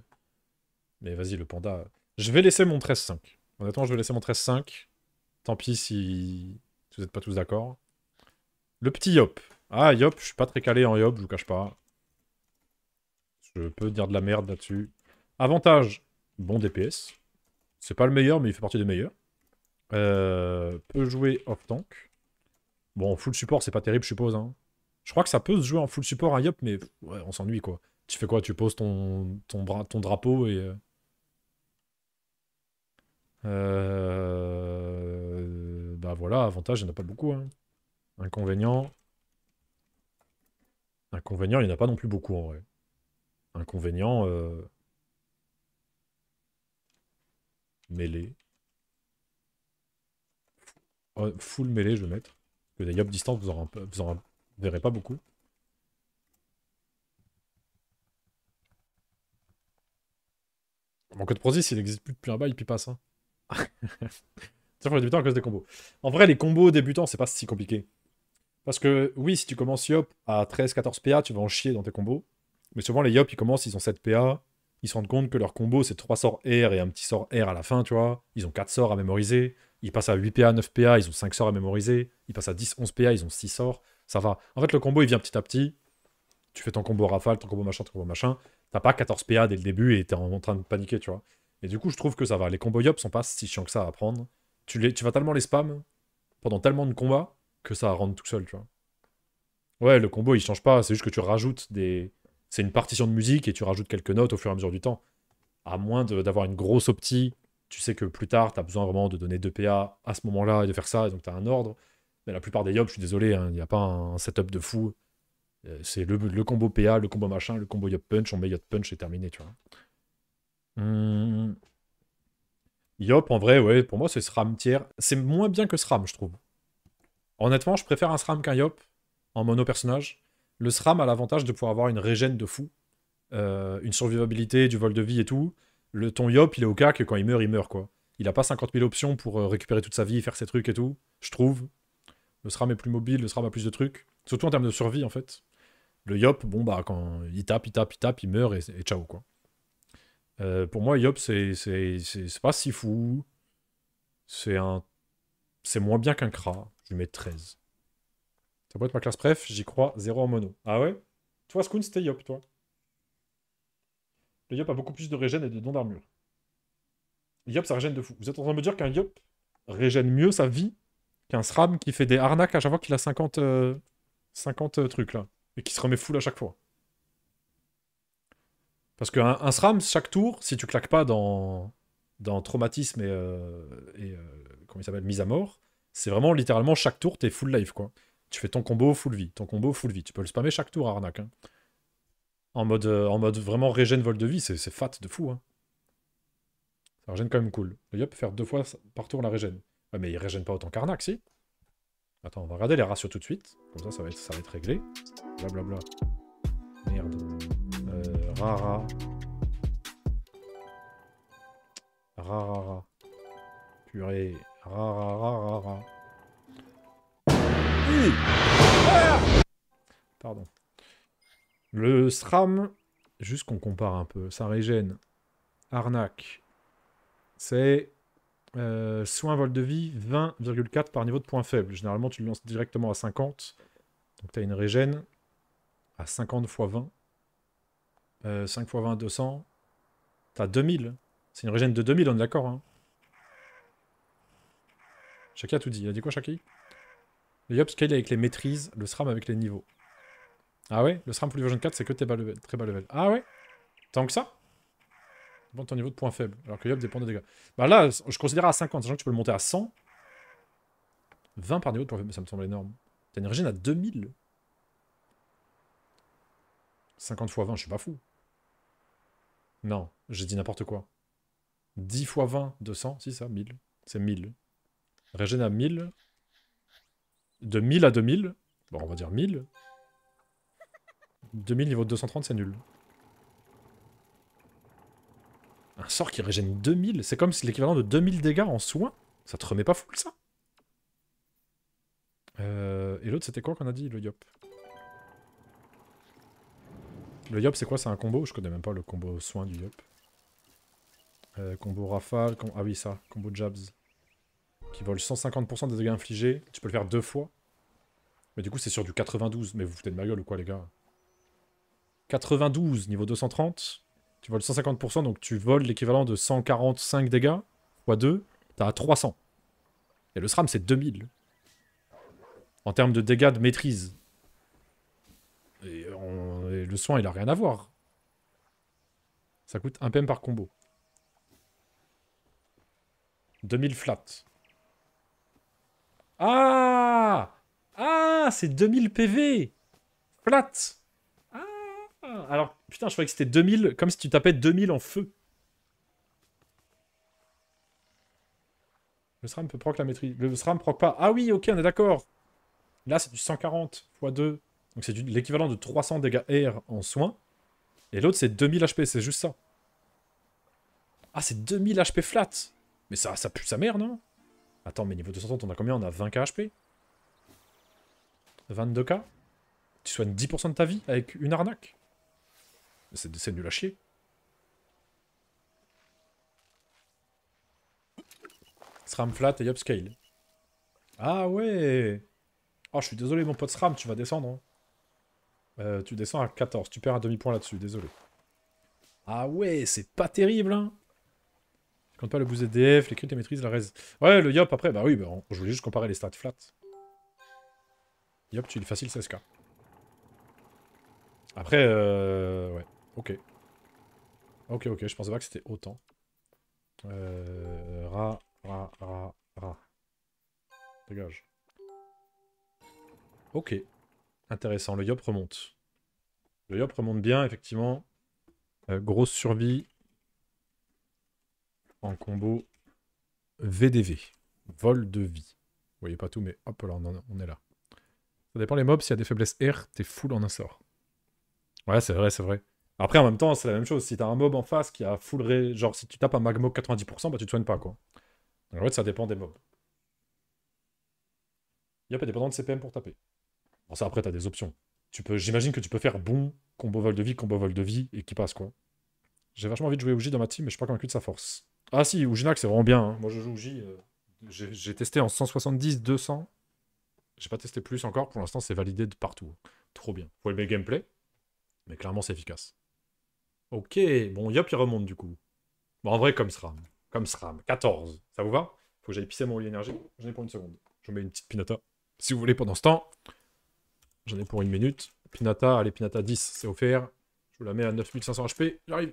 Mais vas-y, le Panda. Je vais laisser mon 13-5. Honnêtement, je vais laisser mon 13-5. Tant pis si vous n'êtes pas tous d'accord. Le petit Yop. Ah, Yop, je suis pas très calé en Yop, je vous cache pas. Je peux dire de la merde là-dessus. Avantage, bon DPS. C'est pas le meilleur, mais il fait partie des meilleurs. Euh, peut jouer off-tank. Bon, full support, c'est pas terrible, je suppose. Hein. Je crois que ça peut se jouer en full support à Yop, mais on s'ennuie, quoi. Tu fais quoi Tu poses ton, ton drapeau et... Euh... euh bah voilà, avantage, il n'y en a pas beaucoup. Hein. Inconvénient. Inconvénient, il n'y en a pas non plus beaucoup en vrai. Inconvénient. mêlé euh, Mêlée. Oh, full mêlée, je vais mettre. Que d'ailleurs distance, vous en, vous verrez pas beaucoup. Mon code Prozis, s'il existe plus depuis un bail, il passe hein. les débutants à cause des combos. En vrai, les combos débutants, c'est pas si compliqué. Parce que oui, si tu commences Yop à 13-14 PA, tu vas en chier dans tes combos. Mais souvent, les Yop, ils commencent, ils ont 7 PA. Ils se rendent compte que leur combo, c'est 3 sorts R et un petit sort R à la fin, tu vois. Ils ont 4 sorts à mémoriser. Ils passent à 8 PA, 9 PA, ils ont 5 sorts à mémoriser. Ils passent à 10, 11 PA, ils ont 6 sorts. Ça va. En fait, le combo, il vient petit à petit. Tu fais ton combo rafale, ton combo machin, ton combo machin. T'as pas 14 PA dès le début et t'es en train de paniquer, tu vois. Et du coup, je trouve que ça va. Les combos Yop sont pas si chiants que ça à apprendre tu, vas tellement les spam pendant tellement de combats que ça rentre tout seul, tu vois. Ouais, le combo, il change pas, c'est juste que tu rajoutes des... C'est une partition de musique et tu rajoutes quelques notes au fur et à mesure du temps. À moins d'avoir une grosse opti, tu sais que plus tard, tu as besoin vraiment de donner 2 PA à ce moment-là et de faire ça, et donc tu as un ordre. Mais la plupart des yobs, je suis désolé, il hein, n'y a pas un setup de fou. Euh, c'est le, le, combo PA, le combo machin, le combo Yop punch, on met yob punch et terminé, tu vois. Hum... Yop, en vrai, ouais, pour moi, c'est SRAM tiers. C'est moins bien que SRAM, je trouve. Honnêtement, je préfère un SRAM qu'un Yop en mono-personnage. Le SRAM a l'avantage de pouvoir avoir une régène de fou, euh, une survivabilité, du vol de vie et tout. Le ton Yop, il est au cas que quand il meurt, il meurt, quoi. Il a pas 50 000 options pour euh, récupérer toute sa vie, faire ses trucs et tout, je trouve. Le SRAM est plus mobile, le SRAM a plus de trucs. Surtout en termes de survie, en fait. Le Yop, bon, bah, quand il tape, il tape, il tape, il meurt et ciao, quoi. Euh, pour moi, Yop, c'est pas si fou. C'est un... C'est moins bien qu'un Kra. Je mets 13. Ça peut être ma classe préf, j'y crois, 0 en mono. Ah ouais Toi, Scoon, c'était Yop, toi. Le Yop a beaucoup plus de régène et de dons d'armure. Yop, ça régène de fou. Vous êtes en train de me dire qu'un Yop régène mieux sa vie qu'un SRAM qui fait des arnaques à chaque fois qu'il a 50, 50 euh, euh, trucs, là. Et qui se remet full à chaque fois. Parce qu'un un SRAM, chaque tour, si tu claques pas dans, dans traumatisme et, euh, euh, comment il s'appelle, mise à mort, c'est vraiment littéralement chaque tour, t'es full life, quoi. Tu fais ton combo full vie, ton combo full vie. Tu peux le spammer chaque tour, arnaque. Hein. En, mode, euh, en mode vraiment régène vol de vie, c'est fat de fou. Hein. Ça régène quand même cool. Le hop, faire deux fois par tour la régène. Ouais, mais il régène pas autant qu'arnaque, si Attends, on va regarder les ratios tout de suite. Comme ça, ça va être, ça va être réglé. Blablabla. Merde. Rara. Rara. Purée. Rara, ah Pardon. Le SRAM, juste qu'on compare un peu, ça régène. Arnaque. C'est euh, soin vol de vie 20,4 par niveau de point faible. Généralement, tu le lances directement à 50. Donc tu as une régène à 50 x 20. 5 x 20, 200. T'as 2000. C'est une régène de 2000, on est d'accord. Hein. a tout dit. Il a dit quoi, Shaky Le Yop scale avec les maîtrises, le SRAM avec les niveaux. Ah ouais Le SRAM pour version 4, c'est que t'es très bas level. Ah ouais Tant que ça Bon, ton niveau de points faible. Alors que Yop dépend des dégâts. Bah là, je considère à 50, sachant que tu peux le monter à 100. 20 par niveau de point ça me semble énorme. T'as une régène à 2000 50 x 20, je suis pas fou. Non, j'ai dit n'importe quoi. 10 x 20, 200, si ça, 1000. C'est 1000. Régène à 1000. De 1000 à 2000. Bon, on va dire 1000. 2000 niveau 230, c'est nul. Un sort qui régène 2000, c'est comme l'équivalent de 2000 dégâts en soins. Ça te remet pas full, ça euh, Et l'autre, c'était quoi qu'on a dit, le yop le Yop, c'est quoi C'est un combo Je connais même pas le combo soin du Yop. Euh, combo rafale, ah oui ça, combo jabs. Qui vole 150% des dégâts infligés. Tu peux le faire deux fois. Mais du coup c'est sur du 92. Mais vous foutez de ma gueule ou quoi les gars 92, niveau 230. Tu voles 150%, donc tu voles l'équivalent de 145 dégâts. x 2, t'as 300. Et le SRAM c'est 2000. En termes de dégâts de maîtrise. Et on le soin, il a rien à voir. Ça coûte un PM par combo. 2000 flat. Ah Ah C'est 2000 PV Flat Ah Alors, putain, je croyais que c'était 2000, comme si tu tapais 2000 en feu. Le SRAM peut proc la maîtrise. Le SRAM proc pas. Ah oui, ok, on est d'accord. Là, c'est du 140 x 2. Donc c'est l'équivalent de 300 dégâts air en soins. Et l'autre, c'est 2000 HP, c'est juste ça. Ah, c'est 2000 HP flat Mais ça, ça pue sa mère, non Attends, mais niveau 230, on a combien On a 20k HP 22k Tu soignes 10% de ta vie avec une arnaque C'est nul à chier. SRAM flat et upscale. Ah ouais oh, je suis désolé, mon pote SRAM, tu vas descendre. Hein. Euh, tu descends à 14. Tu perds un demi-point là-dessus, désolé. Ah ouais, c'est pas terrible, hein Tu compte pas le boost DF, les crits maîtrise, la res. Ouais, le Yop après, bah oui, bah, je voulais juste comparer les stats flat. Yop, tu es facile 16k. Après, euh... ouais, ok. Ok, ok, je pensais pas que c'était autant. Euh... Ra, ra, ra, ra. Dégage. Ok. Intéressant, le Yop remonte. Le Yop remonte bien, effectivement. Euh, grosse survie en combo VDV. Vol de vie. Vous voyez pas tout, mais hop, là, on, est là. Ça dépend les mobs, s'il y a des faiblesses R, t'es full en un sort. Ouais, c'est vrai, c'est vrai. Après, en même temps, c'est la même chose. Si t'as un mob en face qui a full... Ré... Genre, si tu tapes un magmo 90%, bah tu te soignes pas, quoi. en fait, ça dépend des mobs. Yop est dépendant de CPM pour taper. Bon, ça, après, t'as des options. Tu peux, j'imagine que tu peux faire bon, combo vol de vie, combo vol de vie, et qui passe, quoi. J'ai vachement envie de jouer Uji dans ma team, mais je suis pas convaincu de sa force. Ah si, Ujinak, c'est vraiment bien. Hein. Moi, je joue Uji. Euh, j'ai testé en 170, 200. J'ai pas testé plus encore. Pour l'instant, c'est validé de partout. Trop bien. Faut le gameplay, mais clairement, c'est efficace. Ok, bon, Yop, il remonte, du coup. Bon, en vrai, comme SRAM. Comme SRAM. 14. Ça vous va Faut que j'aille pisser mon lit énergie. je n'ai pour une seconde. Je mets une petite pinata. Si vous voulez, pendant ce temps, J'en ai pour une minute. Pinata, allez, Pinata 10, c'est offert. Je vous la mets à 9500 HP. J'arrive.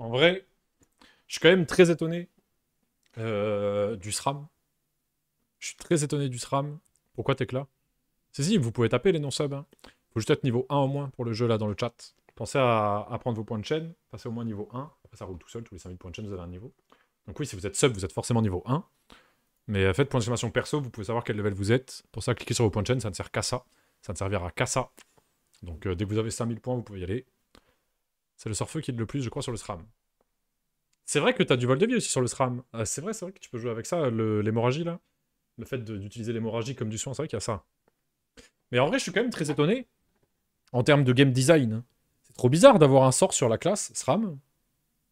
En vrai, je suis quand même très étonné euh, du SRAM. Je suis très étonné du SRAM. Pourquoi t'es que là Si, si, vous pouvez taper les non-subs. Il hein. Faut juste être niveau 1 au moins pour le jeu là dans le chat. Pensez à, prendre vos points de chaîne, passez au moins niveau 1. ça roule tout seul, tous les 5000 points de chaîne, vous avez un niveau. Donc oui, si vous êtes sub, vous êtes forcément niveau 1. Mais euh, faites point d'exclamation perso, vous pouvez savoir quel level vous êtes. Pour ça, cliquez sur vos points de chaîne, ça ne sert qu'à ça. Ça ne servira qu'à ça. Donc euh, dès que vous avez 5000 points, vous pouvez y aller. C'est le surfeu qui est le plus, je crois, sur le SRAM. C'est vrai que t'as du vol de vie aussi sur le SRAM. Euh, c'est vrai, c'est vrai que tu peux jouer avec ça, l'hémorragie, là. Le fait d'utiliser l'hémorragie comme du soin, c'est vrai qu'il y a ça. Mais en vrai, je suis quand même très étonné en termes de game design. Hein. C'est trop bizarre d'avoir un sort sur la classe SRAM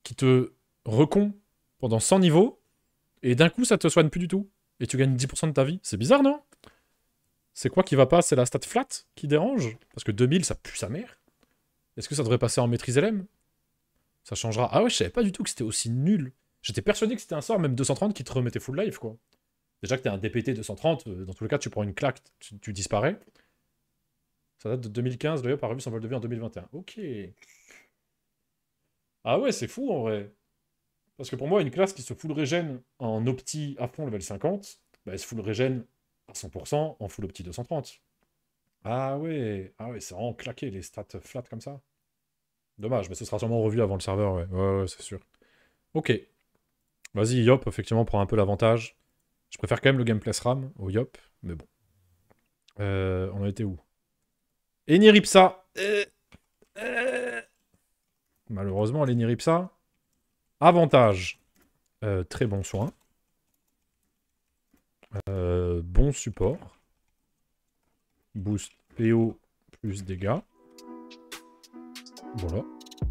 qui te recon pendant 100 niveaux et d'un coup, ça te soigne plus du tout. Et tu gagnes 10% de ta vie. C'est bizarre, non C'est quoi qui va pas C'est la stat flat qui dérange Parce que 2000, ça pue sa mère. Est-ce que ça devrait passer en maîtrise LM Ça changera. Ah ouais, je savais pas du tout que c'était aussi nul. J'étais persuadé que c'était un sort, même 230, qui te remettait full life, quoi. Déjà que t'es un DPT 230, euh, dans tous les cas, tu prends une claque, tu, disparais. Ça date de 2015, d'ailleurs, par revue vol de vie en 2021. Ok. Ah ouais, c'est fou en vrai. Parce que pour moi, une classe qui se full régène en opti à fond level 50, bah, elle se full régène à 100% en full opti 230. Ah ouais, ah ouais, c'est vraiment claqué les stats flat comme ça. Dommage, mais ce sera sûrement revu avant le serveur, ouais, ouais, c'est sûr. Ok. Vas-y, Yop, effectivement, prend un peu l'avantage. Je préfère quand même le gameplay SRAM au Yop, mais bon. Euh, on a été où Eniripsa Malheureusement, l'Eniripsa. Avantage. Euh, très bon soin. Euh, bon support. Boost PO plus dégâts. Voilà.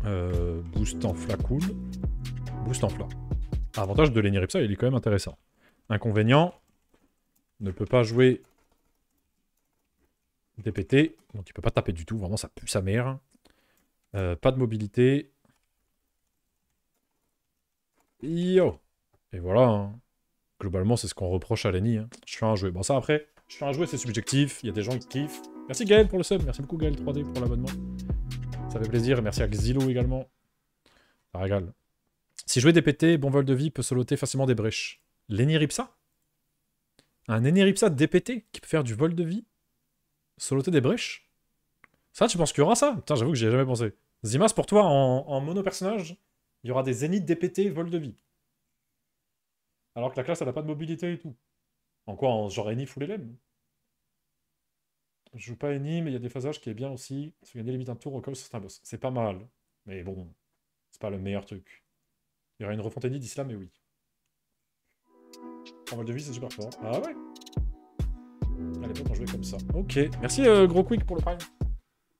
Euh, boost en fla cool. Boost en fla. Avantage de ripsa il est quand même intéressant. Inconvénient, ne peut pas jouer DPT, donc il peut pas taper du tout, vraiment ça pue sa mère. Euh, pas de mobilité. Yo Et voilà, hein. globalement c'est ce qu'on reproche à Lenny. Hein. Je suis un jouet. Bon ça après, je suis un jouet c'est subjectif, il y a des gens qui kiffent, Merci Gaël pour le sub, merci beaucoup Gaël 3D pour l'abonnement. Ça fait plaisir, merci à Xilo également. Ça régale. Si jouer DPT, bon vol de vie peut soloter facilement des brèches. L'Eniripsa Un Eniripsa DPT qui peut faire du vol de vie Soloter des brèches Ça, tu penses qu'il y aura ça Putain, j'avoue que j'y ai jamais pensé. Zimas, pour toi, en, mono-personnage, il y aura des zéniths DPT vol de vie. Alors que la classe, elle n'a pas de mobilité et tout. En quoi en, Genre Eni full LM je joue pas Eni, mais il y a des phasages qui est bien aussi. Se gagner limite un tour au cas c'est boss. C'est pas mal, mais bon, c'est pas le meilleur truc. Il y aura une refonte Eni d'Islam, mais oui. En mode de vie, c'est super fort. Ah ouais À l'époque, on jouait comme ça. Ok, merci euh, Gros Quick pour le prime.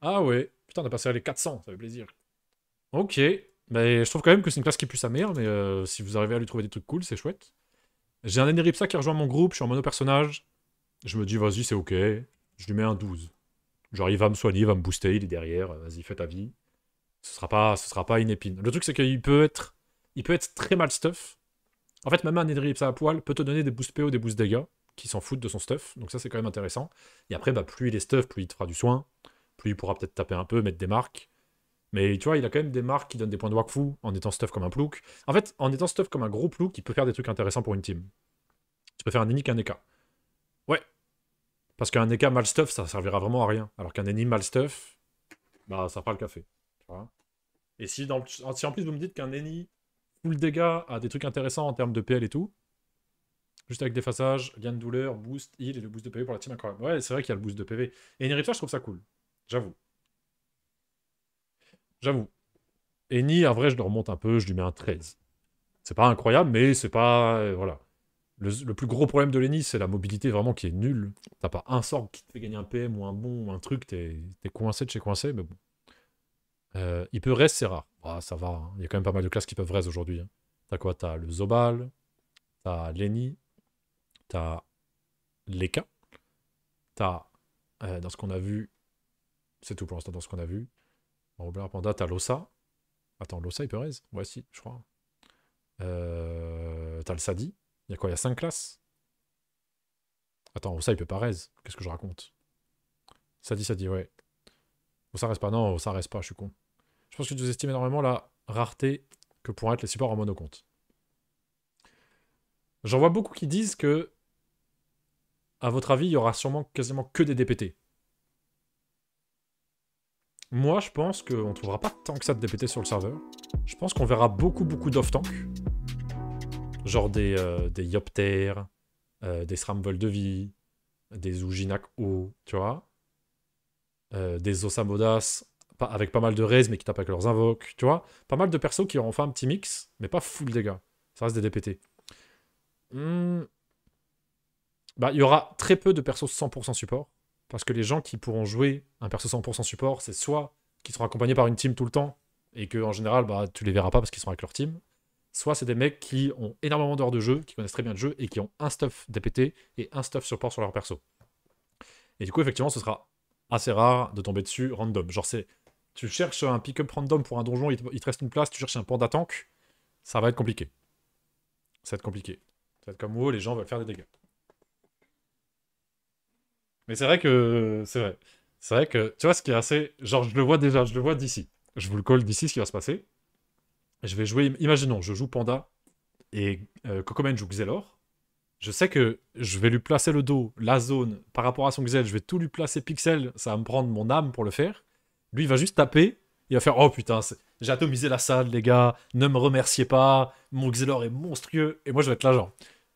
Ah ouais, putain, on a passé à les 400, ça fait plaisir. Ok, mais je trouve quand même que c'est une classe qui pue sa mère, mais euh, si vous arrivez à lui trouver des trucs cool, c'est chouette. J'ai un Eneripsa qui rejoint mon groupe, je suis en mono personnage. Je me dis, vas-y, c'est ok je lui mets un 12. Genre, il va me soigner, il va me booster, il est derrière, euh, vas-y, fais ta vie. Ce sera pas, ce sera pas une épine. Le truc, c'est qu'il peut être, il peut être très mal stuff. En fait, même un ça à poil peut te donner des boosts PO, des boosts dégâts, qui s'en foutent de son stuff. Donc ça, c'est quand même intéressant. Et après, bah, plus il est stuff, plus il te fera du soin, plus il pourra peut-être taper un peu, mettre des marques. Mais tu vois, il a quand même des marques qui donnent des points de Wakfu en étant stuff comme un plouc. En fait, en étant stuff comme un gros plouc, il peut faire des trucs intéressants pour une team. Tu peux faire un unique, un Eka. Parce qu'un éca mal stuff, ça servira vraiment à rien. Alors qu'un ennemi mal stuff, bah, ça fera le café. Et si, dans ah, en plus vous me dites qu'un ennemi full dégâts a des trucs intéressants en termes de PL et tout, juste avec des façages, lien de douleur, boost, heal et le boost de PV pour la team incroyable. Ouais, c'est vrai qu'il y a le boost de PV. Et une je trouve ça cool. J'avoue. J'avoue. ni en vrai, je le remonte un peu, je lui mets un 13. C'est pas incroyable, mais c'est pas. Euh, voilà. Le, plus gros problème de Lenny c'est la mobilité vraiment qui est nulle. T'as pas un sort qui te fait gagner un PM ou un bon ou un truc, t'es es coincé de chez coincé, mais bon. Euh, il peut rester c'est rare. Bah, ça va, hein. il y a quand même pas mal de classes qui peuvent reste aujourd'hui. Hein. T'as quoi T'as le Zobal, t'as l'ENI, t'as l'ECA, t'as, euh, dans ce qu'on a vu, c'est tout pour l'instant dans ce qu'on a vu. Robert Panda, t'as l'OSA. Attends, l'OSA, il peut rester Ouais, si, je crois. Euh, t'as le Sadi il y a quoi Il y a 5 classes Attends, ça il peut pas raise. Qu'est-ce que je raconte Ça dit, ça dit, ouais. ça reste pas. Non, ça reste pas, je suis con. Je pense que vous estimes énormément la rareté que pourraient être les supports en monocompte. J'en vois beaucoup qui disent que, à votre avis, il y aura sûrement quasiment que des DPT. Moi, je pense qu'on ne trouvera pas tant que ça de DPT sur le serveur. Je pense qu'on verra beaucoup, beaucoup d'off-tank genre des, euh, des yopters, euh, des de vie, des Ujinak O, tu vois, euh, des Osamodas avec pas mal de raids mais qui tapent avec leurs invoques, tu vois, pas mal de persos qui auront fait un petit mix, mais pas full dégâts. Ça reste des DPT. Hmm. Bah, il y aura très peu de persos 100% support, parce que les gens qui pourront jouer un perso 100% support, c'est soit qui seront accompagnés par une team tout le temps, et que en général, bah, tu les verras pas parce qu'ils seront avec leur team, soit c'est des mecs qui ont énormément d'heures de jeu, qui connaissent très bien le jeu et qui ont un stuff DPT et un stuff support sur leur perso. Et du coup, effectivement, ce sera assez rare de tomber dessus random. Genre, c'est tu cherches un pick-up random pour un donjon, il te, reste une place, tu cherches un point d'attente, ça va être compliqué. Ça va être compliqué. Ça va être comme où oh, les gens veulent faire des dégâts. Mais c'est vrai que c'est vrai. C'est vrai que tu vois ce qui est assez genre je le vois déjà, je le vois d'ici. Je vous le colle d'ici ce qui va se passer je vais jouer, imaginons, je joue Panda et Kokomen euh, joue Xelor. Je sais que je vais lui placer le dos, la zone, par rapport à son Xel, je vais tout lui placer pixel, ça va me prendre mon âme pour le faire. Lui, il va juste taper, il va faire Oh putain, j'ai atomisé la salle, les gars, ne me remerciez pas, mon Xelor est monstrueux, et moi je vais être l'agent,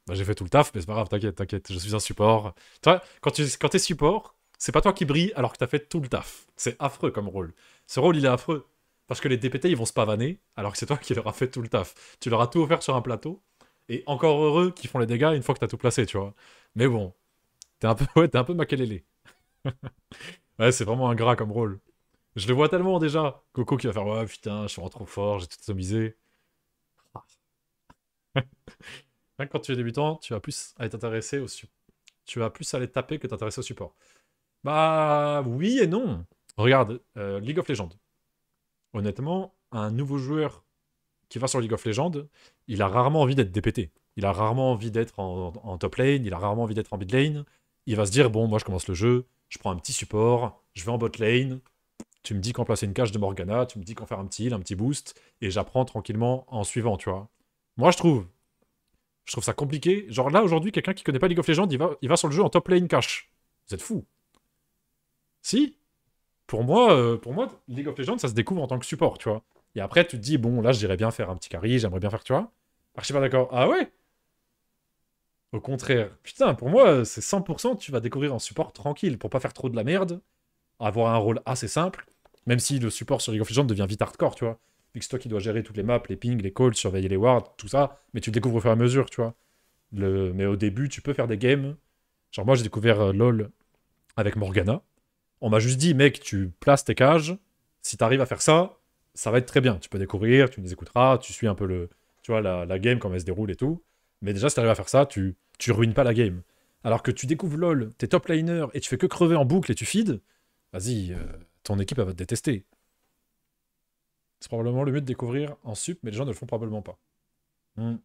bah, j'ai fait tout le taf, mais c'est pas grave, t'inquiète, t'inquiète, je suis un support. Tu quand, tu, quand t'es support, c'est pas toi qui brille alors que t'as fait tout le taf. C'est affreux comme rôle. Ce rôle, il est affreux. Parce que les DPT, ils vont se pavaner, alors que c'est toi qui leur as fait tout le taf. Tu leur as tout offert sur un plateau, et encore heureux qu'ils font les dégâts une fois que t'as tout placé, tu vois. Mais bon, t'es un peu, ouais, un peu ouais, c'est vraiment un gras comme rôle. Je le vois tellement déjà. Coco qui va faire Ouais, putain, je suis vraiment trop fort, j'ai tout somisé. Quand tu es débutant, tu vas plus à être au support. Tu vas plus aller taper que t'intéresser au support. Bah oui et non. Regarde, euh, League of Legends honnêtement, un nouveau joueur qui va sur League of Legends, il a rarement envie d'être DPT. Il a rarement envie d'être en, top lane, il a rarement envie d'être en mid lane. Il va se dire, bon, moi je commence le jeu, je prends un petit support, je vais en bot lane, tu me dis qu'en placer une cache de Morgana, tu me dis qu'en faire un petit heal, un petit boost, et j'apprends tranquillement en suivant, tu vois. Moi je trouve, je trouve ça compliqué. Genre là aujourd'hui, quelqu'un qui connaît pas League of Legends, il va, il va sur le jeu en top lane cache. Vous êtes fou. Si pour moi, euh, pour moi, League of Legends, ça se découvre en tant que support, tu vois. Et après, tu te dis, bon, là, j'irais bien faire un petit carry, j'aimerais bien faire, tu vois. suis pas d'accord. Ah ouais Au contraire. Putain, pour moi, c'est 100%, tu vas découvrir en support tranquille, pour pas faire trop de la merde, avoir un rôle assez simple, même si le support sur League of Legends devient vite hardcore, tu vois. Vu que c'est toi qui dois gérer toutes les maps, les pings, les calls, surveiller les wards, tout ça, mais tu le découvres au fur et à mesure, tu vois. Le... Mais au début, tu peux faire des games. Genre, moi, j'ai découvert euh, LoL avec Morgana on m'a juste dit, mec, tu places tes cages. Si tu arrives à faire ça, ça va être très bien. Tu peux découvrir, tu les écouteras, tu suis un peu le, tu vois, la, game, comment elle se déroule et tout. Mais déjà, si arrives à faire ça, tu, tu ruines pas la game. Alors que tu découvres LoL, t'es top laner et tu fais que crever en boucle et tu feed, vas-y, euh, ton équipe va te détester. C'est probablement le mieux de découvrir en sup, mais les gens ne le font probablement pas. Hmm.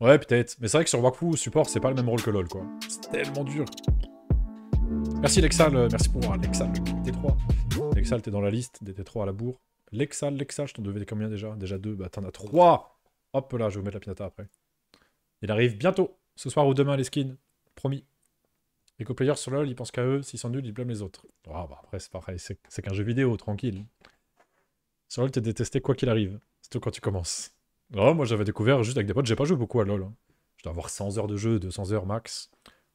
Ouais, peut-être. Mais c'est vrai que sur Wakfu, support, c'est pas le même rôle que LoL, quoi. C'est tellement dur. Merci Lexal, euh, merci pour euh, Lexal, T3. Lexal, t'es dans la liste des T3 à la bourre. Lexal, Lexal, je t'en devais combien déjà Déjà deux, bah t'en as trois Hop là, je vais vous mettre la pinata après. Il arrive bientôt, ce soir ou demain les skins, promis. Les co sur LoL, ils pensent qu'à eux, s'ils sont nuls, ils blâment les autres. Ah bah après, c'est pareil, c'est qu'un jeu vidéo, tranquille. Sur LoL, t'es détesté quoi qu'il arrive, C'est tout quand tu commences. Oh, moi j'avais découvert juste avec des potes, j'ai pas joué beaucoup à LoL. Hein. Je dois avoir 100 heures de jeu, 200 heures max.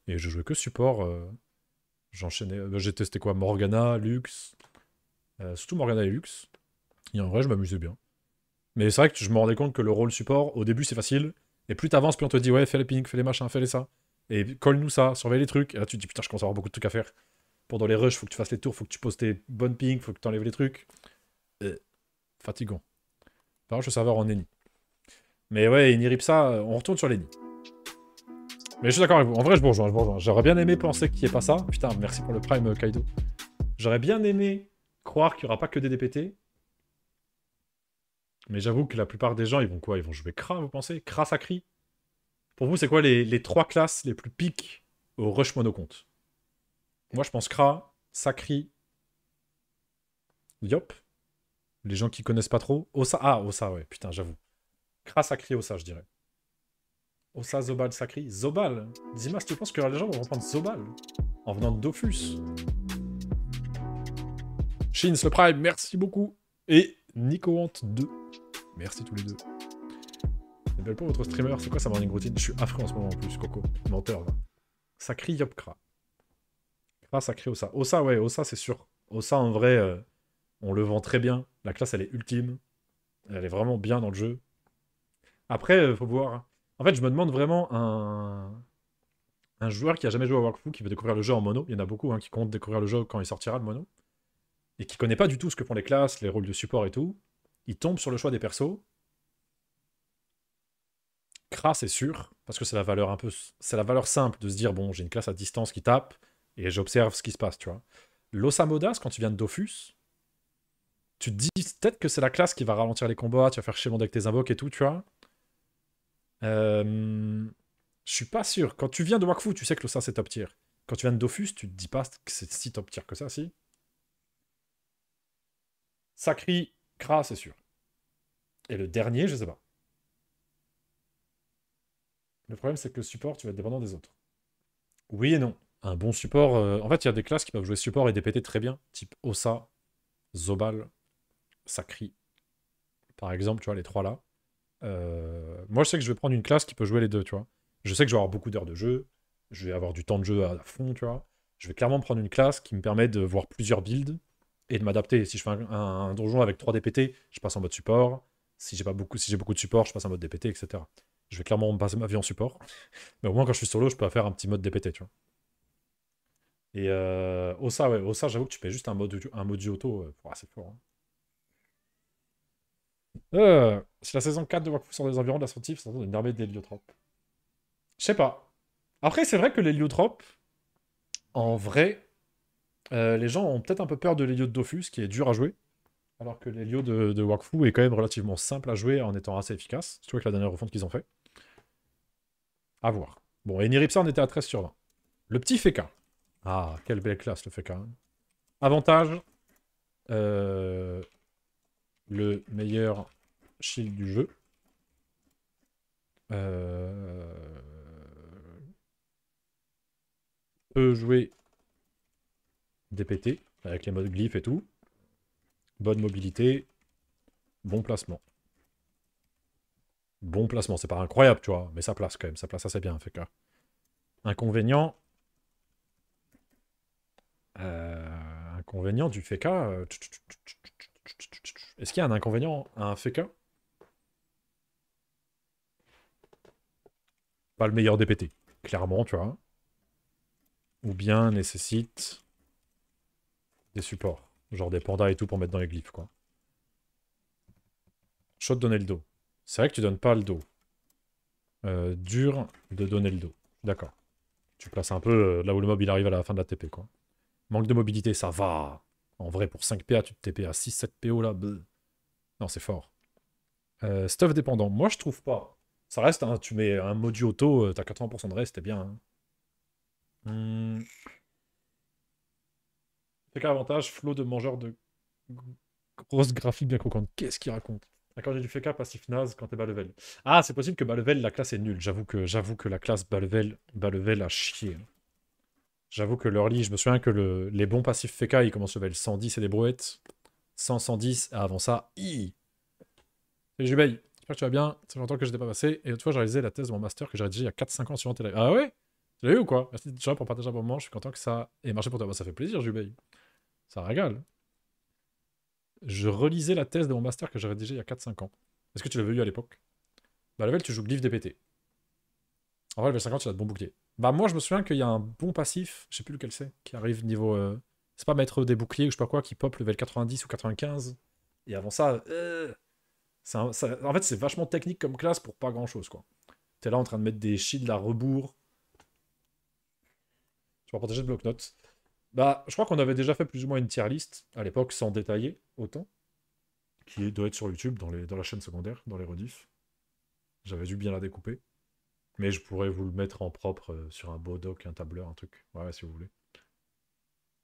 Et je jouais que support. Euh, J'enchaînais. Euh, bah, j'ai testé quoi Morgana, Lux. Euh, surtout Morgana et Lux. Et en vrai, je m'amusais bien. Mais c'est vrai que je me rendais compte que le rôle support, au début, c'est facile. Et plus t'avances, plus on te dit, ouais, fais les ping, fais les machins, fais les ça. Et colle-nous ça, surveille les trucs. Et là, tu dis, putain, je commence à avoir beaucoup de trucs à faire. Pendant les rushs, faut que tu fasses les tours, faut que tu poses tes bonnes pings, faut que tu enlèves les trucs. Euh, fatigant. Par contre, le serveur en Eni. Mais ouais, ça on retourne sur l'Eni. Mais je suis d'accord avec vous. En vrai, je vous je J'aurais bien aimé penser qu'il n'y ait pas ça. Putain, merci pour le prime, euh, Kaido. J'aurais bien aimé croire qu'il n'y aura pas que des DPT. Mais j'avoue que la plupart des gens, ils vont quoi Ils vont jouer Kra, vous pensez Kra Sakri Pour vous, c'est quoi les, trois classes les plus piques au rush monocompte Moi, je pense Kra, Sacri, Yop. Les gens qui connaissent pas trop. Osa, ah, Osa, ouais, putain, j'avoue. Kra, au Osa, je dirais. Osa Zobal Sacri. Zobal Dimas, tu penses que les gens vont reprendre Zobal en venant de Dofus Shins, le Prime, merci beaucoup. Et nicohant 2. Merci tous les deux. Belle pour votre streamer, c'est quoi sa morning routine Je suis affreux en ce moment en plus, Coco. Menteur, là. Sacri Yopkra. Kra, Sakri, Osa. Osa, ouais, Osa, c'est sûr. Osa, en vrai, euh, on le vend très bien. La classe, elle est ultime. Elle est vraiment bien dans le jeu. Après, euh, faut voir. Hein. En fait, je me demande vraiment un, joueur qui a jamais joué à Warcraft, qui veut découvrir le jeu en mono. Il y en a beaucoup hein, qui compte découvrir le jeu quand il sortira le mono. Et qui connaît pas du tout ce que font les classes, les rôles de support et tout. Il tombe sur le choix des persos. crasse c'est sûr, parce que c'est la valeur un peu. C'est la valeur simple de se dire bon, j'ai une classe à distance qui tape et j'observe ce qui se passe, tu vois. L'Osamodas, quand tu viens de Dofus, tu te dis peut-être que c'est la classe qui va ralentir les combats, tu vas faire chier mon deck tes invoques et tout, tu vois. Euh, je suis pas sûr. Quand tu viens de Wakfu, tu sais que l'Ossa c'est top tier. Quand tu viens de Dofus, tu te dis pas que c'est si top tier que ça, si. Sakri Kra, c'est sûr. Et le dernier, je sais pas. Le problème, c'est que le support, tu vas être dépendant des autres. Oui et non. Un bon support. Euh, en fait, il y a des classes qui peuvent jouer support et DPT très bien, type Osa, Zobal, Sakri Par exemple, tu vois, les trois là. Euh, moi, je sais que je vais prendre une classe qui peut jouer les deux, tu vois. Je sais que je vais avoir beaucoup d'heures de jeu, je vais avoir du temps de jeu à fond, tu vois. Je vais clairement prendre une classe qui me permet de voir plusieurs builds et de m'adapter. Si je fais un, donjon avec 3 DPT, je passe en mode support. Si j'ai pas beaucoup, si j'ai beaucoup de support, je passe en mode DPT, etc. Je vais clairement passer ma vie en support. Mais au moins, quand je suis solo, je peux faire un petit mode DPT, tu vois. Et au euh, ça ouais, j'avoue que tu fais juste un mode, un module auto, pour euh, c'est fort. Hein. Euh, c'est la saison 4 de Wakfu sur les environs de la sortie, c'est une armée l'héliotrope. Je sais pas. Après, c'est vrai que les l'héliotrope, en vrai, euh, les gens ont peut-être un peu peur de lieux de Dofus, qui est dur à jouer. Alors que les de, de Wakfu est quand même relativement simple à jouer en étant assez efficace, surtout avec la dernière refonte qu'ils ont fait. À voir. Bon, et Niripsa, on était à 13 sur 20. Le petit Feka. Ah, quelle belle classe le Feka. Hein. Avantage, euh, le meilleur shield du jeu. Euh, peut jouer DPT avec les modes glyphes et tout. Bonne mobilité, bon placement. Bon placement, c'est pas incroyable, tu vois, mais ça place quand même, ça place assez bien, fait Inconvénient, euh, inconvénient du FK, euh, est-ce qu'il y a un inconvénient à un féca Pas le meilleur DPT, clairement, tu vois. Ou bien nécessite des supports, genre des pandas et tout pour mettre dans les glyphes, quoi. Chaud de donner le dos. C'est vrai que tu donnes pas le dos. Euh, dur de donner le dos. D'accord. Tu places un peu euh, là où le mob il arrive à la fin de la TP, quoi. Manque de mobilité, ça va. En vrai, pour 5 PA, tu te TP à 6, 7 PO là. Non, c'est fort. Euh, stuff dépendant. Moi, je trouve pas. Ça reste, hein, tu mets un module auto, euh, t'as 80% de reste, t'es bien. Hein. Hum. FK avantage, flot de mangeurs de grosses graphiques bien croquante Qu'est-ce qu'il raconte ah, quand j'ai du FK passif naze quand t'es bas level. Ah, c'est possible que bas level, la classe est nulle. J'avoue que, j'avoue que la classe bas level, a chier. Hein. J'avoue que l'early, je me souviens que les bons passifs FK, ils commencent à level 110 et des brouettes. 100, 110, avant ça, i. Salut Jubei, j'espère que tu vas bien. Ça fait longtemps que je n'étais pas passé. Et une fois, j'ai réalisé la thèse de mon master que j'ai rédigé il y a 4-5 ans sur un télé. Ah ouais Tu l'as eu ou quoi Merci déjà pour partager un bon moment. Je suis content que ça ait marché pour toi. Bah, ça fait plaisir, Jubei. Ça régale. Je relisais la thèse de mon master que j'ai rédigé il y a 4-5 ans. Est-ce que tu l'avais eu à l'époque Bah, level, tu joues Glyph DPT. En vrai, level 50, tu as de bons boucliers. Bah moi je me souviens qu'il y a un bon passif, je sais plus lequel c'est, qui arrive niveau... Euh, c'est pas mettre des boucliers ou je sais pas quoi, qui pop level 90 ou 95. Et avant euh, ça... en fait c'est vachement technique comme classe pour pas grand chose quoi. T'es là en train de mettre des shields la rebours. Tu vas protéger de bloc-notes. Bah, je crois qu'on avait déjà fait plus ou moins une tier list à l'époque sans détailler autant, qui doit être sur YouTube dans, les, dans la chaîne secondaire, dans les redifs. J'avais dû bien la découper. Mais je pourrais vous le mettre en propre euh, sur un beau un tableur, un truc. Ouais, si vous voulez.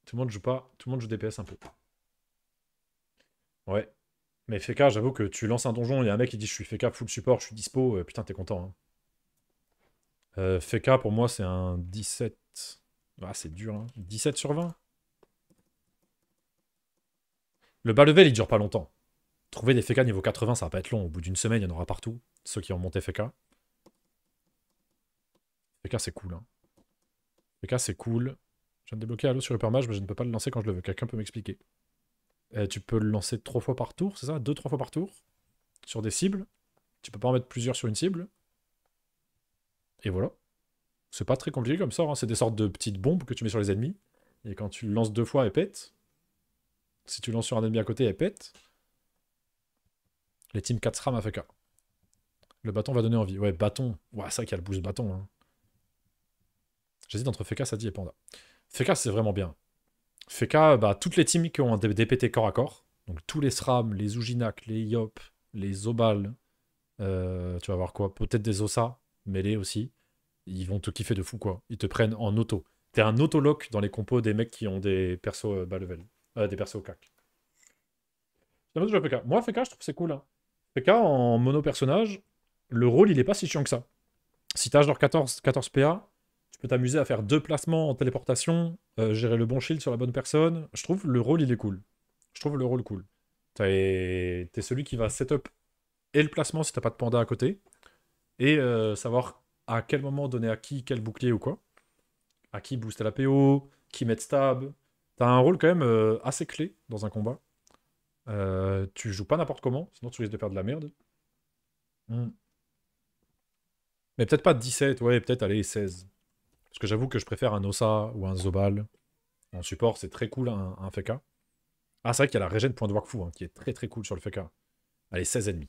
Tout le monde joue pas. Tout le monde joue DPS un peu. Ouais. Mais Feka, j'avoue que tu lances un donjon, il y a un mec qui dit je suis Feka, full support, je suis dispo, euh, putain t'es content. Hein. Euh, pour moi c'est un 17. Ah c'est dur, hein. 17 sur 20. Le bas level il dure pas longtemps. Trouver des Feka niveau 80 ça va pas être long, au bout d'une semaine il y en aura partout, ceux qui ont monté Feka cas c'est cool. Hein. cas c'est cool. Je viens de débloquer Halo sur Hypermage, mais je ne peux pas le lancer quand je le veux. Quelqu'un peut m'expliquer. Euh, tu peux le lancer trois fois par tour, c'est ça Deux, trois fois par tour Sur des cibles. Tu peux pas en mettre plusieurs sur une cible. Et voilà. C'est pas très compliqué comme ça Hein. C'est des sortes de petites bombes que tu mets sur les ennemis. Et quand tu le lances deux fois, elle pète. Si tu lances sur un ennemi à côté, elle pète. Les teams 4 SRAM AFK. Le bâton va donner envie. Ouais, bâton. Ouais, ça qui a le boost bâton. Hein. J'hésite entre Feka, Sadi et Panda. Feka c'est vraiment bien. Feka, bah, toutes les teams qui ont un DPT corps à corps, donc tous les SRAM, les Uginak, les Yop, les Obal, euh, tu vas voir quoi, peut-être des Osa, mêlés aussi, ils vont te kiffer de fou, quoi. Ils te prennent en auto. T'es un autolock dans les compos des mecs qui ont des persos euh, bas level, euh, des persos au cac. Moi, Feka, je trouve c'est cool. Hein. en mono-personnage, le rôle, il est pas si chiant que ça. Si t'as genre 14, 14 PA, tu peux t'amuser à faire deux placements en téléportation, euh, gérer le bon shield sur la bonne personne. Je trouve le rôle, il est cool. Je trouve le rôle cool. T'es es celui qui va setup et le placement si t'as pas de panda à côté, et euh, savoir à quel moment donner à qui quel bouclier ou quoi, à qui booster la PO, qui mettre stab. as un rôle quand même euh, assez clé dans un combat. tu joues pas n'importe comment, sinon tu risques de perdre de la merde. Hmm. Mais peut-être pas 17, ouais, peut-être aller 16. Parce que j'avoue que je préfère un Osa ou un Zobal. En support, c'est très cool un, un Ah, c'est vrai qu'il y a la régène point de fou hein, qui est très très cool sur le Feka. Allez est 16 ennemis.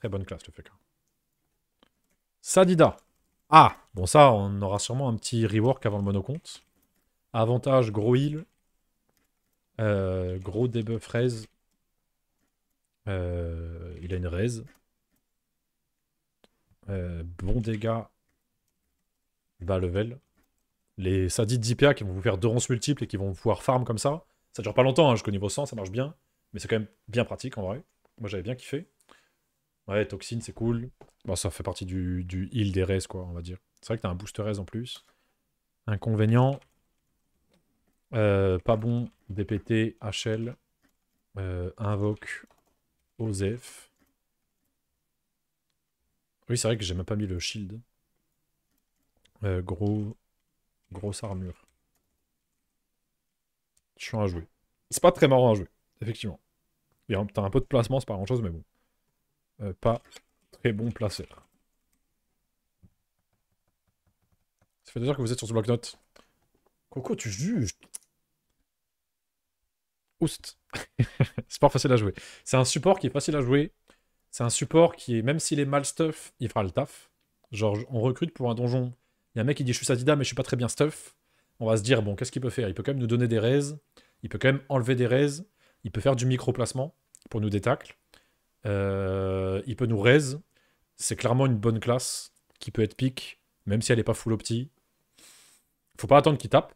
Très bonne classe le Feka. Sadida. Ah, bon ça, on aura sûrement un petit rework avant le monocompte. Avantage, gros heal. Euh, gros debuff raise. Euh, il a une raise. Euh, bon dégâts bas level. Les, sadites DPA qui vont vous faire deux ronces multiples et qui vont pouvoir farm comme ça. Ça dure pas longtemps, hein, jusqu'au niveau 100, ça marche bien. Mais c'est quand même bien pratique en vrai. Moi j'avais bien kiffé. Ouais, toxine, c'est cool. Bon, ça fait partie du, du heal des res, quoi, on va dire. C'est vrai que t'as un booster res en plus. Inconvénient. Euh, pas bon, DPT, HL, euh, invoque, OZF. Oui, c'est vrai que j'ai même pas mis le shield. Euh, gros, grosse armure. Chiant à jouer. C'est pas très marrant à jouer, effectivement. t'as un peu de placement, c'est pas grand chose, mais bon. Euh, pas très bon placer Ça fait dire que vous êtes sur ce bloc-notes. Coco, tu juges Oust pas facile à jouer. C'est un support qui est facile à jouer. C'est un support qui est, même s'il est mal stuff, il fera le taf. Genre, on recrute pour un donjon il un mec qui dit Je suis Sadida, mais je suis pas très bien stuff. On va se dire Bon, qu'est-ce qu'il peut faire Il peut quand même nous donner des raises. Il peut quand même enlever des raises. Il peut faire du micro-placement pour nous détacle, euh, il peut nous raise. C'est clairement une bonne classe qui peut être pique, même si elle n'est pas full opti. Faut pas attendre qu'il tape.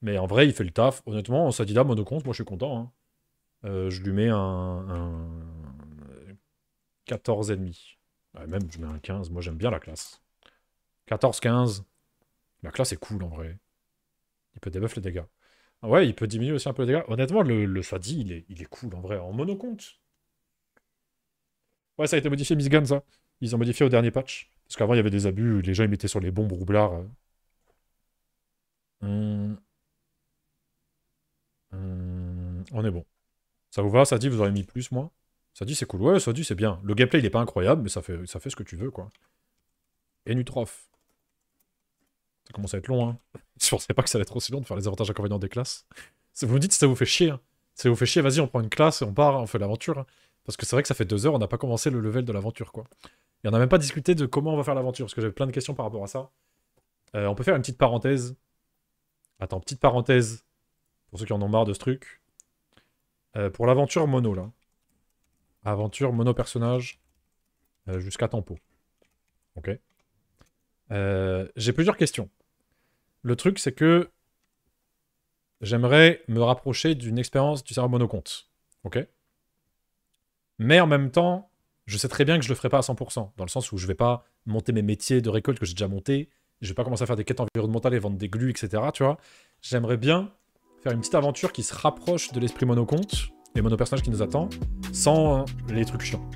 Mais en vrai, il fait le taf. Honnêtement, en Sadida, monoconte, moi je suis content. Hein. Euh, je lui mets un, 14,5. même, je mets un 15. Moi, j'aime bien la classe. 14-15. La bah, classe c'est cool en vrai. Il peut débuff les dégâts. Ah ouais, il peut diminuer aussi un peu les dégâts. Honnêtement, le, Sadi il est, il est cool en vrai, en monocompte. Ouais, ça a été modifié, miss ça. Hein. Ils ont modifié au dernier patch. Parce qu'avant, il y avait des abus, les gens, ils mettaient sur les bombes roublards. Euh. Euh. Euh, on est bon. Ça vous va, ça dit, vous aurez mis plus, moi Ça dit, c'est cool. Ouais, ça dit, c'est bien. Le gameplay, il est pas incroyable, mais ça fait, ça fait ce que tu veux, quoi. Et ça commence à être long, hein. Je pensais pas que ça allait être aussi long de faire les avantages et inconvénients des classes. Vous me dites si ça vous fait chier. Si hein. ça vous fait chier, vas-y, on prend une classe et on part, on fait l'aventure. Hein. Parce que c'est vrai que ça fait deux heures, on n'a pas commencé le level de l'aventure, quoi. Et on n'a même pas discuté de comment on va faire l'aventure, parce que j'avais plein de questions par rapport à ça. Euh, on peut faire une petite parenthèse. Attends, petite parenthèse. Pour ceux qui en ont marre de ce truc. Euh, pour l'aventure mono, là. Aventure mono-personnage. Euh, jusqu'à tempo. Ok. J'ai plusieurs questions. Le truc, c'est que j'aimerais me rapprocher d'une expérience du serveur monocompte. OK Mais en même temps, je sais très bien que je le ferai pas à 100%, dans le sens où je vais pas monter mes métiers de récolte que j'ai déjà montés, je vais pas commencer à faire des quêtes environnementales et vendre des glues, etc. Tu vois J'aimerais bien faire une petite aventure qui se rapproche de l'esprit monocompte, les monopersonnages qui nous attend, sans les trucs chiants.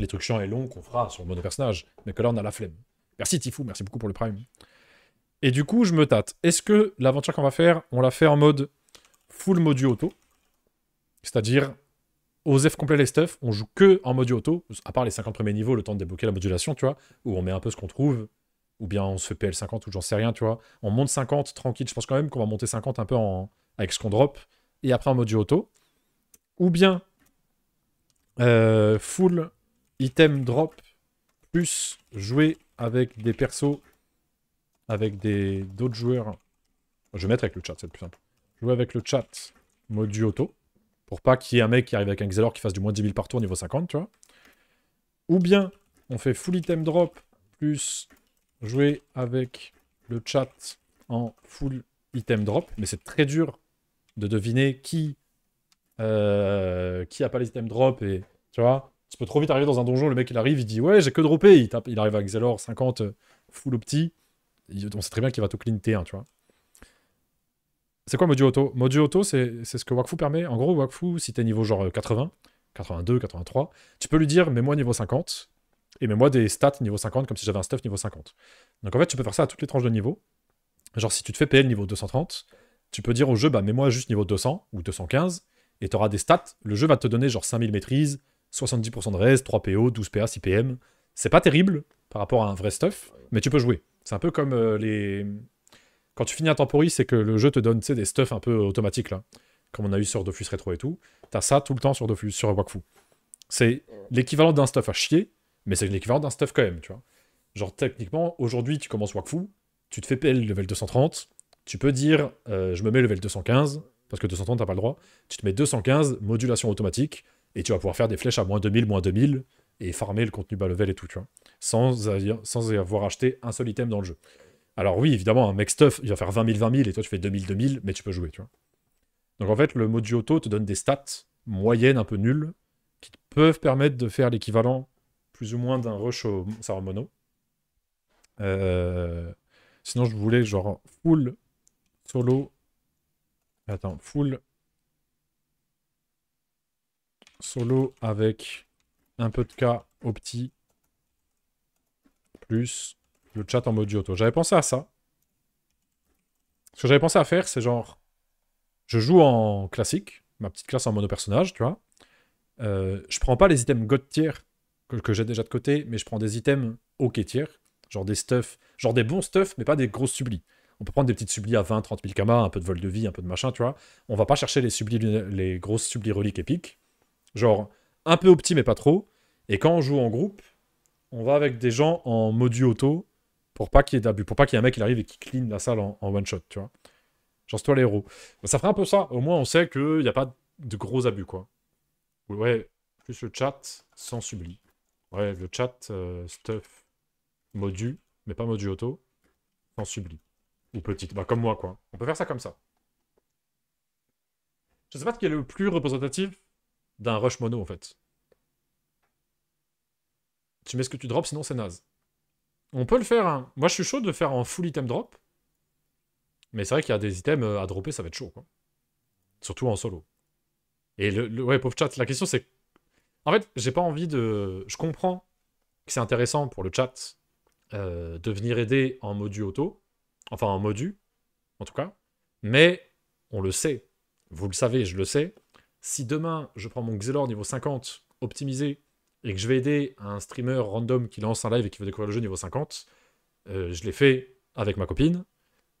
Les trucs chiants et longs qu'on fera sur le monopersonnage, mais que là on a la flemme. Merci Tifou, merci beaucoup pour le prime. Et du coup, je me tâte. Est-ce que l'aventure qu'on va faire, on la fait en mode full module auto C'est-à-dire, aux F complet les stuff, on joue que en module auto, à part les 50 premiers niveaux, le temps de débloquer la modulation, tu vois, où on met un peu ce qu'on trouve, ou bien on se PL 50 ou j'en sais rien, tu vois. On monte 50 tranquille, je pense quand même qu'on va monter 50 un peu avec ce qu'on drop, et après en module auto. Ou bien euh, full item drop, plus jouer avec des persos avec d'autres joueurs. Je vais mettre avec le chat, c'est plus simple. Jouer avec le chat, module auto, pour pas qu'il y ait un mec qui arrive avec un Xelor qui fasse du moins 10 000 par tour niveau 50, tu vois. Ou bien, on fait full item drop, plus jouer avec le chat en full item drop, mais c'est très dur de deviner qui euh, qui a pas les items drop et tu vois, tu peux trop vite arriver dans un donjon, le mec il arrive, il dit ouais j'ai que droppé, il arrive avec Xelor 50 full opti on sait très bien qu'il va tout clean T1, tu vois. C'est quoi module Auto module Auto, c'est ce que Wakfu permet. En gros, Wakfu, si t'es niveau genre 80, 82, 83, tu peux lui dire mets-moi niveau 50 et mets-moi des stats niveau 50 comme si j'avais un stuff niveau 50. Donc en fait, tu peux faire ça à toutes les tranches de niveau. Genre, si tu te fais PL niveau 230, tu peux dire au jeu bah mets-moi juste niveau 200 ou 215 et t'auras des stats. Le jeu va te donner genre 5000 maîtrises, 70% de res, 3 PO, 12 PA, 6 PM. C'est pas terrible par rapport à un vrai stuff, mais tu peux jouer. C'est un peu comme euh, les. Quand tu finis à temporis, c'est que le jeu te donne des stuffs un peu automatiques, là, comme on a eu sur Dofus Retro et tout. T'as ça tout le temps sur Dofus, sur Wakfu. C'est l'équivalent d'un stuff à chier, mais c'est l'équivalent d'un stuff quand même, tu vois. Genre, techniquement, aujourd'hui, tu commences Wakfu, tu te fais PL level 230, tu peux dire, euh, je me mets level 215, parce que 230, t'as pas le droit. Tu te mets 215, modulation automatique, et tu vas pouvoir faire des flèches à moins 2000, moins 2000, et farmer le contenu bas level et tout, tu vois, sans, avoir, acheté un seul item dans le jeu. Alors oui, évidemment, un mec stuff, il va faire 20 000, 20 000, et toi tu fais 2000, 2000, mais tu peux jouer, tu vois. Donc en fait, le module Auto te donne des stats moyennes un peu nulles, qui peuvent permettre de faire l'équivalent plus ou moins d'un rush au Sarah Mono. Euh, sinon, je voulais genre full solo. Attends, full solo avec un peu de cas au petit, plus le chat en mode auto. J'avais pensé à ça. Ce que j'avais pensé à faire, c'est genre, je joue en classique, ma petite classe en mono-personnage, tu vois. Euh, je prends pas les items god tier que, j'ai déjà de côté, mais je prends des items ok tier, genre des stuff, genre des bons stuff, mais pas des grosses sublis. On peut prendre des petites sublis à 20, 30 000 kama, un peu de vol de vie, un peu de machin, tu vois. On va pas chercher les sublis, les grosses sublis reliques épiques. Genre, un peu au mais pas trop. Et quand on joue en groupe, on va avec des gens en modu auto pour pas qu'il y ait d'abus, pour pas qu'il y ait un mec qui arrive et qui clean la salle en, one shot, tu vois. Genre, toi héros Ça ferait un peu ça. Au moins, on sait qu'il n'y a pas de gros abus, quoi. Ouais, plus le chat sans subli. Ouais, le chat euh, stuff modu, mais pas modu auto, sans subli. Ou petite, bah comme moi, quoi. On peut faire ça comme ça. Je sais pas ce qui est le plus représentatif d'un rush mono, en fait. Tu mets ce que tu drops, sinon c'est naze. On peut le faire. Moi, je suis chaud de faire en full item drop. Mais c'est vrai qu'il y a des items euh, à dropper, ça va être chaud, quoi. Surtout en solo. Et le, ouais, pauvre chat, la question c'est. En fait, j'ai pas envie de. Je comprends que c'est intéressant pour le chat euh, de venir aider en modu auto. Enfin, en modu, en tout cas. Mais on le sait. Vous le savez, je le sais si demain je prends mon Xelor niveau 50 optimisé et que je vais aider un streamer random qui lance un live et qui veut découvrir le jeu niveau 50, euh, je l'ai fait avec ma copine,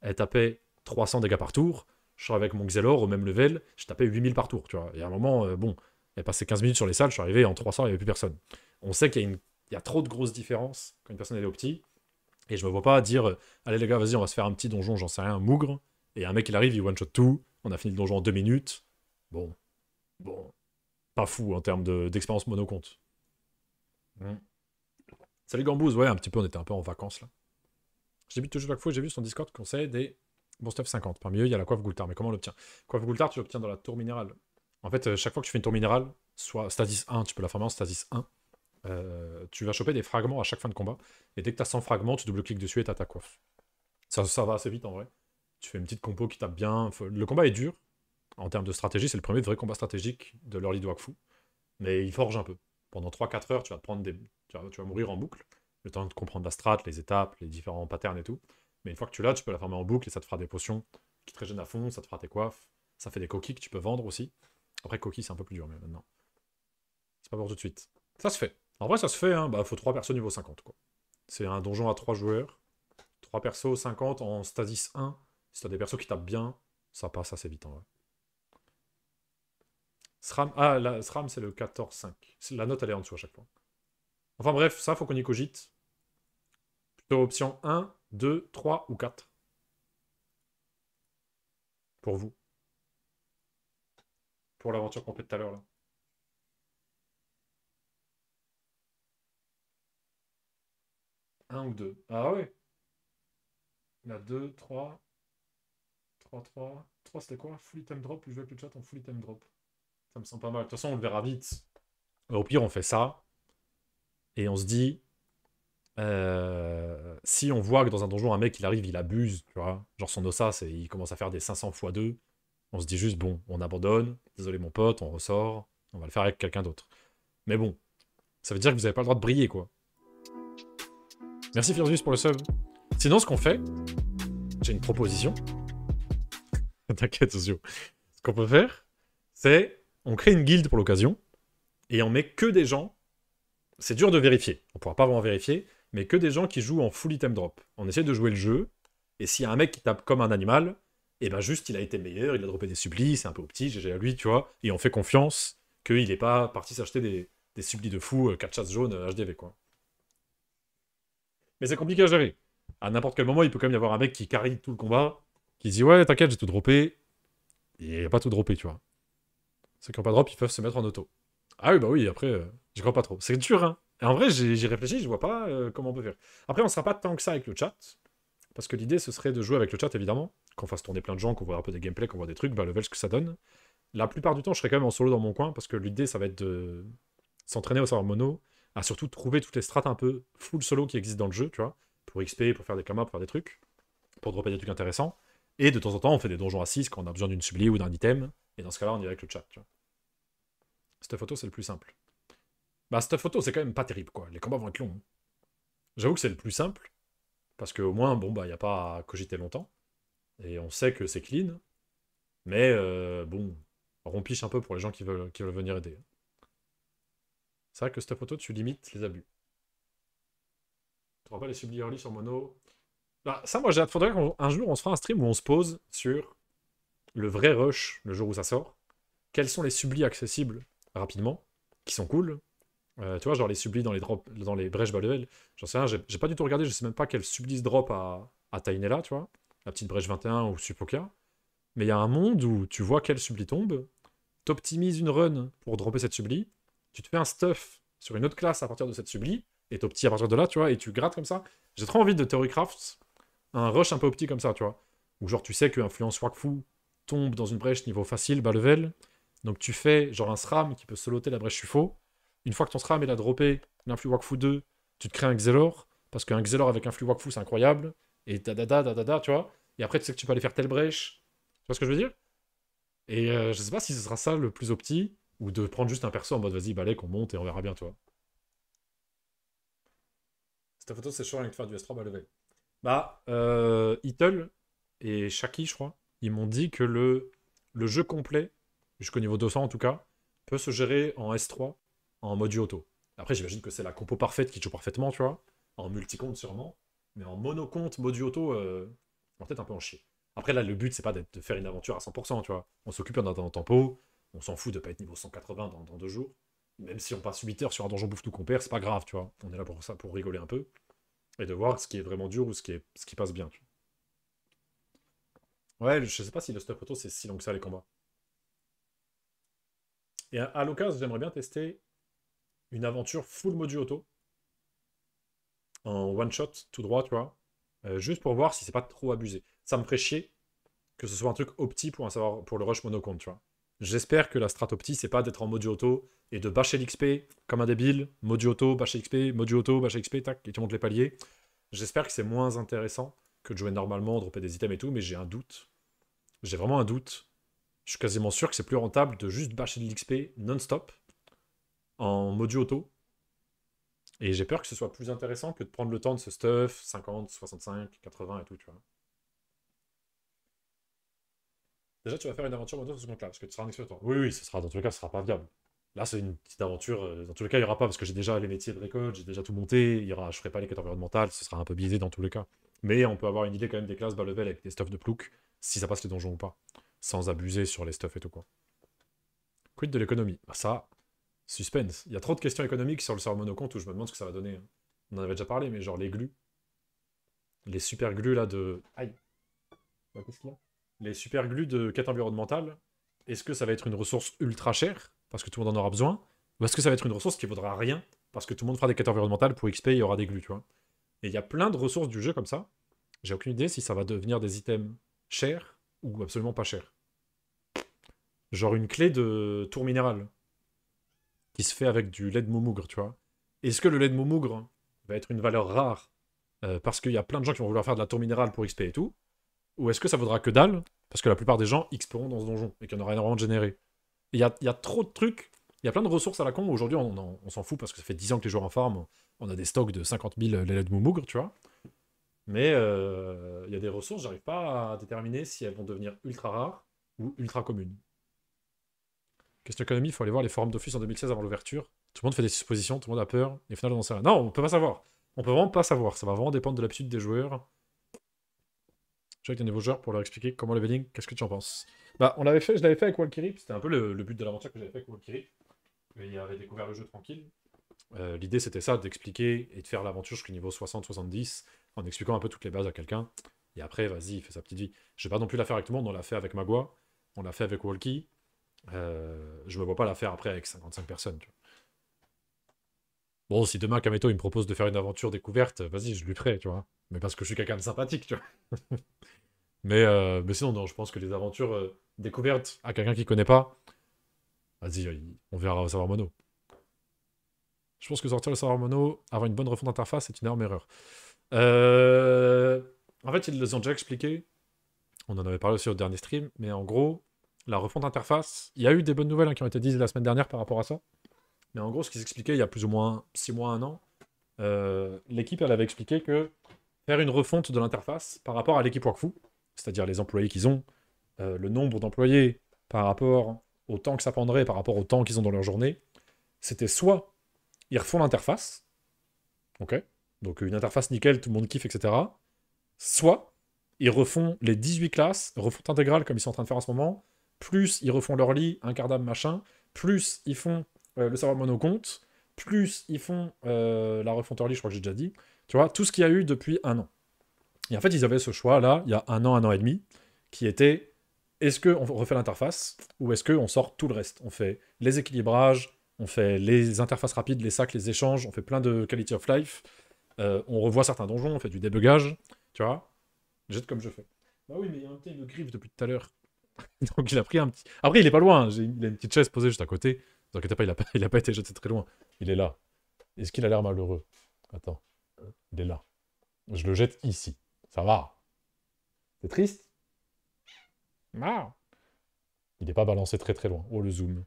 elle tapait 300 dégâts par tour, je suis avec mon Xelor au même level, je tapais 8000 par tour, tu vois. y a un moment, euh, bon, elle passait 15 minutes sur les salles, je suis arrivé, en 300, il n'y avait plus personne. On sait qu'il y, a, trop de grosses différences quand une personne est au petit, et je me vois pas dire, euh, allez les gars, vas-y, on va se faire un petit donjon, j'en sais rien, un mougre, et un mec il arrive, il one-shot tout, on a fini le donjon en deux minutes, bon, bon, pas fou en termes d'expérience de, monocompte. Mm. Salut Gambouze, ouais, un petit peu, on était un peu en vacances là. J'ai vu toujours chaque fois, j'ai vu son Discord conseil des bon stuff 50. Parmi eux, il y a la coiffe Goultard, mais comment on l'obtient Coiffe Goultard, tu l'obtiens dans la tour minérale. En fait, euh, chaque fois que tu fais une tour minérale, soit stasis 1, tu peux la former en stasis 1, euh, tu vas choper des fragments à chaque fin de combat. Et dès que tu as 100 fragments, tu double-cliques dessus et t'as ta coiffe. Ça, ça va assez vite en vrai. Tu fais une petite compo qui tape bien. Le combat est dur, en termes de stratégie, c'est le premier vrai combat stratégique de l'early de Wakfu. Mais il forge un peu. Pendant 3-4 heures, tu vas, prendre des... tu, vas, mourir en boucle, le temps de comprendre la strat, les étapes, les différents patterns et tout. Mais une fois que tu l'as, tu peux la former en boucle et ça te fera des potions qui te régènent à fond, ça te fera tes coiffes, ça fait des coquilles que tu peux vendre aussi. Après, coquilles, c'est un peu plus dur, mais maintenant. C'est pas pour tout de suite. Ça se fait. En vrai, ça se fait, Il hein. Bah, faut 3 persos niveau 50, C'est un donjon à 3 joueurs. 3 persos 50 en stasis 1. Si t'as des persos qui tapent bien, ça passe assez vite, en vrai. SRAM, ah, la, SRAM c'est le 14 c'est La note, elle est en dessous à chaque fois. Enfin bref, ça, faut qu'on y cogite. Plutôt option 1, 2, 3 ou 4. Pour vous. Pour l'aventure qu'on fait tout à l'heure, là. 1 ou deux. Ah ouais. La 2, 3. 3, 3. 3, c'était quoi Full item drop, je vais plus le chat en full item drop. Ça me semble pas mal. De toute façon, on le verra vite. Au pire, on fait ça. Et on se dit, euh, si on voit que dans un donjon, un mec, il arrive, il abuse, tu vois. Genre son osas, il commence à faire des 500 fois 2. On se dit juste, bon, on abandonne. Désolé, mon pote, on ressort. On va le faire avec quelqu'un d'autre. Mais bon, ça veut dire que vous n'avez pas le droit de briller, quoi. Merci Firzus pour le sub. Sinon, ce qu'on fait, j'ai une proposition. T'inquiète, Zio. Ce qu'on peut faire, c'est on crée une guilde pour l'occasion, et on met que des gens. C'est dur de vérifier, on pourra pas vraiment vérifier, mais que des gens qui jouent en full item drop. On essaie de jouer le jeu, et s'il y a un mec qui tape comme un animal, et eh ben juste il a été meilleur, il a droppé des sublis, c'est un peu au petit, GG à lui, tu vois, et on fait confiance qu'il n'est pas parti s'acheter des, des de fou, 4 euh, chasses jaunes, HDV euh, quoi. Mais c'est compliqué à gérer. À n'importe quel moment, il peut quand même y avoir un mec qui carry tout le combat, qui dit ouais, t'inquiète, j'ai tout droppé, et il a pas tout droppé, tu vois. C'est qui pas drop, ils peuvent se mettre en auto. Ah oui, bah oui, après, euh, j'y crois pas trop. C'est dur, hein. Et en vrai, j'y réfléchis, je vois pas euh, comment on peut faire. Après, on sera pas tant que ça avec le chat. Parce que l'idée, ce serait de jouer avec le chat, évidemment. Qu'on fasse tourner plein de gens, qu'on voit un peu des gameplays, qu'on voit des trucs, bah, level ce que ça donne. La plupart du temps, je serai quand même en solo dans mon coin, parce que l'idée, ça va être de s'entraîner au savoir mono, à surtout trouver toutes les strates un peu full solo qui existent dans le jeu, tu vois. Pour XP, pour faire des camas, pour faire des trucs, pour dropper des trucs intéressants. Et de temps en temps, on fait des donjons à 6 quand on a besoin d'une sublie ou d'un item. Et dans ce cas-là, on dirait avec le chat. Tu vois. Cette photo, c'est le plus simple. Bah, cette photo, c'est quand même pas terrible, quoi. Les combats vont être longs. Hein. J'avoue que c'est le plus simple, parce qu'au moins, bon, bah, il n'y a pas à cogiter longtemps. Et on sait que c'est clean. Mais euh, bon, piche un peu pour les gens qui veulent, qui veulent venir aider. Hein. C'est vrai que cette photo, tu limites les abus. Tu vois pas les sublis early sur mono. Bah, ça, moi, j'ai Faudrait qu'un jour, on se fasse un stream où on se pose sur le vrai rush le jour où ça sort. Quels sont les sublis accessibles rapidement, qui sont cool. Euh, tu vois, genre les sublis dans les drops, dans les brèches bas J'en sais rien, j'ai pas du tout regardé, je sais même pas quel sublis drop à, à Tainela, tu vois. La petite brèche 21 ou Supoka. Mais il y a un monde où tu vois quel subli tombe, t'optimises une run pour dropper cette subli, tu te fais un stuff sur une autre classe à partir de cette subli, et t'optis à partir de là, tu vois, et tu grattes comme ça. J'ai trop envie de Theorycraft, un rush un peu optique comme ça, tu vois. Ou genre tu sais que influence Wakfu, tombe dans une brèche niveau facile, bas level. Donc tu fais genre un SRAM qui peut soloter la brèche faux Une fois que ton SRAM est là droppé l'influx Wakfu 2, tu te crées un Xelor. Parce qu'un Xelor avec un flux Wakfu, c'est incroyable. Et da da da da tu vois. Et après, tu sais que tu peux aller faire telle brèche. Tu vois ce que je veux dire Et euh, je sais pas si ce sera ça le plus opti, ou de prendre juste un perso en mode vas-y, balai, qu'on monte et on verra bien, toi vois. Cette photo, c'est chaud avec faire du S3 bas level. Bah, euh, et Shaki, je crois, ils m'ont dit que le, jeu complet, jusqu'au niveau 200 en tout cas, peut se gérer en S3, en mode auto. Après, j'imagine que c'est la compo parfaite qui joue parfaitement, tu vois. En multicompte sûrement. Mais en mono-compte mode auto, en on peut-être un peu en chier. Après, là, le but, c'est pas de faire une aventure à 100%, tu vois. On s'occupe d'un tempo, on s'en fout de pas être niveau 180 dans, deux jours. Même si on passe 8 heures sur un donjon bouffe tout qu'on perd, c'est pas grave, tu vois. On est là pour ça, pour rigoler un peu. Et de voir ce qui est vraiment dur ou ce qui, passe bien. Tu Ouais, je sais pas si le stop auto c'est si long que ça les combats. Et à, l'occasion, j'aimerais bien tester une aventure full module auto. En one shot, tout droit, tu vois. Euh, juste pour voir si c'est pas trop abusé. Ça me ferait chier que ce soit un truc opti pour, savoir, pour le rush monocompte, tu vois. J'espère que la strat opti, c'est pas d'être en module auto et de bâcher l'XP comme un débile, module auto, bâcher XP, module auto, bâcher XP, tac, et tu montes les paliers. J'espère que c'est moins intéressant que de jouer normalement, dropper des items et tout, mais j'ai un doute j'ai vraiment un doute. Je suis quasiment sûr que c'est plus rentable de juste bâcher de l'XP non-stop en module auto. Et j'ai peur que ce soit plus intéressant que de prendre le temps de ce stuff 50, 65, 80 et tout, Déjà, tu vas faire une aventure mode sur ce compte-là, parce que tu seras un temps. Oui, oui, ce sera, dans tous les cas, ce sera pas viable. Là, c'est une petite aventure. Euh, dans tous les cas, il n'y aura pas, parce que j'ai déjà les métiers de récolte, j'ai déjà tout monté, il y aura, je ne ferai pas les quêtes environnementales, ce sera un peu biaisé dans tous les cas. Mais on peut avoir une idée quand même des classes bas level avec des stuffs de plouc si ça passe les donjons ou pas, sans abuser sur les stuffs et tout quoi. Quid de l'économie bah Ça, suspense. Il y a trop de questions économiques sur le serveur monocompte où je me demande ce que ça va donner. Hein. On en avait déjà parlé, mais genre les glues. Les super glues là de. Aïe bah, Qu'est-ce qu'il y a Les super glues de quête environnementale, est-ce que ça va être une ressource ultra chère parce que tout le monde en aura besoin Ou est-ce que ça va être une ressource qui vaudra rien parce que tout le monde fera des quêtes environnementales pour XP il y aura des glues, tu vois Et il y a plein de ressources du jeu comme ça. J'ai aucune idée si ça va devenir des items cher ou absolument pas cher. Genre une clé de tour minérale qui se fait avec du lait de moumougre, tu vois. Est-ce que le lait de moumougre va être une valeur rare euh, parce qu'il y a plein de gens qui vont vouloir faire de la tour minérale pour XP et tout Ou est-ce que ça vaudra que dalle parce que la plupart des gens XPeront dans ce donjon et qu'il y en aura énormément de générés Il y a, y a, trop de trucs, il y a plein de ressources à la con. Aujourd'hui, on, s'en fout parce que ça fait 10 ans que les joueurs en farm, on a des stocks de 50 000 lait de tu vois. Mais euh, il y a des ressources, j'arrive pas à déterminer si elles vont devenir ultra rares ou ultra communes. Question économie, il faut aller voir les forums d'office en 2016 avant l'ouverture. Tout le monde fait des suppositions, tout le monde a peur, et finalement ça on Non, on peut pas savoir. On peut vraiment pas savoir. Ça va vraiment dépendre de l'habitude des joueurs. vais avec des nouveaux joueurs pour leur expliquer comment leveling, qu'est-ce que tu en penses Bah, on l'avait fait, je l'avais fait avec Walkiri. c'était un peu le, but de l'aventure que j'avais fait avec Walkiri. Il avait découvert le jeu tranquille. Euh, l'idée c'était ça, d'expliquer et de faire l'aventure jusqu'au niveau 60-70 en expliquant un peu toutes les bases à quelqu'un. Et après, vas-y, il fait sa petite vie. Je vais pas non plus la faire avec tout le monde. On l'a fait avec Magua, on l'a fait avec Walkie. je euh, je me vois pas la faire après avec 55 personnes. Bon, si demain Kameto il me propose de faire une aventure découverte, vas-y, je lui ferai, tu vois. Mais parce que je suis quelqu'un de sympathique, tu vois. mais, euh, mais sinon, non, je pense que les aventures euh, découvertes à quelqu'un qui connaît pas, vas-y, on verra au savoir mono. Je pense que sortir le savoir mono, avoir une bonne refonte d'interface, c'est une énorme erreur. Euh, en fait, ils les ont déjà expliqué. On en avait parlé aussi au dernier stream, mais en gros, la refonte d'interface, il y a eu des bonnes nouvelles hein, qui ont été dites la semaine dernière par rapport à ça. Mais en gros, ce qu'ils expliquaient il y a plus ou moins 6 mois, 1 an, euh, l'équipe, elle avait expliqué que faire une refonte de l'interface par rapport à l'équipe Wakfu c'est-à-dire les employés qu'ils ont, euh, le nombre d'employés par rapport au temps que ça prendrait, par rapport au temps qu'ils ont dans leur journée, c'était soit ils refont l'interface, ok, donc une interface nickel, tout le monde kiffe, etc. Soit ils refont les 18 classes, refont intégrale comme ils sont en train de faire en ce moment, plus ils refont leur lit, un quart d'âme, machin, plus ils font euh, le serveur monocompte, plus ils font euh, la refonte early, je crois que j'ai déjà dit, tu vois, tout ce qu'il y a eu depuis un an. Et en fait, ils avaient ce choix-là, il y a un an, un an et demi, qui était est-ce qu'on refait l'interface ou est-ce qu'on sort tout le reste On fait les équilibrages, on fait les interfaces rapides, les sacs, les échanges, on fait plein de quality of life, euh, on revoit certains donjons, on fait du débugage, tu vois. Jette comme je fais. Bah oui, mais il y a un petit griffe depuis tout à l'heure. Donc il a pris un petit. Après, il est pas loin, hein. J'ai une petite chaise posée juste à côté. Ne inquiétez pas, il a pas, il a pas été jeté très loin. Il est là. Est-ce qu'il a l'air malheureux Attends. Il est là. Je le jette ici. Ça va. C'est triste Non. Il n'est pas balancé très très loin. Oh le zoom.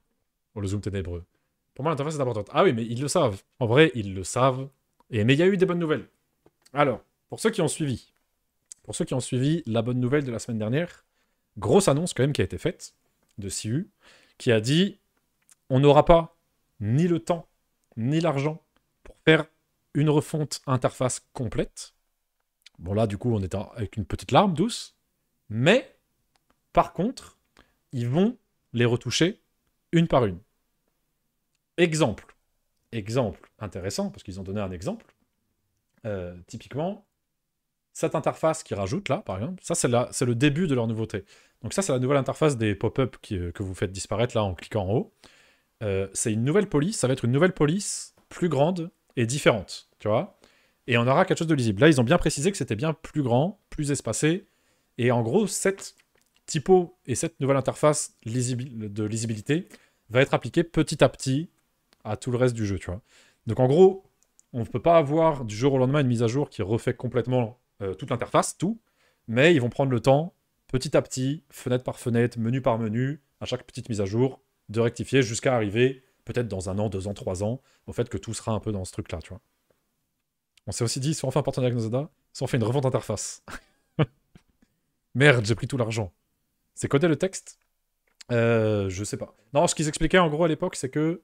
Oh le zoom ténébreux. Pour moi, l'interface est importante. Ah oui, mais ils le savent. En vrai, ils le savent mais il y a eu des bonnes nouvelles. Alors, pour ceux qui ont suivi, pour ceux qui ont suivi la bonne nouvelle de la semaine dernière, grosse annonce quand même qui a été faite de CU, qui a dit on n'aura pas ni le temps ni l'argent pour faire une refonte interface complète. Bon là, du coup, on est avec une petite larme douce, mais par contre, ils vont les retoucher une par une. Exemple, exemple intéressant, parce qu'ils ont donné un exemple, euh, typiquement, cette interface qu'ils rajoutent là, par exemple, ça c'est le début de leur nouveauté. Donc ça c'est la nouvelle interface des pop-up euh, que vous faites disparaître là en cliquant en haut. Euh, c'est une nouvelle police, ça va être une nouvelle police plus grande et différente, tu vois. Et on aura quelque chose de lisible. Là ils ont bien précisé que c'était bien plus grand, plus espacé, et en gros cette typo et cette nouvelle interface lisible de lisibilité va être appliquée petit à petit à tout le reste du jeu, tu vois. Donc en gros, on ne peut pas avoir du jour au lendemain une mise à jour qui refait complètement euh, toute l'interface, tout, mais ils vont prendre le temps, petit à petit, fenêtre par fenêtre, menu par menu, à chaque petite mise à jour, de rectifier jusqu'à arriver, peut-être dans un an, deux ans, trois ans, au fait que tout sera un peu dans ce truc-là, tu vois. On s'est aussi dit, soit on fait un partenariat avec soit on fait une revente interface. Merde, j'ai pris tout l'argent. C'est codé le texte euh, Je sais pas. Non, ce qu'ils expliquaient en gros à l'époque, c'est que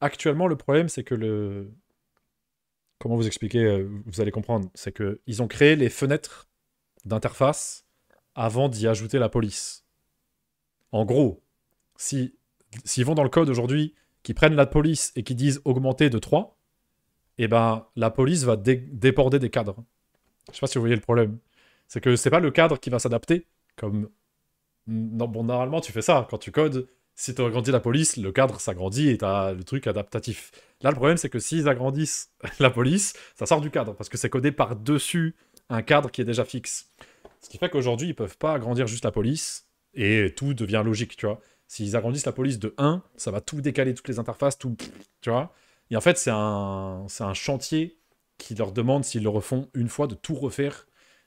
actuellement, le problème, c'est que le. Comment vous expliquer euh, Vous allez comprendre. C'est qu'ils ont créé les fenêtres d'interface avant d'y ajouter la police. En gros, s'ils vont dans le code aujourd'hui, qui prennent la police et qui disent augmenter de 3, eh ben, la police va déborder des cadres. Je sais pas si vous voyez le problème. C'est que n'est pas le cadre qui va s'adapter, comme... normalement, tu fais ça. Quand tu codes, si tu agrandis la police, le cadre s'agrandit et tu as le truc adaptatif. Là, le problème, c'est que s'ils agrandissent la police, ça sort du cadre, parce que c'est codé par-dessus un cadre qui est déjà fixe. Ce qui fait qu'aujourd'hui, ils peuvent pas agrandir juste la police, et tout devient logique, tu vois. S'ils agrandissent la police de 1, ça va tout décaler, toutes les interfaces, tout... Tu vois Et en fait, c'est un, un chantier qui leur demande, s'ils le refont une fois, de tout refaire,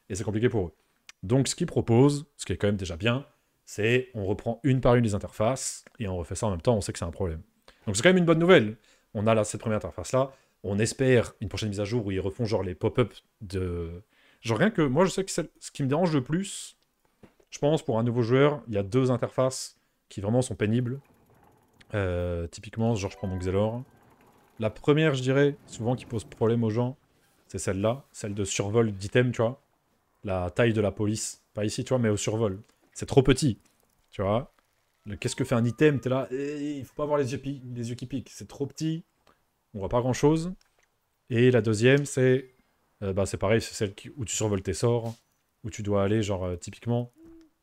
et c'est compliqué pour eux. Donc, ce qu'ils proposent, ce qui est quand même déjà bien, c'est on reprend une par une les interfaces et on refait ça en même temps, on sait que c'est un problème. Donc c'est quand même une bonne nouvelle. On a là, cette première interface-là. On espère une prochaine mise à jour où ils refont genre les pop-up de... Genre rien que... Moi, je sais que ce qui me dérange le plus, je pense, pour un nouveau joueur, il y a deux interfaces qui vraiment sont pénibles. Euh, typiquement, genre je prends mon Xelor. La première, je dirais, souvent qui pose problème aux gens, c'est celle-là, celle de survol d'item, tu vois. La taille de la police. Pas ici, tu vois, mais au survol c'est trop petit. Tu vois Qu'est-ce que fait un item T'es là, eh, eh, il faut pas avoir les yeux, les qui piquent. C'est trop petit, on voit pas grand-chose. Et la deuxième, c'est euh, bah, c'est pareil, c'est celle où tu survoles tes sorts, où tu dois aller, genre euh, typiquement.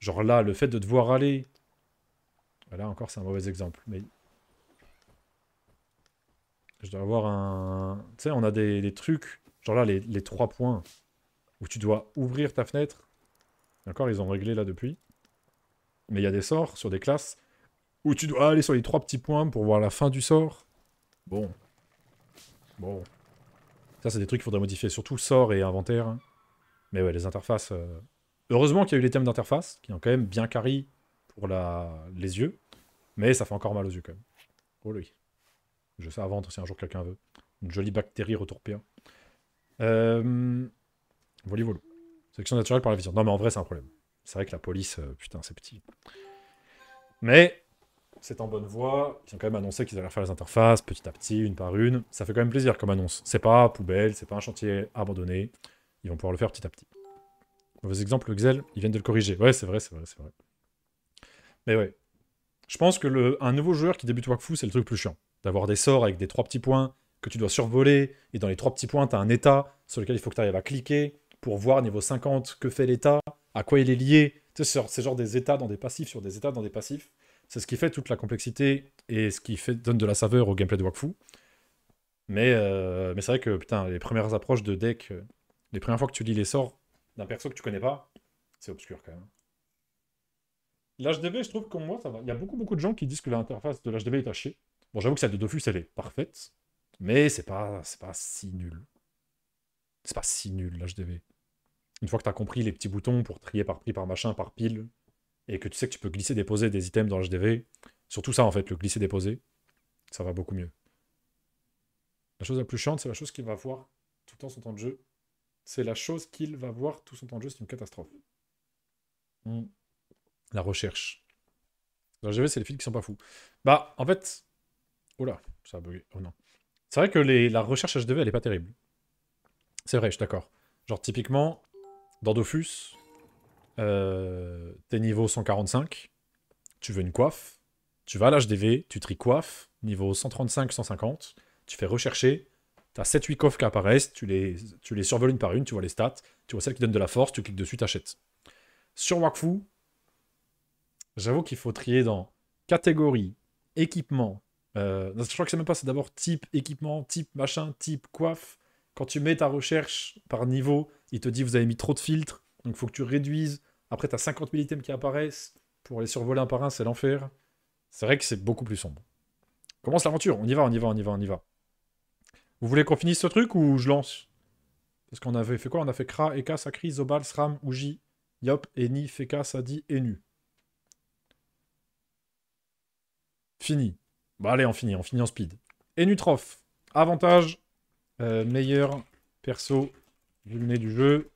Genre là, le fait de devoir aller. Là encore, c'est un mauvais exemple. Mais je dois avoir un. Tu sais, on a des, trucs, genre là, les, les trois points, où tu dois ouvrir ta fenêtre. D'accord, ils ont réglé là depuis. Mais il y a des sorts sur des classes où tu dois aller sur les trois petits points pour voir la fin du sort. Bon. Bon. Ça, c'est des trucs qu'il faudrait modifier, surtout sort et inventaire. Hein. Mais ouais, les interfaces. Euh, heureusement qu'il y a eu les thèmes d'interface, qui ont quand même bien carré pour la... les yeux. Mais ça fait encore mal aux yeux quand même. Oh oui. Je sais à vendre si un jour quelqu'un veut. Une jolie bactérie retourpée. Hein. Euh... Voli Sélection naturelle par la vision. Non, mais en vrai, c'est un problème. C'est vrai que la police, euh, putain, c'est petit. Mais c'est en bonne voie. Ils ont quand même annoncé qu'ils allaient refaire les interfaces petit à petit, une par une. Ça fait quand même plaisir comme annonce. C'est pas poubelle, c'est pas un chantier abandonné. Ils vont pouvoir le faire petit à petit. Vos exemples, le Xel, ils viennent de le corriger. Ouais, c'est vrai, c'est vrai, c'est vrai. Mais ouais. Je pense que un nouveau joueur qui débute Wakfu, c'est le truc plus chiant. D'avoir des sorts avec des trois petits points que tu dois survoler, et dans les trois petits points, tu as un état sur lequel il faut que tu arrives à cliquer pour voir niveau 50 que fait l'état à quoi il est lié. c'est genre des états dans des passifs sur des états dans des passifs. C'est ce qui fait toute la complexité et ce qui fait, donne de la saveur au gameplay de Wakfu. Mais, euh, mais c'est vrai que putain, les premières approches de deck, euh, les premières fois que tu lis les sorts d'un perso que tu connais pas, c'est obscur quand même. L'HDB, je trouve que moi, ça va. Il y a beaucoup, beaucoup de gens qui disent que l'interface de l'HDB est à chier. Bon, j'avoue que celle de Dofus, elle est parfaite, mais c'est pas, c'est pas si nul. C'est pas si nul, l'HDB une fois que tu as compris les petits boutons pour trier par prix, par machin, par pile, et que tu sais que tu peux glisser-déposer des items dans HDV, surtout ça en fait, le glisser-déposer, ça va beaucoup mieux. La chose la plus chiante, c'est la chose qu'il va voir tout le temps son temps de jeu. C'est la chose qu'il va voir tout son temps de jeu, c'est une catastrophe. Hmm. La recherche. HDV, c'est les fils qui sont pas fous. Bah, en fait. Oh là, ça a bugué. Oh non. C'est vrai que les... la recherche HDV, elle est pas terrible. C'est vrai, je suis d'accord. Genre, typiquement, dans Dofus, euh, t'es niveau 145, tu veux une coiffe, tu vas à l'HDV, tu tri coiffe, niveau 135-150, tu fais rechercher, as 7-8 coiffes qui apparaissent, tu les, tu les survoles une par une, tu vois les stats, tu vois celles qui donnent de la force, tu cliques dessus, t'achètes. Sur Wakfu, j'avoue qu'il faut trier dans catégorie, équipement, euh, je crois que c'est même pas, c'est d'abord type équipement, type machin, type coiffe, quand tu mets ta recherche par niveau, il te dit vous avez mis trop de filtres, donc il faut que tu réduises. Après, tu as 50 000 items qui apparaissent. Pour aller survoler un par un, c'est l'enfer. C'est vrai que c'est beaucoup plus sombre. Commence l'aventure, on y va, on y va, on y va, on y va. Vous voulez qu'on finisse ce truc ou je lance Parce qu'on avait fait quoi On a fait Kra, Eka, Sakri, Zobal, Sram, Uji, Yop, Eni, Feka, Sadi, Enu. Fini. Bon, bah, allez, on finit, on finit en speed. Enutroph. Avantage euh, meilleur perso du nez du jeu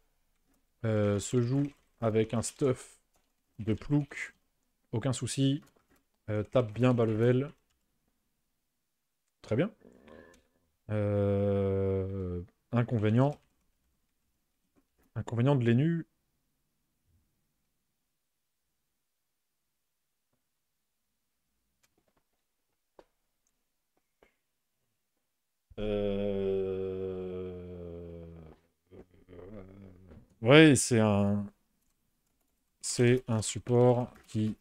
euh, se joue avec un stuff de plouc, aucun souci, euh, tape bien bas level. Très bien. inconvénient. Inconvénient de l'énu. Euh... Oui, c'est un... C'est un support qui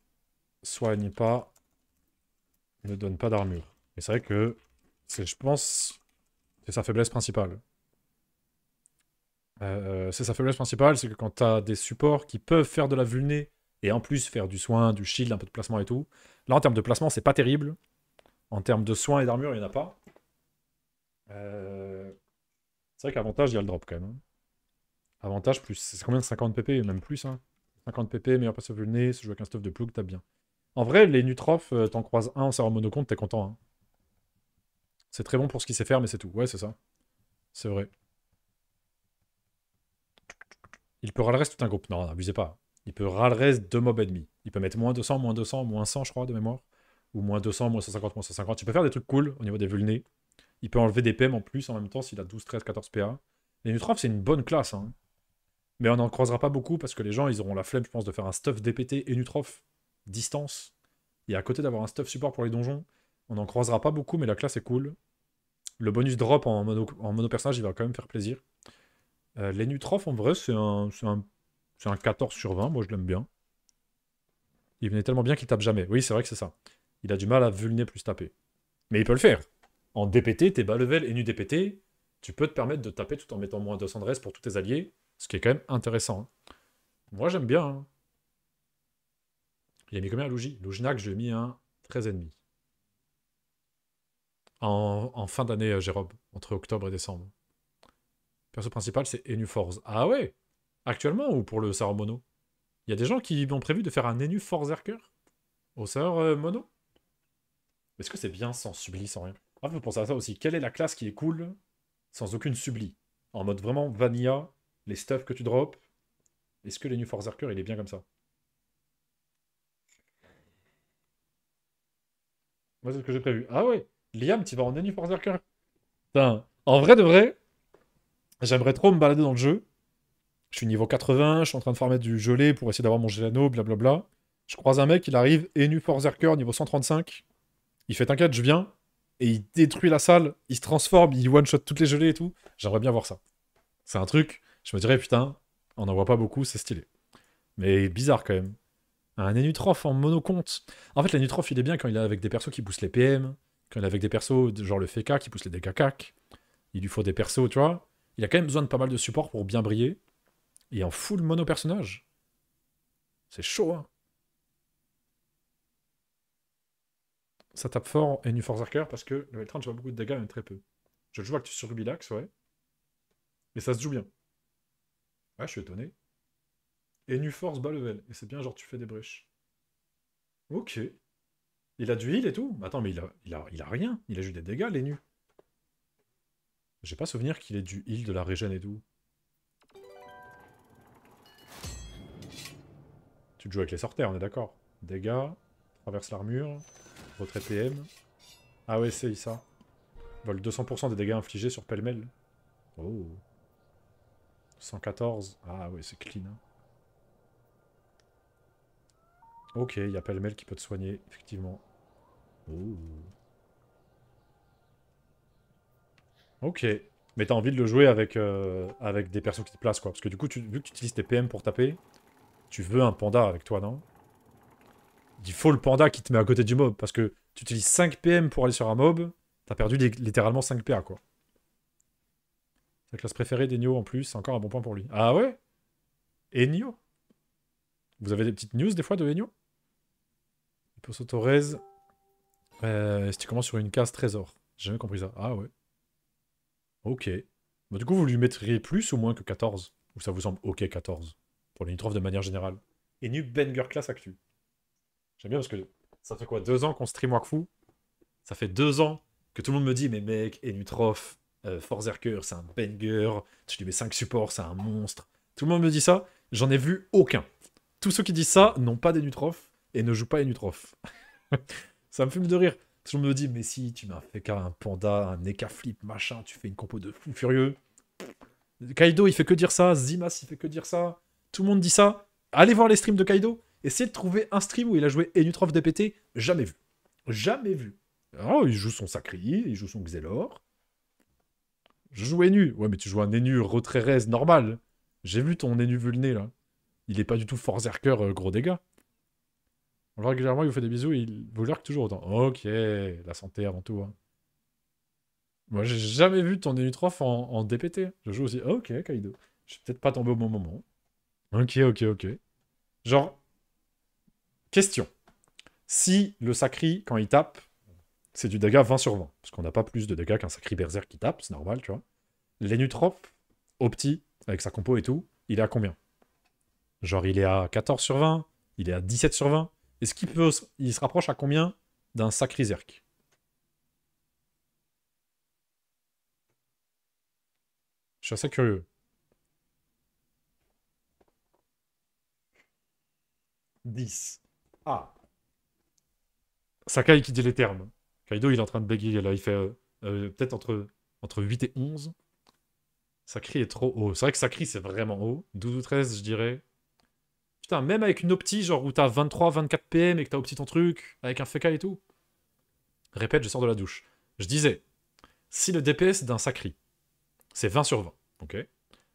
soigne pas, ne donne pas d'armure. Et c'est vrai que c'est, je pense, c'est sa faiblesse principale. Euh, euh, c'est sa faiblesse principale, c'est que quand tu as des supports qui peuvent faire de la vulné et en plus faire du soin, du shield, un peu de placement et tout, là en termes de placement, c'est pas terrible. En termes de soins et d'armure, il n'y en a pas. Euh, c'est vrai qu'avantage, il y a le drop quand même. Hein. Avantage plus. C'est combien 50 pp, même plus. Hein. 50 pp, meilleur passe le nez. Si jouer avec un stuff de plug, t'as bien. En vrai, les nutrophes, euh, t'en croises un, ça en monocompte, t'es content. Hein. C'est très bon pour ce qu'il sait faire, mais c'est tout. Ouais, c'est ça. C'est vrai. Il peut râler reste tout un groupe. Non, n'abusez pas. Il peut râler reste deux mobs ennemis. Il peut mettre moins 200, moins 200, moins 100, je crois, de mémoire. Ou moins 200, moins 150, moins 150. Il peut faire des trucs cool au niveau des vulnés. Il peut enlever des PM en plus en même temps s'il a 12, 13, 14 PA. Les nutrophes, c'est une bonne classe. Hein mais on n'en croisera pas beaucoup parce que les gens, ils auront la flemme, je pense, de faire un stuff DPT et nutrof distance. Et à côté d'avoir un stuff support pour les donjons, on n'en croisera pas beaucoup, mais la classe est cool. Le bonus drop en mono, personnage, il va quand même faire plaisir. Euh, les en vrai, c'est un, un 14 sur 20. Moi, je l'aime bien. Il venait tellement bien qu'il tape jamais. Oui, c'est vrai que c'est ça. Il a du mal à vulner plus taper. Mais il peut le faire. En DPT, t'es bas level et nu DPT, tu peux te permettre de taper tout en mettant moins 200 de pour tous tes alliés. Ce qui est quand même intéressant. Hein. Moi, j'aime bien. Hein. Il a mis combien à Lougi Louginac, je ai mis un 13,5. En, en fin d'année, euh, Jérôme, entre octobre et décembre. Perso principal, c'est Enuforz. Ah ouais Actuellement ou pour le Sarah Mono Il y a des gens qui ont prévu de faire un Enuforzerker au Sarah euh, Mono Est-ce que c'est bien sans subli, sans rien Ah, vous pensez à ça aussi. Quelle est la classe qui est cool sans aucune subli En mode vraiment vanilla, les stuff que tu drops. Est-ce que les New Force il est bien comme ça Moi, c'est ce que j'ai prévu. Ah ouais, Liam, tu vas en New Force en vrai de vrai, j'aimerais trop me balader dans le jeu. Je suis niveau 80, je suis en train de farmer du gelé pour essayer d'avoir mon gelano, blablabla. Je croise un mec, il arrive, Enu Force niveau 135. Il fait un catch, je viens. Et il détruit la salle, il se transforme, il one-shot toutes les gelées et tout. J'aimerais bien voir ça. C'est un truc je me dirais, putain, on n'en voit pas beaucoup, c'est stylé. Mais bizarre quand même. Un Enutroph en monocompte. En fait, l'enutroph il est bien quand il est avec des persos qui poussent les PM, quand il est avec des persos genre le FK qui pousse les dégâts Il lui faut des persos, tu vois. Il a quand même besoin de pas mal de support pour bien briller. Et en full mono personnage. C'est chaud, hein. Ça tape fort en parce que le L30, beaucoup de dégâts, mais très peu. Je joue avec sur Rubilax, ouais. Mais ça se joue bien. Ouais, ah, je suis étonné. Et nu force bas level. Et c'est bien, genre, tu fais des brèches. Ok. Il a du heal et tout Attends, mais il a, il a, rien. Il a juste des dégâts, les nus. J'ai pas souvenir qu'il ait du heal, de la régène et tout. Tu te joues avec les sorters on est d'accord. Dégâts, traverse l'armure, retrait PM. Ah ouais, c'est ça. Vol 200% des dégâts infligés sur pêle-mêle. Oh. 114. Ah ouais, c'est clean. Hein. Ok, il y a le qui peut te soigner, effectivement. Oh. Ok. Mais t'as envie de le jouer avec, euh, avec des persos qui te placent, quoi. Parce que du coup, tu, vu que tu utilises tes PM pour taper, tu veux un panda avec toi, non Il faut le panda qui te met à côté du mob. Parce que tu utilises 5 PM pour aller sur un mob, t'as perdu littéralement 5 PA, quoi. La classe préférée d'Enio en plus, c'est encore un bon point pour lui. Ah ouais Enio Vous avez des petites news des fois de Enio pour Torres, euh, si tu commences sur une case trésor. J'ai jamais compris ça. Ah ouais. Ok. Bah, du coup, vous lui mettriez plus ou moins que 14 Ou ça vous semble ok 14 Pour les de manière générale. Enu banger Class Actu. J'aime bien parce que ça fait quoi Deux ans qu'on stream Wakfu Ça fait deux ans que tout le monde me dit, mais mec, Enutroph, euh, Forzerker, c'est un banger, tu lui mets 5 supports, c'est un monstre. Tout le monde me dit ça, j'en ai vu aucun. Tous ceux qui disent ça n'ont pas d'Enutroph et ne jouent pas Enutroph. ça me fume de rire. Tout le monde me dit, mais si, tu m'as fait qu'un un panda, un Nekaflip, flip, machin, tu fais une compo de fou furieux. Kaido, il fait que dire ça, Zimas, il fait que dire ça. Tout le monde dit ça. Allez voir les streams de Kaido. Essayez de trouver un stream où il a joué Enutroph DPT. Jamais vu. Jamais vu. Alors, oh, il joue son Sacri, il joue son Xelor, je joue Enu. Ouais, mais tu joues un Enu Rotrerez normal. J'ai vu ton Enu vulné, là. Il est pas du tout Forzerker euh, gros dégâts. On régulièrement, il vous fait des bisous il vous lurque toujours autant. Ok, la santé avant tout. Hein. Moi, j'ai jamais vu ton Enu en, en DPT. Je joue aussi. Ok, Kaido. Je suis peut-être pas tombé au bon moment. Ok, ok, ok. Genre, question. Si le Sacri, quand il tape, c'est du dégât 20 sur 20, parce qu'on n'a pas plus de dégâts qu'un sacré berserk qui tape, c'est normal, tu vois. Lénutrophe, au petit, avec sa compo et tout, il est à combien Genre, il est à 14 sur 20, il est à 17 sur 20. Est-ce qu'il peut, il se rapproche à combien d'un sacré zerk Je suis assez curieux. « 10. Ah. Sakai qui dit les termes. Kaido, il est en train de bégayer là. Il fait euh, euh, peut-être entre, entre 8 et 11. Sakri est trop haut. C'est vrai que Sakri, c'est vraiment haut. 12 ou 13, je dirais. Putain, même avec une opti, genre où t'as 23, 24 PM et que t'as opti ton truc, avec un fécal et tout. Répète, je sors de la douche. Je disais, si le DPS d'un Sacri, c'est 20 sur 20, ok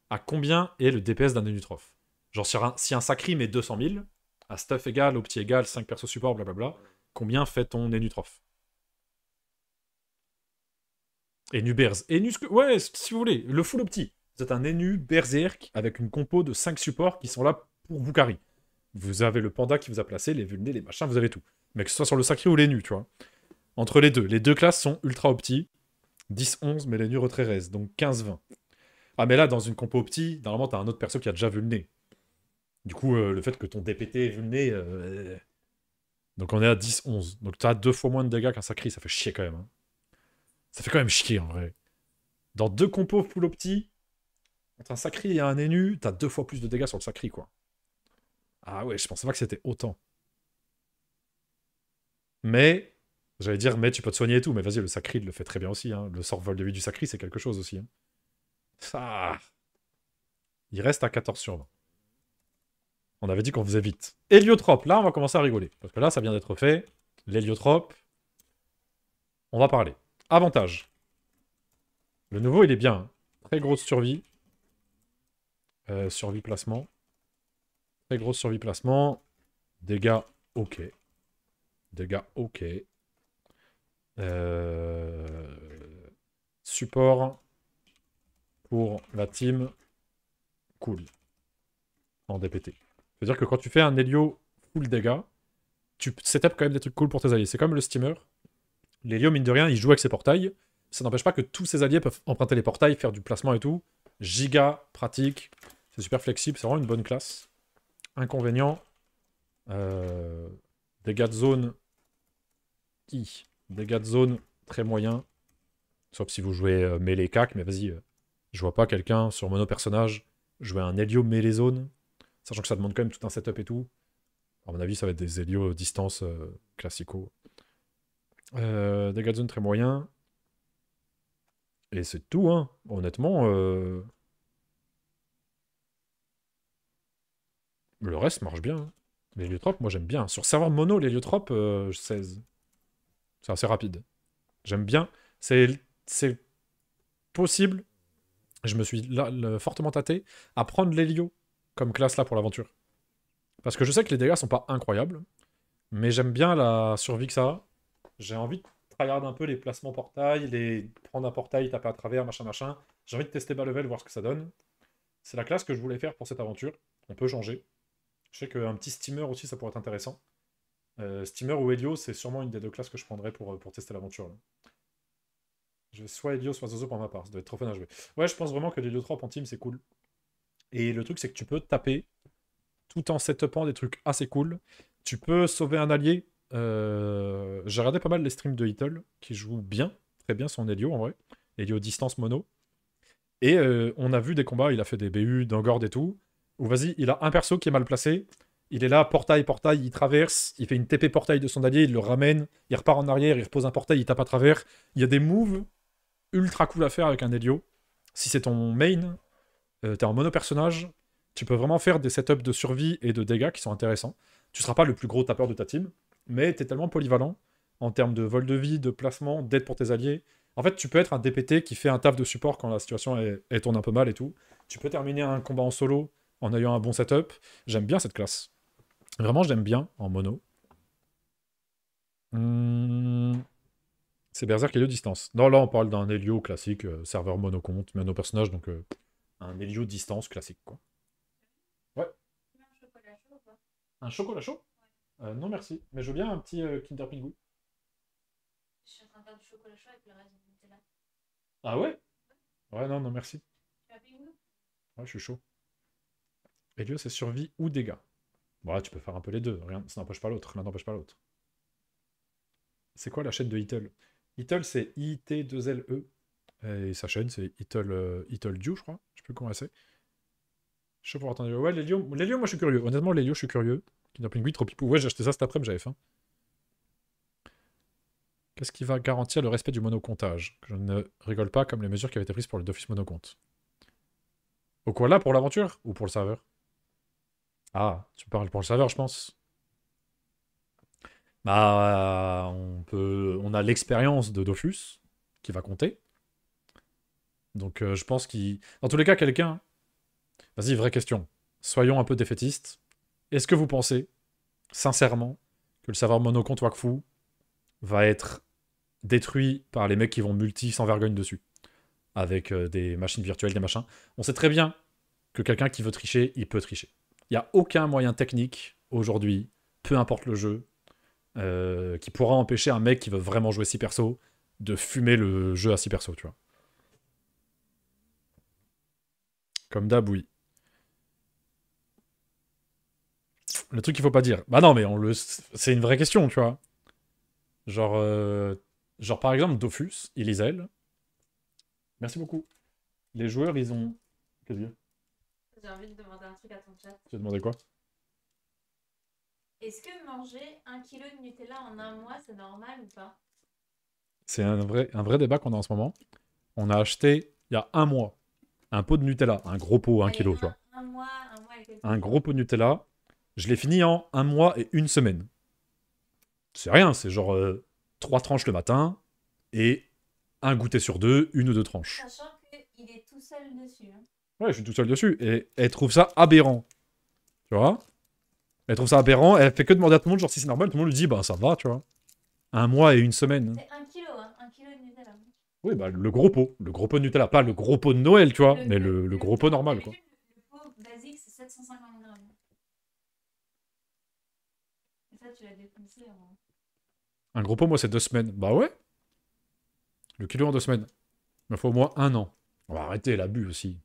À combien est le DPS d'un Enutroph Genre, si un, si un Sacri met 200 000, à stuff égal, opti égal, 5 persos support, blablabla, combien fait ton Enutroph Enu Berze. Enu, ouais, si vous voulez, le full opti. Vous êtes un Enu Berserk avec une compo de 5 supports qui sont là pour vous carry. Vous avez le panda qui vous a placé, les vulnés, les machins, vous avez tout. Mais que ce soit sur le sacré ou les nus, tu vois. Entre les deux. Les deux classes sont ultra opti. 10-11, mais les nus retrait donc 15-20. Ah, mais là, dans une compo opti, normalement, t'as un autre perso qui a déjà vu Du coup, euh, le fait que ton DPT est vulné... Euh, euh. Donc on est à 10-11. Donc t'as deux fois moins de dégâts qu'un sacré, ça fait chier quand même. Hein. Ça fait quand même chier en vrai. Dans deux compos full petit, entre un sacri et un énu, t'as deux fois plus de dégâts sur le sacri, quoi. Ah ouais, je pensais pas que c'était autant. Mais, j'allais dire, mais tu peux te soigner et tout, mais vas-y, le sacri le fait très bien aussi. Hein. Le sort vol de vie du sacri, c'est quelque chose aussi. Ça. Hein. Ah. Il reste à 14 sur 20. On avait dit qu'on faisait vite. Héliotrope, là, on va commencer à rigoler. Parce que là, ça vient d'être fait. L'héliotrope, on va parler. Avantage. Le nouveau, il est bien. Très grosse survie. Euh, survie placement. Très grosse survie placement. Dégâts, ok. Dégâts, ok. Euh, support pour la team. Cool. En DPT. C'est-à-dire que quand tu fais un Helio full dégâts, tu setup quand même des trucs cool pour tes alliés. C'est comme le steamer. L'hélium, mine de rien, il joue avec ses portails. Ça n'empêche pas que tous ses alliés peuvent emprunter les portails, faire du placement et tout. Giga, pratique. C'est super flexible, c'est vraiment une bonne classe. Inconvénient. Euh, dégâts de zone. I. Dégâts de zone très moyen. Sauf si vous jouez euh, mêlée cac, mais vas-y. Euh, je vois pas quelqu'un sur mono personnage jouer un hélium mêlée zone. Sachant que ça demande quand même tout un setup et tout. À mon avis, ça va être des hélios distance classiques. Euh, dégâts de zone très moyens. Et c'est tout, hein. Honnêtement, euh, le reste marche bien. Hein. L'héliotrope, moi j'aime bien. Sur serveur mono, l'héliotrope, 16. Euh, c'est assez rapide. J'aime bien. C'est possible. Je me suis fortement tâté à prendre l'hélio comme classe là pour l'aventure. Parce que je sais que les dégâts sont pas incroyables. Mais j'aime bien la survie que ça a j'ai envie de tryhard un peu les placements portail, les prendre un portail, taper à travers, machin, machin. J'ai envie de tester bas level, voir ce que ça donne. C'est la classe que je voulais faire pour cette aventure. On peut changer. Je sais qu'un petit steamer aussi, ça pourrait être intéressant. Euh, steamer ou Helio, c'est sûrement une des deux classes que je prendrais pour, euh, pour tester l'aventure. Je vais soit Helio, soit Zozo pour ma part. Ça doit être trop fun à jouer. Ouais, je pense vraiment que les deux 3 en team, c'est cool. Et le truc, c'est que tu peux taper tout en setupant des trucs assez cool. Tu peux sauver un allié euh, j'ai regardé pas mal les streams de Hittle, qui joue bien, très bien son Helio en vrai. Helio distance mono. Et euh, on a vu des combats, il a fait des BU, d'Angord et tout. Ou vas-y, il a un perso qui est mal placé. Il est là, portail, portail, il traverse, il fait une TP portail de son allié, il le ramène, il repart en arrière, il repose un portail, il tape à travers. Il y a des moves ultra cool à faire avec un Helio. Si c'est ton main, euh, t'es en mono personnage, tu peux vraiment faire des setups de survie et de dégâts qui sont intéressants. Tu seras pas le plus gros tapeur de ta team, mais tu es tellement polyvalent en termes de vol de vie, de placement, d'aide pour tes alliés. En fait, tu peux être un DPT qui fait un taf de support quand la situation est, tourne un peu mal et tout. Tu peux terminer un combat en solo en ayant un bon setup. J'aime bien cette classe. Vraiment, j'aime bien en mono. Hmm. C'est Berserk Helio distance. Non, là, on parle d'un Helio classique, euh, serveur monocompte, mono-personnage, donc euh, un Helio distance classique, quoi. Ouais. Un chocolat Un chocolat chaud euh, non, merci. Mais je veux bien un petit euh, Kinder Pingu. Je suis en train de faire du chocolat chaud avec le reste Ah ouais Ouais, non, non, merci. Tu as Pingu Ouais, je suis chaud. Et c'est survie ou dégâts. Bon, tu peux faire un peu les deux. Rien, ça n'empêche pas l'autre. L'un n'empêche pas l'autre. C'est quoi la chaîne de Ittle Ittle, c'est I-T-2-L-E. Et sa chaîne, c'est Ittle euh, Dew, je crois. Je peux commencer. comment Je sais pas, Ouais, Lélio moi, je suis curieux. Honnêtement, Lélio je suis curieux trop Ouais, j'ai acheté ça cet après-midi, j'avais faim. Qu'est-ce qui va garantir le respect du monocomptage Je ne rigole pas comme les mesures qui avaient été prises pour le Dofus monocompte. Au quoi là, pour l'aventure Ou pour le serveur Ah, tu parles pour le serveur, je pense. Bah, euh, on, peut, on a l'expérience de Dofus qui va compter. Donc euh, je pense qu'il... Dans tous les cas, quelqu'un... Vas-y, vraie question. Soyons un peu défaitistes. Est-ce que vous pensez, sincèrement, que le serveur monocompte Wakfu va être détruit par les mecs qui vont multi sans vergogne dessus Avec euh, des machines virtuelles, des machins. On sait très bien que quelqu'un qui veut tricher, il peut tricher. Il n'y a aucun moyen technique aujourd'hui, peu importe le jeu, euh, qui pourra empêcher un mec qui veut vraiment jouer 6 perso de fumer le jeu à 6 perso, tu vois. Comme d'hab, oui. Le truc qu'il faut pas dire. Bah non, mais on le. C'est une vraie question, tu vois. Genre, euh, genre par exemple, Dofus, Eliselle. Merci beaucoup. Les joueurs, ils ont. Qu'est-ce que J'ai envie de demander un truc à ton chat. Tu as demandé quoi Est-ce que manger un kilo de Nutella en un mois, c'est normal ou pas C'est un vrai, un vrai débat qu'on a en ce moment. On a acheté, il y a un mois, un pot de Nutella, un gros pot, un kilo, tu vois. Un Un gros pot de Nutella je l'ai fini en un mois et une semaine. C'est rien, c'est genre euh, trois tranches le matin et un goûter sur deux, une ou deux tranches. Sachant qu'il est tout seul dessus. Hein. Ouais, je suis tout seul dessus. Et elle trouve ça aberrant. Tu vois Elle trouve ça aberrant. Elle fait que demander à tout le monde, genre si c'est normal, tout le monde lui dit, bah ça va, tu vois. Un mois et une semaine. C'est un kilo, hein. un kilo de Nutella. Oui, bah le gros pot. Le gros pot de Nutella. Pas le gros pot de Noël, tu vois, mais le, le, gros pot normal, quoi. Le pot basique, c'est 750 Hein. Un gros pot, moi, c'est deux semaines. Bah ouais. Le kilo en deux semaines. Il me faut au moins un an. On va arrêter l'abus aussi.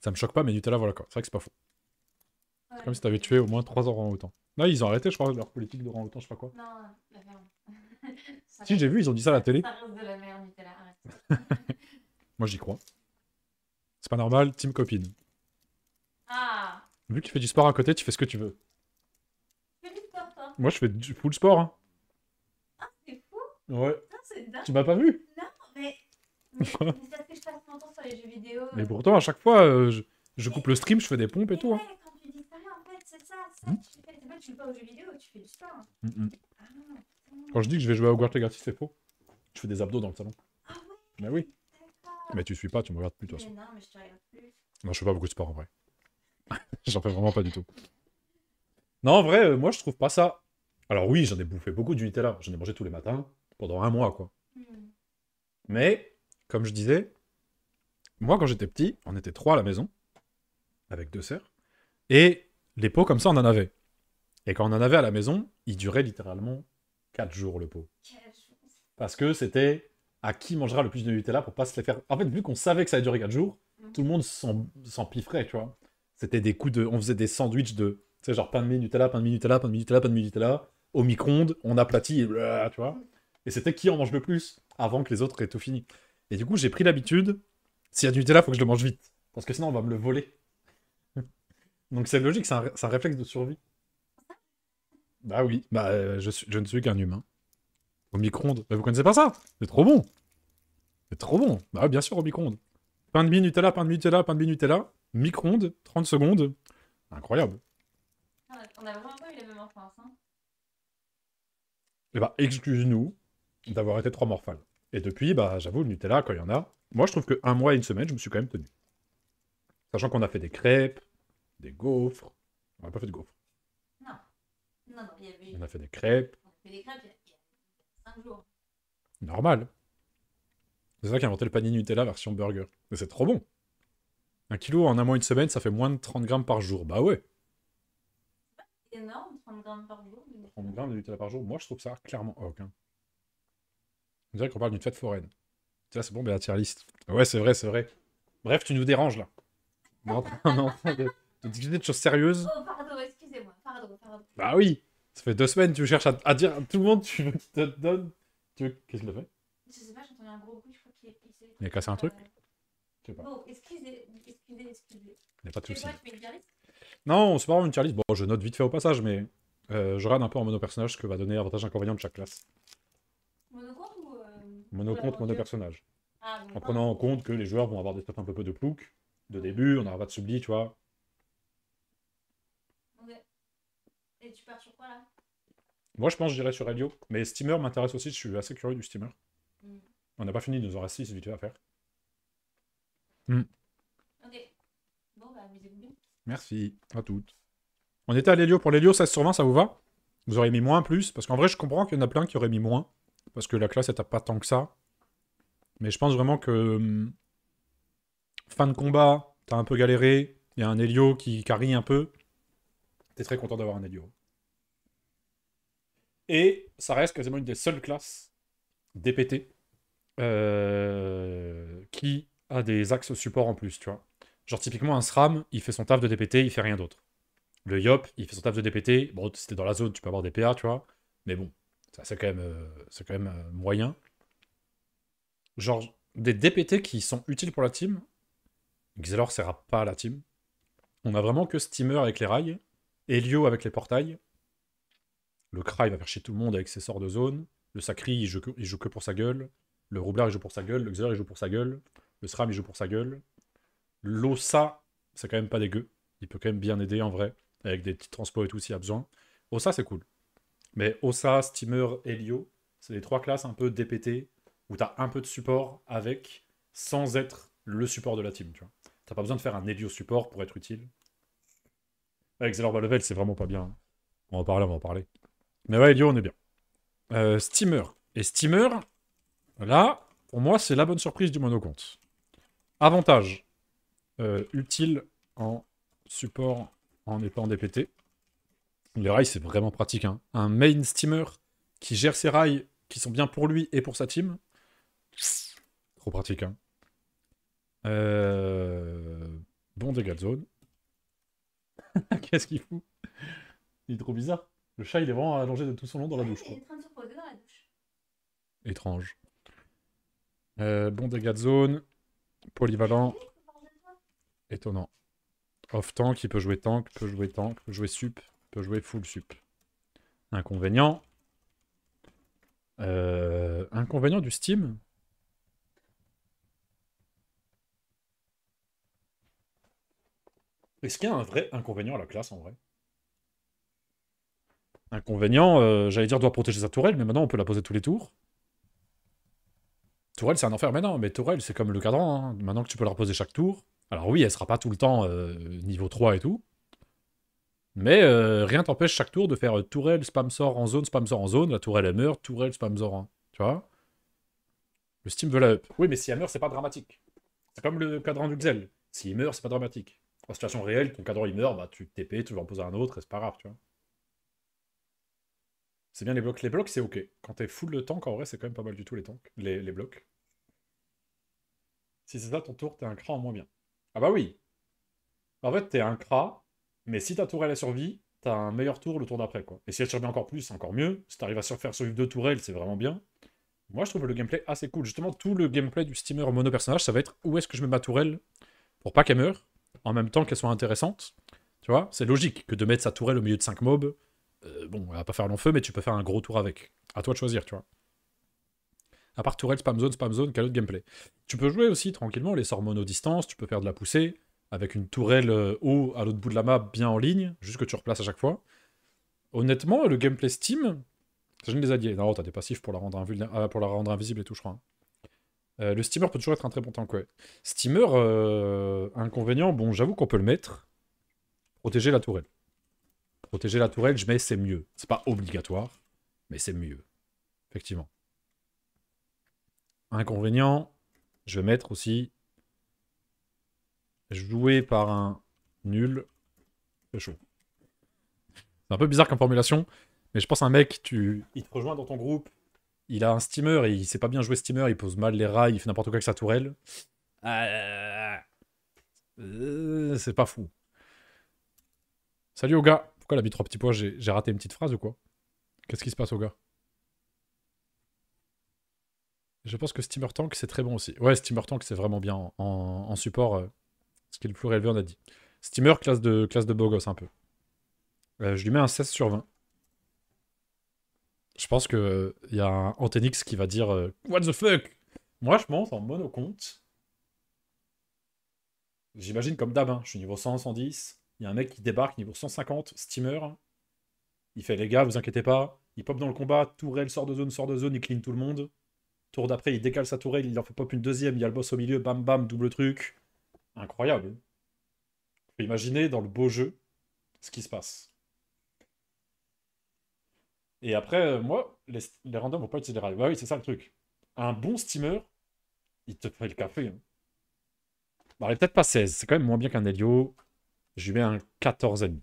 Ça me choque pas, mais Nutella, voilà quoi. C'est vrai que c'est pas faux. c'est comme si t'avais tué au moins trois en autant. là ils ont arrêté, je crois, leur politique de rang autant, je sais pas quoi. Non, la merde. si, j'ai vu, ils ont dit ça à la télé. moi, j'y crois. C'est pas normal, team copine. Ah Vu que tu fais du sport à côté, tu fais ce que tu veux. Moi, je fais du full sport. Hein. Ah, c'est fou Ouais. Ah, tu m'as pas vu Non, mais. mais c'est parce que je passe mon temps sur les jeux vidéo. Mais pourtant, à chaque fois, euh, je, coupe le stream, je fais des pompes et, tout. Hein. Ouais, quand tu dis en fait, c'est ça. ça hmm. tu, fais, tu pas aux jeux vidéo, tu fais du sport. Hmm, hmm. Ah, quand je dis que je vais jouer à Hogwarts Legacy, c'est faux. Je fais des abdos dans le salon. Ah oui. Mais oui. Mais tu suis pas, tu me regardes plus, toi. non, mais je te plus. Non, je fais pas beaucoup de sport en vrai. J'en fais vraiment pas du tout. Non, en vrai, euh, moi je trouve pas ça alors oui, j'en ai bouffé beaucoup du Nutella. J'en ai mangé tous les matins pendant un mois, quoi. Hmm. Mais, comme je disais, moi, quand j'étais petit, on était trois à la maison, avec deux sœurs, et les pots comme ça, on en avait. Et quand on en avait à la maison, il durait littéralement quatre jours, le pot. Parce que c'était à qui mangera le plus de Nutella pour pas se les faire... En fait, vu qu'on savait que ça allait durer quatre jours, hmm. tout le monde s'en piffrait, tu vois. C'était des coups de... On faisait des sandwichs de... Tu sais, genre pain de Nutella, pain de Nutella, pain de Nutella, pain de Nutella au micro-ondes, on aplatit, tu vois. Et c'était qui en mange le plus avant que les autres aient tout fini. Et du coup, j'ai pris l'habitude, s'il y a du Nutella, faut que je le mange vite. Parce que sinon, on va me le voler. Donc c'est logique, c'est un, réflexe de survie. Bah oui, bah euh, je, ne suis qu'un humain. Au micro-ondes. vous connaissez pas ça C'est trop bon C'est trop bon Bah bien sûr, au micro-ondes. Pain de Nutella, pain de Nutella, pain de Nutella. Micro-ondes, 30 secondes. Incroyable. Ah, on a vraiment pas eu les mêmes enfants, hein eh bah, excuse-nous d'avoir été trop morphales. Et depuis, bah, j'avoue, le Nutella, quand il y en a, moi je trouve qu'un mois et une semaine, je me suis quand même tenu. Sachant qu'on a fait des crêpes, des gaufres. On n'a pas fait de gaufres. Non. Non, il y eu... On a fait des crêpes. On a fait des crêpes il y a cinq jours. Normal. C'est ça qui a inventé le panier Nutella version burger. Mais c'est trop bon. Un kilo en un mois et une semaine, ça fait moins de 30 grammes par jour. Bah ouais. 30 grammes par jour. 30 grammes de Nutella par jour, moi je trouve ça clairement hoc. Hein. On dirait qu'on parle d'une fête foraine. Ça, c'est bon, mais la tier Ouais, c'est vrai, c'est vrai. Bref, tu nous déranges là. Non, non, de, choses sérieuses. Oh, pardon, excusez-moi. Pardon, pardon. Bah oui, ça fait deux semaines, tu cherches à, dire tout le monde, tu veux te donnes. Tu veux... Qu'est-ce qu'il a fait Je sais pas, j'ai entendu un gros coup, je crois qu'il est Il a cassé un truc euh, Je sais pas. Bon, excusez, excusez, excusez. Il n'y a pas de soucis. Non, c'est pas vraiment une tier Bon, je note vite fait au passage, mais euh, je un peu en mono-personnage ce que va donner avantage inconvénient de chaque classe. Mono ou. Euh, compte mono-personnage. Ah, en prenant en compte que les joueurs vont avoir des stats un peu peu de plouc, de début, on n'aura pas de subli, tu vois. Et tu pars sur quoi là Moi je pense que j'irai sur radio. mais Steamer m'intéresse aussi, je suis assez curieux du Steamer. Hmm. On n'a pas fini, nous en reste 6 vite à faire. Hmm. Merci à toutes. On était à l'Hélio. Pour l'Hélio, 16 sur 20, ça vous va Vous auriez mis moins, plus Parce qu'en vrai, je comprends qu'il y en a plein qui auraient mis moins. Parce que la classe, elle pas tant que ça. Mais je pense vraiment que... Hum, fin de combat, t'as un peu galéré. Il y a un Hélio qui carie un peu. T'es très content d'avoir un Hélio. Et ça reste quasiment une des seules classes DPT euh, qui a des axes support en plus, tu vois. Genre, typiquement, un SRAM, il fait son taf de DPT, il fait rien d'autre. Le YOP, il fait son taf de DPT. Bon, si t'es dans la zone, tu peux avoir des PA, tu vois. Mais bon, ça, c'est quand même, euh, quand même euh, moyen. Genre, des DPT qui sont utiles pour la team, Xelor sert pas à la team. On a vraiment que Steamer avec les rails, Helio avec les portails. Le Cry va faire chier tout le monde avec ses sorts de zone. Le Sacri, il joue, que, il joue que pour sa gueule. Le Roublard, il joue pour sa gueule. Le Xelor, il joue pour sa gueule. Le SRAM, il joue pour sa gueule. L'Osa, c'est quand même pas dégueu. Il peut quand même bien aider en vrai, avec des petits transports et tout s'il y a besoin. Osa, c'est cool. Mais Osa, Steamer, Helio, c'est les trois classes un peu DPT, où t'as un peu de support avec, sans être le support de la team, tu vois. T'as pas besoin de faire un Helio support pour être utile. Avec Zelorba Level, c'est vraiment pas bien. Hein. On va en parler, on va en parler. Mais ouais, Helio, on est bien. Euh, Steamer. Et Steamer, là, pour moi, c'est la bonne surprise du compte. Avantage, euh, utile en support en étant DPT. Les rails, c'est vraiment pratique. Hein. Un main steamer qui gère ses rails, qui sont bien pour lui et pour sa team. Trop pratique. Hein. Euh, bon dégât de zone. Qu'est-ce qu'il fout Il est trop bizarre. Le chat, il est vraiment allongé de tout son long dans la douche. Étrange. bon dégâts de zone. Polyvalent étonnant. Off tank, il peut jouer tank, peut jouer tank, peut jouer sup, peut jouer full sup. Inconvénient. Euh, inconvénient du Steam Est-ce qu'il y a un vrai inconvénient à la classe en vrai Inconvénient, euh, j'allais dire doit protéger sa tourelle, mais maintenant on peut la poser tous les tours. Tourelle c'est un enfer maintenant, mais tourelle c'est comme le cadran, hein. maintenant que tu peux la reposer chaque tour, alors oui, elle sera pas tout le temps euh, niveau 3 et tout. Mais euh, rien t'empêche chaque tour de faire euh, tourelle, spam sort en zone, spam sort en zone. La tourelle elle meurt, tourelle, spam sort en. Tu vois Le Steam veut la up. Oui, mais si elle meurt, c'est pas dramatique. C'est comme le cadran Si S'il meurt, c'est pas dramatique. En situation réelle, ton cadran il meurt, bah tu TP, tu vas en poser un autre et c'est pas grave, tu vois. C'est bien les blocs. Les blocs, c'est ok. Quand es full de tank, en vrai, c'est quand même pas mal du tout les tanks. Les, blocs. Si c'est ça ton tour, t'es un cran en moins bien. Ah bah oui. En fait, t'es un cra, mais si ta tourelle a survit, t'as un meilleur tour le tour d'après, quoi. Et si elle survit encore plus, c'est encore mieux. Si t'arrives à surfaire survivre deux tourelles, c'est vraiment bien. Moi, je trouve le gameplay assez cool. Justement, tout le gameplay du steamer mono-personnage, ça va être où est-ce que je mets ma tourelle pour pas qu'elle meure, en même temps qu'elle soit intéressante. Tu vois, c'est logique que de mettre sa tourelle au milieu de 5 mobs, euh, bon, elle va pas faire long feu, mais tu peux faire un gros tour avec. À toi de choisir, tu vois à part tourelle, spam zone, spam zone, autre gameplay. Tu peux jouer aussi tranquillement les sorts mono distance, tu peux faire de la poussée avec une tourelle euh, haut à l'autre bout de la map bien en ligne, juste que tu replaces à chaque fois. Honnêtement, le gameplay Steam, je ne les alliés. Non, t'as des passifs pour la rendre, ah, pour la rendre invisible et tout, je crois. Hein. Euh, le steamer peut toujours être un très bon tank, ouais. Steamer, euh, inconvénient, bon, j'avoue qu'on peut le mettre. Protéger la tourelle. Protéger la tourelle, je mets c'est mieux. C'est pas obligatoire, mais c'est mieux. Effectivement. Inconvénient, je vais mettre aussi joué par un nul. C'est chaud. C'est un peu bizarre comme formulation, mais je pense à un mec, tu, il te rejoint dans ton groupe, il a un steamer et il sait pas bien jouer steamer, il pose mal les rails, il fait n'importe quoi avec sa tourelle. Euh, euh, c'est pas fou. Salut au gars. Pourquoi la bite trois petits pois J'ai raté une petite phrase ou quoi Qu'est-ce qui se passe au gars je pense que Steamer Tank, c'est très bon aussi. Ouais, Steamer Tank, c'est vraiment bien en, support. Euh, ce qui est le plus réel on a dit. Steamer, classe de, classe de beau gosse, un peu. Euh, je lui mets un 16 sur 20. Je pense qu'il il euh, y a un Antenix qui va dire What the fuck Moi, je monte en monocompte. J'imagine comme d'hab, hein, je suis niveau 100, 110. Il y a un mec qui débarque, niveau 150, Steamer. Il fait Les gars, vous inquiétez pas. Il pop dans le combat, réel sort de zone, sort de zone, il clean tout le monde. Tour d'après, il décale sa tourelle, il en fait pop une deuxième, il y a le boss au milieu, bam bam, double truc. Incroyable. Imaginez imaginer dans le beau jeu ce qui se passe. Et après, euh, moi, les, les randoms vont pas être bah oui, c'est ça le truc. Un bon steamer, il te fait le café. Hein. Bon, il peut-être pas 16. C'est quand même moins bien qu'un Helio. Je lui mets un 14,5.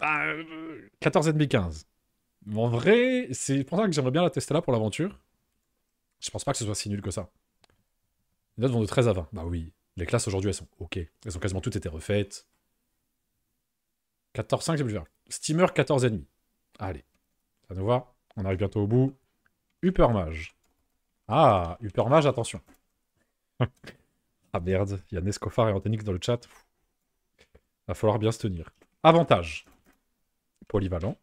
Ah, 14,5-15. Euh, en vrai, c'est pour ça que j'aimerais bien la tester là pour l'aventure. Je pense pas que ce soit si nul que ça. Les notes vont de 13 à 20. Bah oui, les classes aujourd'hui elles sont ok. Elles ont quasiment toutes été refaites. 14,5 j'ai plus vert. Steamer 14,5. Allez, ça nous va. On arrive bientôt au bout. Upper Mage. Ah, Upper Mage, attention. ah merde, il y a Nescofar et Anthonyx dans le chat. Va falloir bien se tenir. Avantage. Polyvalent.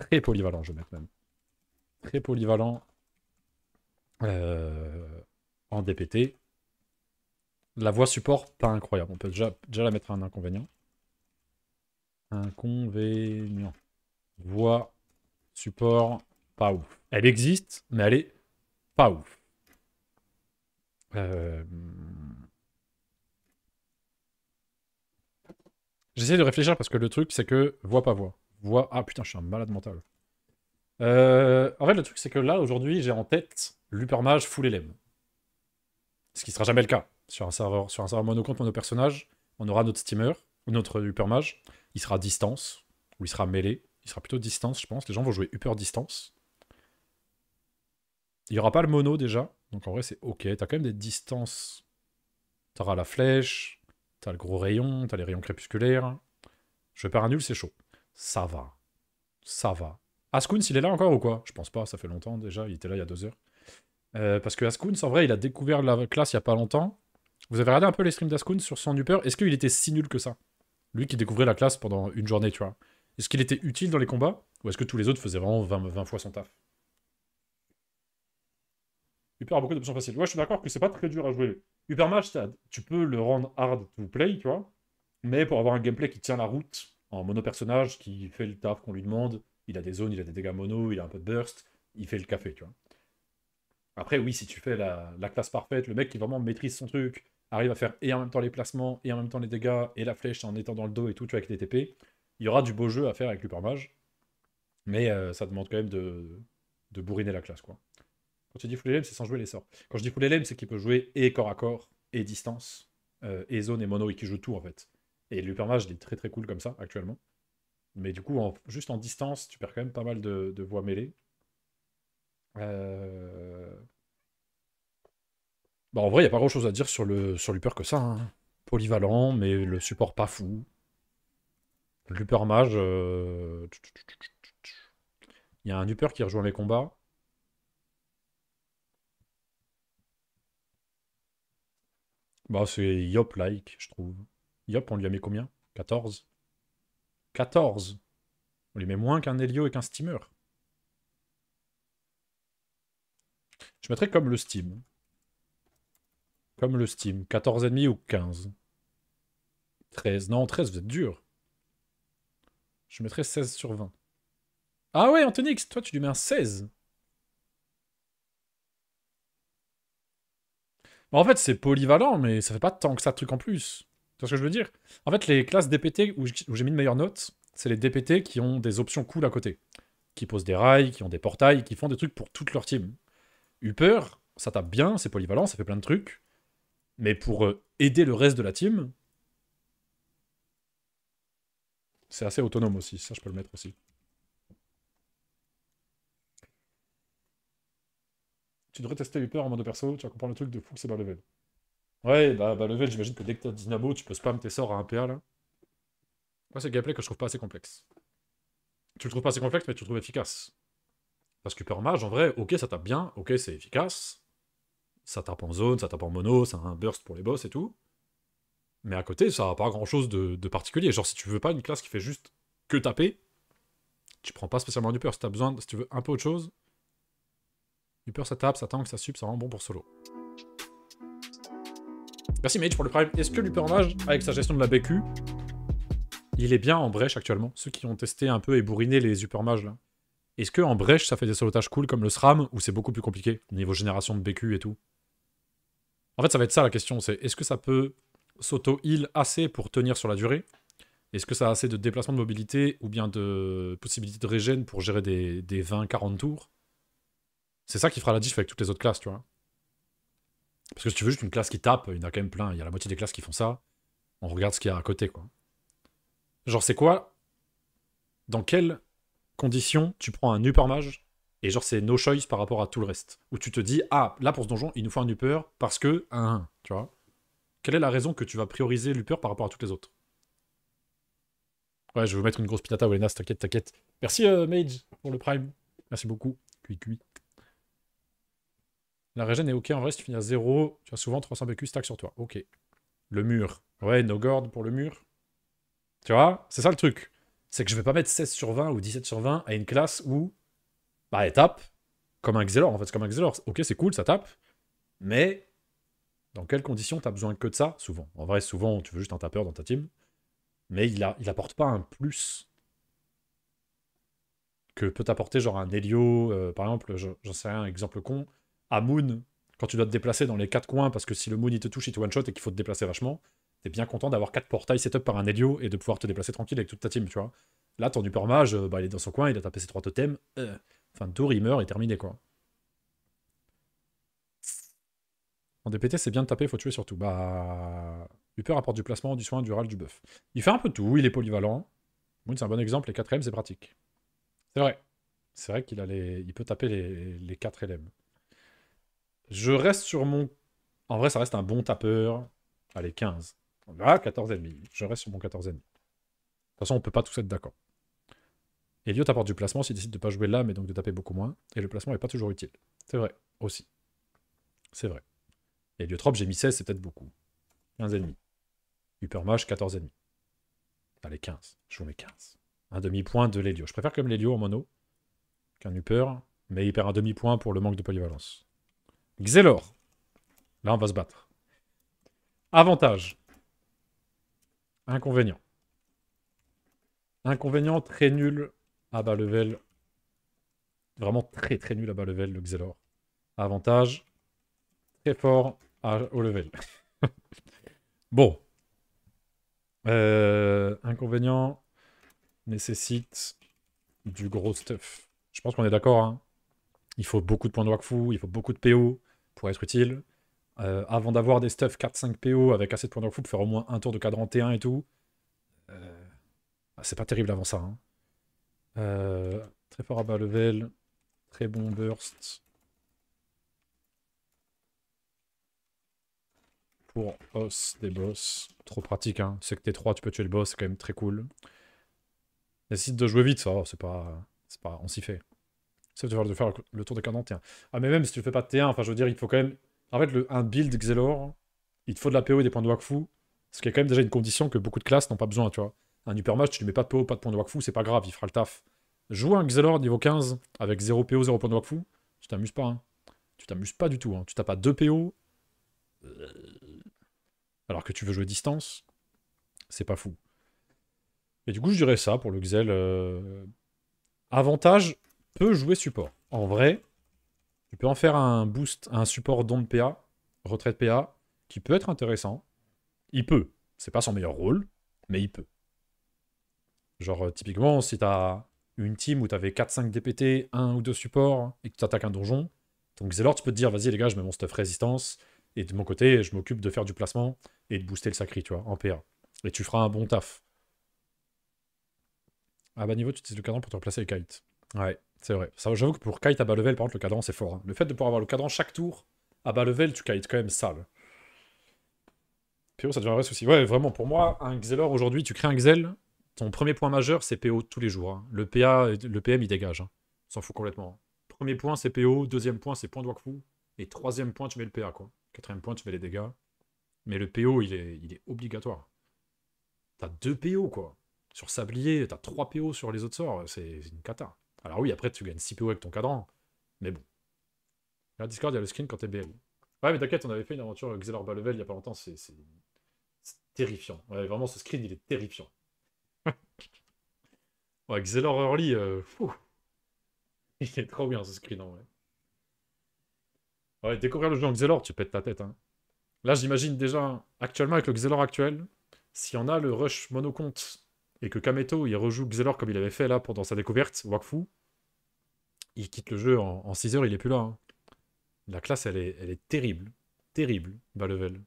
Très polyvalent, je vais mettre même. Très polyvalent euh, en DPT. La voix support, pas incroyable. On peut déjà, déjà la mettre à un inconvénient. Inconvénient. Voix support, pas ouf. Elle existe, mais elle est pas ouf. Euh, j'essaie de réfléchir parce que le truc, c'est que voix pas voix. Ah putain, je suis un malade mental. Euh, en fait, le truc, c'est que là, aujourd'hui, j'ai en tête l'Upermage full LM. Ce qui sera jamais le cas. Sur un serveur, sur un serveur nos personnages, on aura notre steamer, notre Upermage. Il sera distance, ou il sera mêlé. Il sera plutôt distance, je pense. Les gens vont jouer Upper distance. Il n'y aura pas le mono déjà. Donc en vrai, c'est ok. T'as quand même des distances. T'auras la flèche, t'as le gros rayon, t'as les rayons crépusculaires. Je perds un nul, c'est chaud ça va. Ça va. Askuns, il est là encore ou quoi Je pense pas, ça fait longtemps déjà, il était là il y a deux heures. Euh, parce que Askuns, en vrai, il a découvert la classe il y a pas longtemps. Vous avez regardé un peu les streams d'Askuns sur son upper Est-ce qu'il était si nul que ça Lui qui découvrait la classe pendant une journée, tu vois. Est-ce qu'il était utile dans les combats Ou est-ce que tous les autres faisaient vraiment 20, fois son taf Upper a beaucoup d'options faciles. Ouais, je suis d'accord que c'est pas très dur à jouer. Upper Match, tu peux le rendre hard to play, tu vois. Mais pour avoir un gameplay qui tient la route, en mono-personnage qui fait le taf qu'on lui demande. Il a des zones, il a des dégâts mono, il a un peu de burst, il fait le café, tu vois. Après, oui, si tu fais la, classe parfaite, le mec qui vraiment maîtrise son truc, arrive à faire et en même temps les placements, et en même temps les dégâts, et la flèche en étant dans le dos et tout, tu vois, avec des TP, il y aura du beau jeu à faire avec l'Upermage. Mais euh, ça demande quand même de, de bourriner la classe, quoi. Quand tu dis full LM, c'est sans jouer les sorts. Quand je dis full LM, c'est qu'il peut jouer et corps à corps, et distance, euh, et zone et mono, et qui joue tout en fait. Et l'Upermage, il est très très cool comme ça, actuellement. Mais du coup, juste en distance, tu perds quand même pas mal de, voix mêlées. Euh, bah, en vrai, il n'y a pas grand chose à dire sur le sur l'Uper que ça. Hein. Polyvalent, mais le support pas fou. L'Upermage... Euh, il y a un Upper qui rejoint les combats. Bah, c'est Yop-like, je trouve. Yop, on lui a mis combien 14 14 On lui met moins qu'un Helio et qu'un Steamer. Je mettrais comme le Steam. Comme le Steam. 14 14,5 ou 15 13. Non, 13, vous êtes dur. Je mettrais 16 sur 20. Ah ouais, Antonix, toi tu lui mets un 16. en fait, c'est polyvalent, mais ça fait pas tant que ça truc en plus. Tu vois ce que je veux dire En fait, les classes DPT où j'ai mis de meilleures notes, c'est les DPT qui ont des options cool à côté. Qui posent des rails, qui ont des portails, qui font des trucs pour toute leur team. Upper, ça tape bien, c'est polyvalent, ça fait plein de trucs. Mais pour euh, aider le reste de la team, c'est assez autonome aussi. Ça, je peux le mettre aussi. Tu devrais tester Upper en mode perso, tu vas comprendre le truc de fou que c'est bas level. Ouais, bah, bah level, j'imagine que dès que t'as Dynamo, tu peux spam tes sorts à un pa là. Moi, c'est le gameplay que je trouve pas assez complexe. Tu le trouves pas assez complexe, mais tu le trouves efficace. Parce que Super Mage, en vrai, ok, ça tape bien, ok, c'est efficace. Ça tape en zone, ça tape en mono, ça a un burst pour les boss et tout. Mais à côté, ça n'a pas grand chose de, particulier. Genre, si tu veux pas une classe qui fait juste que taper, tu prends pas spécialement du peur. Si, as besoin, si tu veux un peu autre chose, du peur ça tape, ça tank, ça sub, c'est vraiment bon pour solo. Merci Mage pour le prime. Est-ce que l'Upermage, avec sa gestion de la BQ, il est bien en brèche actuellement Ceux qui ont testé un peu et bourriné les supermages là. Est-ce que en brèche, ça fait des solotages cool comme le SRAM ou c'est beaucoup plus compliqué niveau génération de BQ et tout En fait, ça va être ça la question, c'est est-ce que ça peut s'auto-heal assez pour tenir sur la durée Est-ce que ça a assez de déplacement de mobilité ou bien de possibilité de régène pour gérer des, des 20-40 tours C'est ça qui fera la diff avec toutes les autres classes, tu vois. Parce que si tu veux juste une classe qui tape, il y en a quand même plein. Il y a la moitié des classes qui font ça. On regarde ce qu'il y a à côté, quoi. Genre, c'est quoi Dans quelles conditions tu prends un upper mage et genre, c'est no choice par rapport à tout le reste Où tu te dis, ah, là pour ce donjon, il nous faut un upper parce que un, tu vois Quelle est la raison que tu vas prioriser l'upper par rapport à toutes les autres Ouais, je vais vous mettre une grosse pinata, Welenas, t'inquiète, t'inquiète. Merci, euh, Mage, pour le prime. Merci beaucoup. Cui, cui. La régène est ok en vrai si tu finis à 0. Tu as souvent 300 BQ stack sur toi. Ok. Le mur. Ouais, no guard pour le mur. Tu vois C'est ça le truc. C'est que je vais pas mettre 16 sur 20 ou 17 sur 20 à une classe où, bah, elle tape comme un Xelor en fait. Comme un Xelor. Ok, c'est cool, ça tape. Mais dans quelles conditions t'as besoin que de ça Souvent. En vrai, souvent, tu veux juste un tapeur dans ta team. Mais il, a, il apporte pas un plus que peut apporter genre un Helio, euh, par exemple, j'en sais rien, exemple con, à Moon quand tu dois te déplacer dans les quatre coins, parce que si le Moon il te touche, il te one-shot et qu'il faut te déplacer vachement, t'es bien content d'avoir quatre portails setup par un Helio et de pouvoir te déplacer tranquille avec toute ta team, tu vois. Là, ton mage, euh, bah, il est dans son coin, il a tapé ses trois totems, fin de tour, il meurt et terminé, quoi. En DPT, c'est bien de taper, il faut tuer surtout. Bah. Uper apporte du placement, du soin, du râle, du buff. Il fait un peu tout, il est polyvalent. Moon, c'est un bon exemple, les 4 LM, c'est pratique. C'est vrai. C'est vrai qu'il les... il peut taper les, les 4 LM. Je reste sur mon... En vrai, ça reste un bon tapeur. Allez, 15. Ah, 14,5. Je reste sur mon 14,5. De toute façon, on ne peut pas tous être d'accord. Elliot t'apporte du placement s'il décide de pas jouer là, mais donc de taper beaucoup moins. Et le placement n'est pas toujours utile. C'est vrai, aussi. C'est vrai. Elio Trop, j'ai mis 16, c'est peut-être beaucoup. 15,5. Hypermage, 14,5. Allez, 15. Je vous mets 15. Un demi-point de l'Elio. Je préfère comme l'Elio en mono qu'un Upper, mais il perd un demi-point pour le manque de polyvalence. Xelor. Là, on va se battre. Avantage. Inconvénient. Inconvénient, très nul à bas level. Vraiment très très nul à bas level, le Xelor. Avantage, très fort à, au level. bon. Euh, inconvénient, nécessite du gros stuff. Je pense qu'on est d'accord. Hein. Il faut beaucoup de points de Wakfu, il faut beaucoup de PO, être utile. Euh, avant d'avoir des stuff 4 5 PO avec assez de points de pour faire au moins un tour de cadran T1 et tout. Euh, ah, c'est pas terrible avant ça. Hein. Euh, très fort à bas level. Très bon burst. Pour os des boss. Trop pratique, hein. c'est que t'es 3, tu peux tuer le boss, c'est quand même très cool. Décide de jouer vite, ça, oh, c'est pas... pas... On s'y fait devoir de faire le tour des 41 Ah, mais même si tu fais pas de T1, enfin, je veux dire, il faut quand même. En fait, le, un build Xelor, il te faut de la PO et des points de Wakfu. Ce qui est quand même déjà une condition que beaucoup de classes n'ont pas besoin, tu vois. Un hyper match, tu lui mets pas de PO, pas de points de Wakfu, c'est pas grave, il fera le taf. jouer un Xelor niveau 15 avec 0 PO, 0 points de Wakfu, tu t'amuses pas, hein. Tu t'amuses pas du tout, hein. Tu t'as pas 2 PO. Euh, alors que tu veux jouer distance, c'est pas fou. Et du coup, je dirais ça pour le Xel. Euh, avantage, peut jouer support. En vrai, il peut en faire un boost, un support don de PA, retraite PA, qui peut être intéressant. Il peut. C'est pas son meilleur rôle, mais il peut. Genre, euh, typiquement, si t'as une team où t'avais 4-5 DPT, un ou deux supports, et que t'attaques un donjon, donc alors tu peux te dire, vas-y les gars, je mets mon stuff résistance, et de mon côté, je m'occupe de faire du placement et de booster le sacré tu vois, en PA. Et tu feras un bon taf. À ah bas niveau, tu utilises le cadran pour te replacer les Kite. Ouais, c'est vrai. J'avoue que pour kite à bas level, par contre, le cadran, c'est fort. Hein. Le fait de pouvoir avoir le cadran chaque tour à bas level, tu kites quand même sale. PO, ça devient un vrai souci. Ouais, vraiment, pour moi, un Xelor aujourd'hui, tu crées un Xel, ton premier point majeur, c'est PO tous les jours. Hein. Le, PA, le PM, il dégage. Hein. S'en fout complètement. Hein. Premier point, c'est PO. Deuxième point, c'est point de Wakfu. Et troisième point, tu mets le PA, quoi. Quatrième point, tu mets les dégâts. Mais le PO, il est, il est obligatoire. T'as deux PO, quoi. Sur Sablier, t'as trois PO sur les autres sorts. C'est une cata. Alors oui, après, tu gagnes 6 PO avec ton cadran. Mais bon. La Discord, il y a le screen quand t'es BL. Ouais, mais t'inquiète, on avait fait une aventure Xelor Level il y a pas longtemps. C'est terrifiant. Ouais, vraiment, ce screen, il est terrifiant. ouais, Xelor Early, euh, Il est trop bien, ce screen, en vrai. Ouais, découvrir le jeu en Xelor, tu pètes ta tête. Hein. Là, j'imagine déjà, actuellement, avec le Xelor actuel, si on a le rush monocompte et que Kameto il rejoue Xelor comme il avait fait là pendant sa découverte, Wakfu, il quitte le jeu en, 6 heures, il est plus là. Hein. La classe elle est, elle est terrible, terrible, bas level.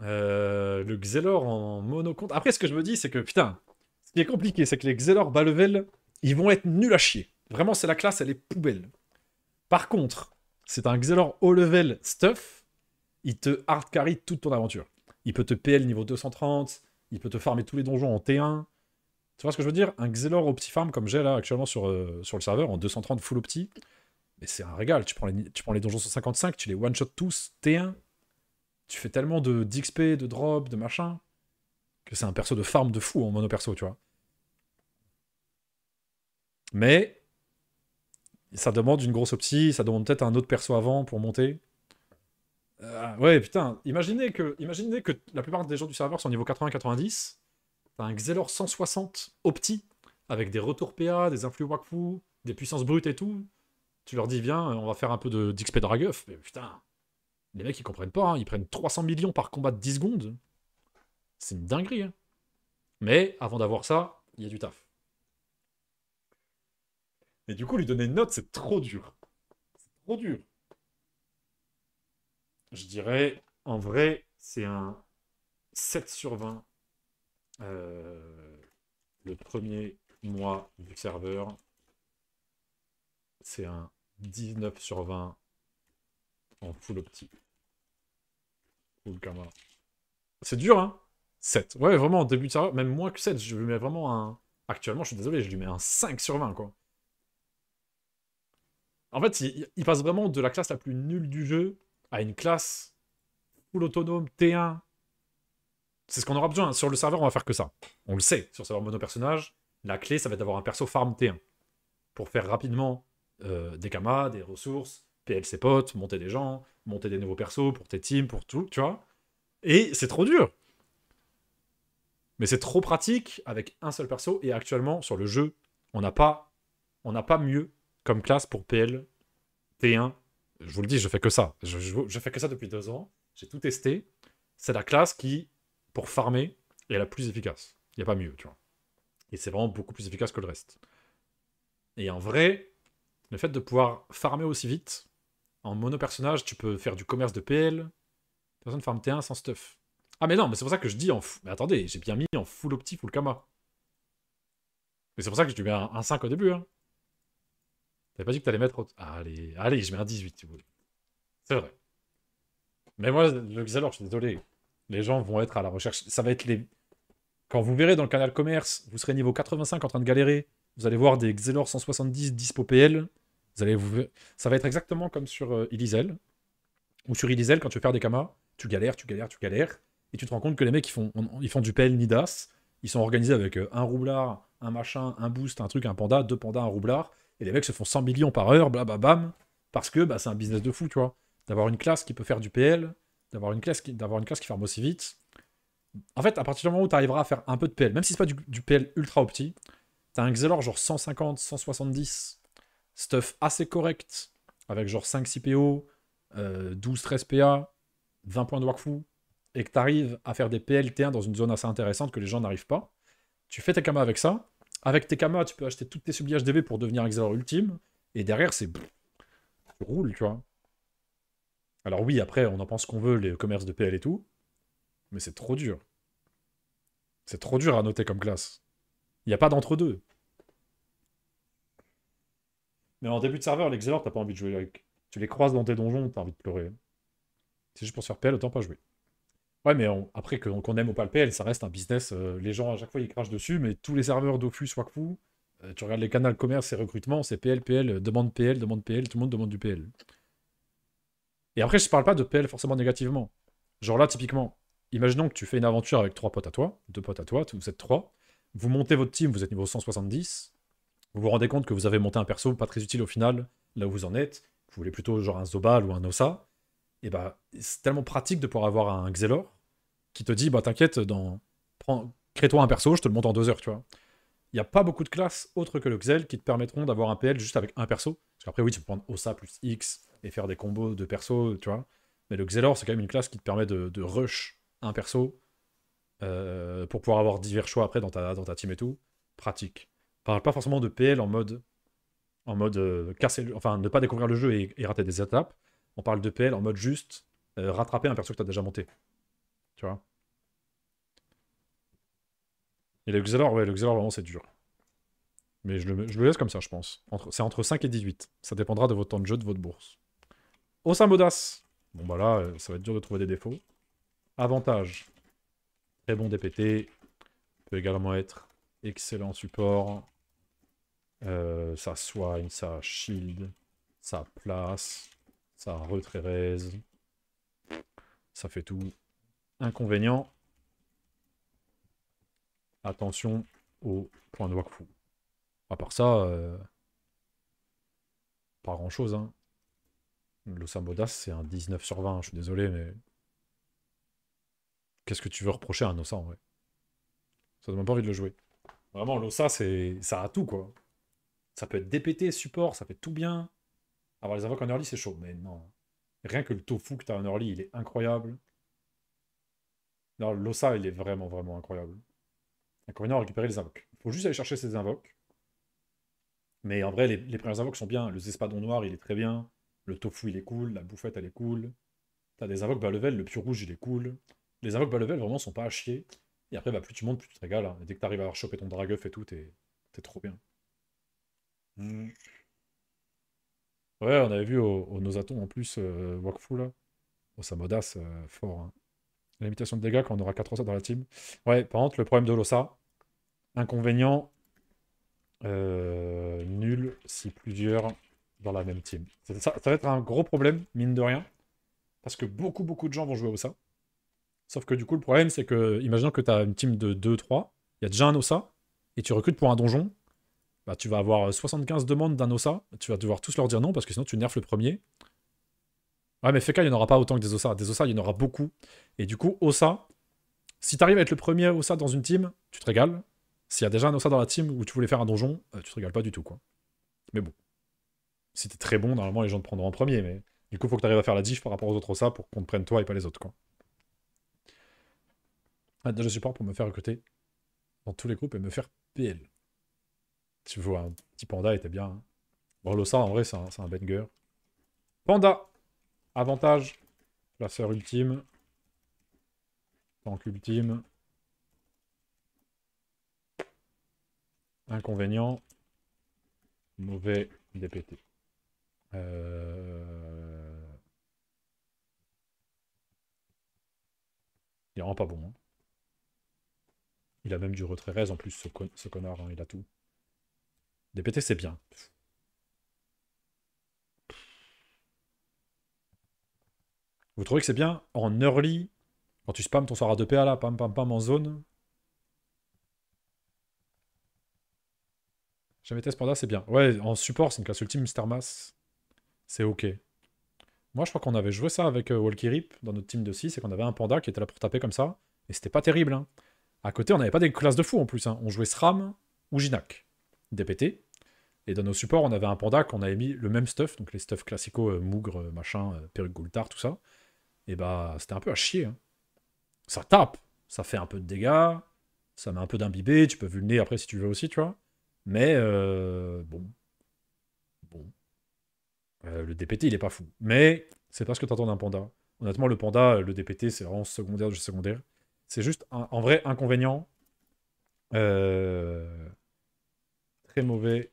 Euh, le Xelor en monocompte. Après, ce que je me dis, c'est que putain, ce qui est compliqué, c'est que les Xelor bas level, ils vont être nuls à chier. Vraiment, c'est la classe, elle est poubelle. Par contre, c'est un Xelor haut level stuff, il te hard carry toute ton aventure. Il peut te PL niveau 230, il peut te farmer tous les donjons en T1. Tu vois ce que je veux dire Un Xelor opti farm comme j'ai là actuellement sur, euh, sur le serveur en 230 full opti, mais c'est un régal. Tu prends, les, tu prends les donjons 155, tu les one shot tous T1. Tu fais tellement de d'XP, de drop, de machin que c'est un perso de farm de fou en mono perso, tu vois. Mais ça demande une grosse opti, ça demande peut-être un autre perso avant pour monter. Euh, ouais, putain, imaginez que, imaginez que la plupart des gens du serveur sont niveau 80-90. T'as un Xelor 160 opti, avec des retours PA, des influx Wakfu, des puissances brutes et tout. Tu leur dis, viens, on va faire un peu de, d'XP Dragueuf. Mais putain, les mecs, ils comprennent pas. Hein. Ils prennent 300 millions par combat de 10 secondes. C'est une dinguerie. Hein. Mais avant d'avoir ça, il y a du taf. Et du coup, lui donner une note, c'est trop dur. C'est trop dur je dirais, en vrai, c'est un 7 sur 20 euh, le premier mois du serveur. C'est un 19 sur 20 en full opti. Full C'est dur, hein 7. Ouais, vraiment, début de serveur, même moins que 7, je lui mets vraiment un... Actuellement, je suis désolé, je lui mets un 5 sur 20, quoi. En fait, il passe vraiment de la classe la plus nulle du jeu à une classe full autonome T1. C'est ce qu'on aura besoin. Sur le serveur, on va faire que ça. On le sait. Sur le serveur personnage la clé, ça va être d'avoir un perso farm T1 pour faire rapidement euh, des camas des ressources, PL ses potes, monter des gens, monter des nouveaux persos pour tes teams, pour tout, tu vois. Et c'est trop dur. Mais c'est trop pratique avec un seul perso. Et actuellement, sur le jeu, on n'a pas, on n'a pas mieux comme classe pour PL T1 je vous le dis, je fais que ça. Je, fais que ça depuis deux ans. J'ai tout testé. C'est la classe qui, pour farmer, est la plus efficace. Il n'y a pas mieux, tu vois. Et c'est vraiment beaucoup plus efficace que le reste. Et en vrai, le fait de pouvoir farmer aussi vite, en mono-personnage, tu peux faire du commerce de PL. Personne farm T1 sans stuff. Ah, mais non, mais c'est pour ça que je dis en. Mais attendez, j'ai bien mis en full opti, full kama. Mais c'est pour ça que je lui mets un, un 5 au début. Hein. T'avais pas dit que allais mettre. Ah, allez, allez, je mets un 18, si vous voulez. C'est vrai. Mais moi, le Xalor, je suis désolé. Les gens vont être à la recherche. Ça va être les. Quand vous verrez dans le canal commerce, vous serez niveau 85 en train de galérer. Vous allez voir des Xelor 170 dispo PL. Vous allez vous... Ça va être exactement comme sur euh, Ou sur Illizel, quand tu veux faire des kamas, tu galères, tu galères, tu galères. Et tu te rends compte que les mecs, ils font, ils font du PL Nidas. Ils sont organisés avec euh, un roublard, un machin, un boost, un truc, un panda, deux pandas, un roublard. Et les mecs se font 100 millions par heure, blablabam, parce que bah, c'est un business de fou, tu vois. D'avoir une classe qui peut faire du PL, d'avoir une, classe qui, d'avoir une classe qui ferme aussi vite. En fait, à partir du moment où tu arriveras à faire un peu de PL, même si c'est pas du, PL ultra opti, as un Xelor genre 150, 170, stuff assez correct, avec genre 5 CPO, PO, 12, 13 PA, 20 points de workflow, et que tu arrives à faire des t 1 dans une zone assez intéressante que les gens n'arrivent pas, tu fais ta cama avec ça, avec tes camas, tu peux acheter toutes tes de HDV pour devenir Xelor ultime. Et derrière, c'est. Tu roules, tu vois. Alors oui, après, on en pense qu'on veut, les commerces de PL et tout. Mais c'est trop dur. C'est trop dur à noter comme classe. Il n'y a pas d'entre-deux. Mais en début de serveur, les tu t'as pas envie de jouer avec. Tu les croises dans tes donjons, t'as envie de pleurer. C'est juste pour se faire PL, autant pas jouer. Ouais, mais après, qu'on aime ou pas le PL, ça reste un business. Euh, les gens, à chaque fois, ils crachent dessus, mais tous les serveurs soit que vous, euh, tu regardes les canaux commerce et recrutement, c'est PL, PL, euh, demande PL, demande PL, tout le monde demande du PL. Et après, je parle pas de PL forcément négativement. Genre là, typiquement, imaginons que tu fais une aventure avec trois potes à toi, deux potes à toi, vous êtes trois, vous montez votre team, vous êtes niveau 170, vous vous rendez compte que vous avez monté un perso pas très utile au final, là où vous en êtes, vous voulez plutôt genre un Zobal ou un Osa, et eh bah, ben, c'est tellement pratique de pouvoir avoir un Xelor qui te dit, bah t'inquiète, dans... crée-toi un perso, je te le monte en deux heures, tu vois. Il n'y a pas beaucoup de classes autres que le Xel qui te permettront d'avoir un PL juste avec un perso. Parce qu'après, oui, tu peux prendre Osa plus X et faire des combos de perso, tu vois. Mais le Xelor, c'est quand même une classe qui te permet de, rush un perso euh, pour pouvoir avoir divers choix après dans ta, dans ta team et tout. Pratique. parle pas forcément de PL en mode en mode euh, enfin ne pas découvrir le jeu et rater des étapes on parle de PL en mode juste euh, rattraper un perso que tu as déjà monté. Tu vois Et le Xelor, ouais, le Xelor, vraiment, c'est dur. Mais je le, laisse comme ça, je pense. c'est entre 5 et 18. Ça dépendra de votre temps de jeu, de votre bourse. Osamodas. Bon, bah là, euh, ça va être dur de trouver des défauts. Avantage. Très bon DPT. Peut également être excellent support. Euh, ça soigne, ça shield, ça place. Ça retrait Ça fait tout. Inconvénient. Attention au point de Wakfu. À part ça, euh, pas grand chose. Hein. Modas c'est un 19 sur 20. Je suis désolé, mais. Qu'est-ce que tu veux reprocher à un Osa en vrai Ça donne pas envie de le jouer. Vraiment, l'Osa, ça a tout, quoi. Ça peut être DPT, support, ça fait tout bien. Avoir les invoques en early, c'est chaud, mais non. Rien que le tofu que tu as en early, il est incroyable. Non, l'ossa, il est vraiment, vraiment incroyable. Inconvénient récupérer les invoques. Il faut juste aller chercher ces invoques. Mais en vrai, les, premières invoques sont bien. Le Zespadon noir, il est très bien. Le tofu, il est cool. La bouffette, elle est cool. T'as des invoques bas level, le pur rouge, il est cool. Les invoques bas level, vraiment, sont pas à chier. Et après, bah, plus tu montes, plus tu te régales. Hein. Et dès que t'arrives à avoir chopé ton dragueuf et tout, t'es trop bien. Mm. Ouais, on avait vu au, au Nosaton en plus, euh, Wakfu là. ça euh, fort. Hein. Limitation de dégâts quand on aura 4 ça dans la team. Ouais, par contre, le problème de l'ossa, inconvénient, euh, nul si plusieurs dans la même team. Ça, va être un gros problème, mine de rien, parce que beaucoup, beaucoup de gens vont jouer au ça Sauf que du coup, le problème, c'est que, imaginons que tu as une team de 2-3, il y a déjà un ossa, et tu recrutes pour un donjon, bah, tu vas avoir 75 euh, demandes d'un OSA, tu vas devoir tous leur dire non parce que sinon tu nerfs le premier. Ouais, mais FK, il n'y en aura pas autant que des OSA. Des OSA, il y en aura beaucoup. Et du coup, OSA, si tu arrives à être le premier OSA dans une team, tu te régales. S'il y a déjà un OSA dans la team où tu voulais faire un donjon, euh, tu te régales pas du tout, quoi. Mais bon. Si très bon, normalement, les gens te prendront en premier, mais du coup, faut que tu arrives à faire la diff par rapport aux autres OSA pour qu'on te prenne toi et pas les autres, quoi. Ah, suis pas pour me faire recruter dans tous les groupes et me faire PL. Tu vois, un petit panda était bien. Hein. ça en vrai, c'est un, banger. Panda Avantage. Placeur ultime. Tank ultime. Inconvénient. Mauvais DPT. Euh, il est vraiment pas bon. Hein. Il a même du retrait raise en plus, ce, connard. Hein, il a tout. DPT, c'est bien. Vous trouvez que c'est bien en early, quand tu spams ton sort à 2PA la pam pam pam en zone Jamais test panda, c'est bien. Ouais, en support, c'est une classe ultime, Mass. C'est ok. Moi, je crois qu'on avait joué ça avec euh, Walky Rip dans notre team de 6 et qu'on avait un panda qui était là pour taper comme ça. Et c'était pas terrible. Hein. À côté, on n'avait pas des classes de fou en plus. Hein. On jouait SRAM ou Jinak. DPT, et dans nos supports, on avait un panda qu'on a mis le même stuff, donc les stuff classiques, euh, mougre, euh, machin, euh, perruque goultard, tout ça. Et bah, c'était un peu à chier. Hein. Ça tape, ça fait un peu de dégâts, ça met un peu d'imbibé, tu peux vulner après si tu veux aussi, tu vois. Mais euh, bon. Bon. Euh, le DPT, il est pas fou. Mais c'est pas ce que t'attends d'un panda. Honnêtement, le panda, le DPT, c'est vraiment secondaire de secondaire. C'est juste un, vrai inconvénient. très mauvais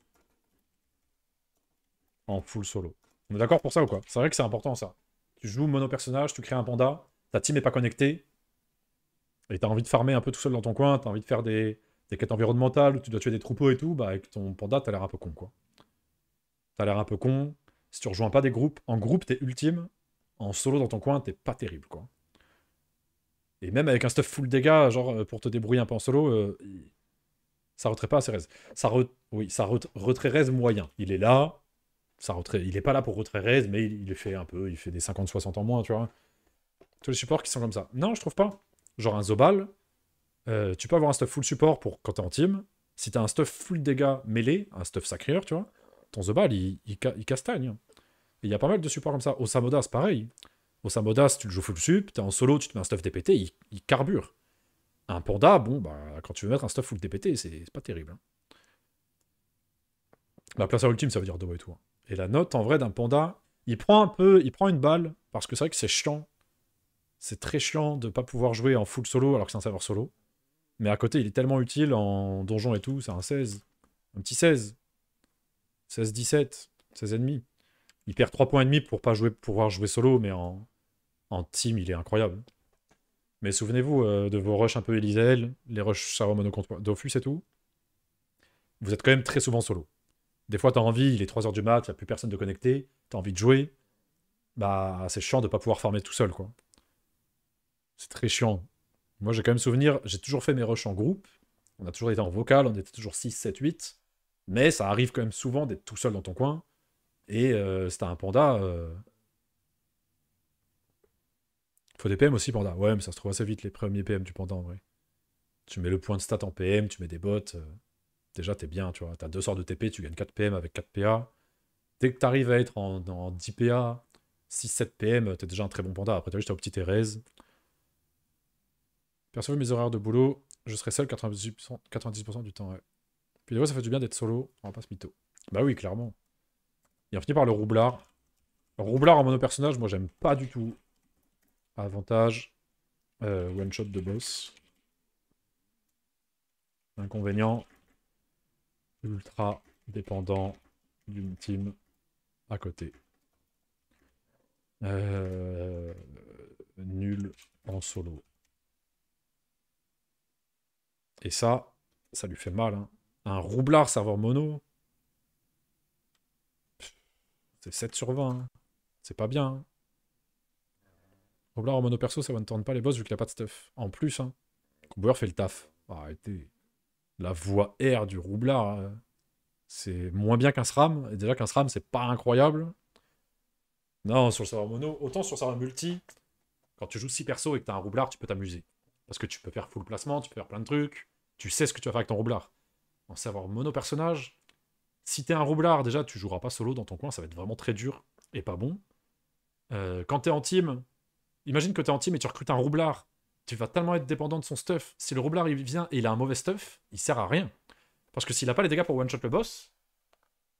en full solo. On est d'accord pour ça ou quoi C'est vrai que c'est important ça. Tu joues mono personnage, tu crées un panda, ta team est pas connectée, et t'as envie de farmer un peu tout seul dans ton coin, t'as envie de faire des, quêtes environnementales où tu dois tuer des troupeaux et tout, bah avec ton panda, t'as l'air un peu con quoi. T'as l'air un peu con. Si tu rejoins pas des groupes, en groupe t'es ultime, en solo dans ton coin t'es pas terrible quoi. Et même avec un stuff full dégâts, genre euh, pour te débrouiller un peu en solo, euh, ça retrait pas assez Ça Oui, ça re... moyen. Il est là, il est pas là pour retrait raise, mais il, il, fait un peu, il fait des 50-60 en moins, tu vois. Tous les supports qui sont comme ça. Non, je trouve pas. Genre un Zobal, euh, tu peux avoir un stuff full support pour quand t'es en team. Si t'as un stuff full dégâts mêlé, un stuff sacréur tu vois, ton Zobal, il, il, castagne. Hein. Il y a pas mal de supports comme ça. Au Samodas, pareil. Au Samodas, tu le joues full sup, t'es en solo, tu te mets un stuff DPT, il, il, carbure. Un panda, bon, bah, quand tu veux mettre un stuff full DPT, c'est pas terrible. La hein. bah, place à ultime, ça veut dire Do et tout. Hein. Et la note, en vrai, d'un panda, il prend un peu, il prend une balle, parce que c'est vrai que c'est chiant. C'est très chiant de pas pouvoir jouer en full solo alors que c'est un serveur solo. Mais à côté, il est tellement utile en donjon et tout, c'est un 16. Un petit 16. 16, 17, 16 demi Il perd 3 points et demi pour pas jouer, pouvoir jouer solo, mais en, en team, il est incroyable. Mais souvenez-vous euh, de vos rushs un peu Elisael, les rushs contre Dofus et tout. Vous êtes quand même très souvent solo. Des fois, tu as envie, il est 3h du mat, il n'y a plus personne de connecté, tu as envie de jouer. Bah, c'est chiant de ne pas pouvoir farmer tout seul, quoi. C'est très chiant. Moi, j'ai quand même souvenir, j'ai toujours fait mes rushs en groupe. On a toujours été en vocal, on était toujours 6, 7, 8. Mais ça arrive quand même souvent d'être tout seul dans ton coin. Et euh, un panda. Euh, faut des PM aussi, panda. Ouais, mais ça se trouve assez vite les premiers PM du panda en vrai. Tu mets le point de stat en PM, tu mets des bots. Euh déjà, t'es bien, tu vois. T'as deux sorts de TP, tu gagnes 4 PM avec 4 PA. Dès que t'arrives à être en, 10 PA, 6-7 PM, t'es déjà un très bon panda. Après, t'as juste au petit Thérèse. Percevez mes horaires de boulot, je serai seul 90%, du temps. Puis ça fait du bien d'être solo, on passe pas mytho. Bah oui, clairement. Et on finit par le roublard. roublard en mono-personnage, moi j'aime pas du tout. Avantage, euh, one-shot de boss. Inconvénient, ultra dépendant d'une team à côté. Euh, nul en solo. Et ça, ça lui fait mal. Hein. Un roublard serveur mono, c'est 7 sur 20. Hein. C'est pas bien. Hein. Roublard en mono perso, ça ne tourne pas les boss vu qu'il a pas de stuff. En plus, hein. fait le taf. Arrêtez la voix R du roublard, hein, c'est moins bien qu'un SRAM. Et déjà qu'un SRAM, c'est pas incroyable. Non, sur le serveur mono, autant sur le serveur multi, quand tu joues 6 persos et que tu un roublard, tu peux t'amuser. Parce que tu peux faire full placement, tu peux faire plein de trucs, tu sais ce que tu vas faire avec ton roublard. En serveur mono personnage, si t'es un roublard, déjà, tu joueras pas solo dans ton coin, ça va être vraiment très dur et pas bon. Euh, quand t'es en team, imagine que t'es en team et tu recrutes un roublard tu vas tellement être dépendant de son stuff. Si le roublard il vient et il a un mauvais stuff, il sert à rien. Parce que s'il n'a pas les dégâts pour one-shot le boss,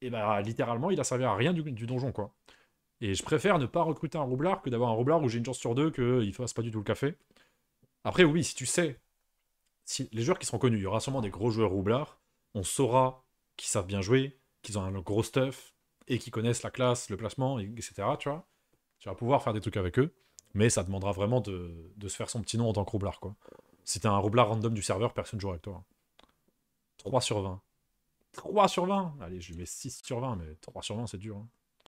et eh bah ben, littéralement il a servi à rien du, donjon quoi. Et je préfère ne pas recruter un roublard que d'avoir un roublard où j'ai une chance sur deux qu'il fasse pas du tout le café. Après oui, si tu sais, si les joueurs qui seront connus, il y aura sûrement des gros joueurs roublards, on saura qu'ils savent bien jouer, qu'ils ont un gros stuff, et qu'ils connaissent la classe, le placement, etc. Tu vois, tu vas pouvoir faire des trucs avec eux mais ça demandera vraiment de, se faire son petit nom en tant que roublard. Quoi. Si t'es un roublard random du serveur, personne ne jouera avec toi. 3 sur 20. 3 sur 20 Allez, je lui mets 6 sur 20, mais 3 sur 20, c'est dur. Hein.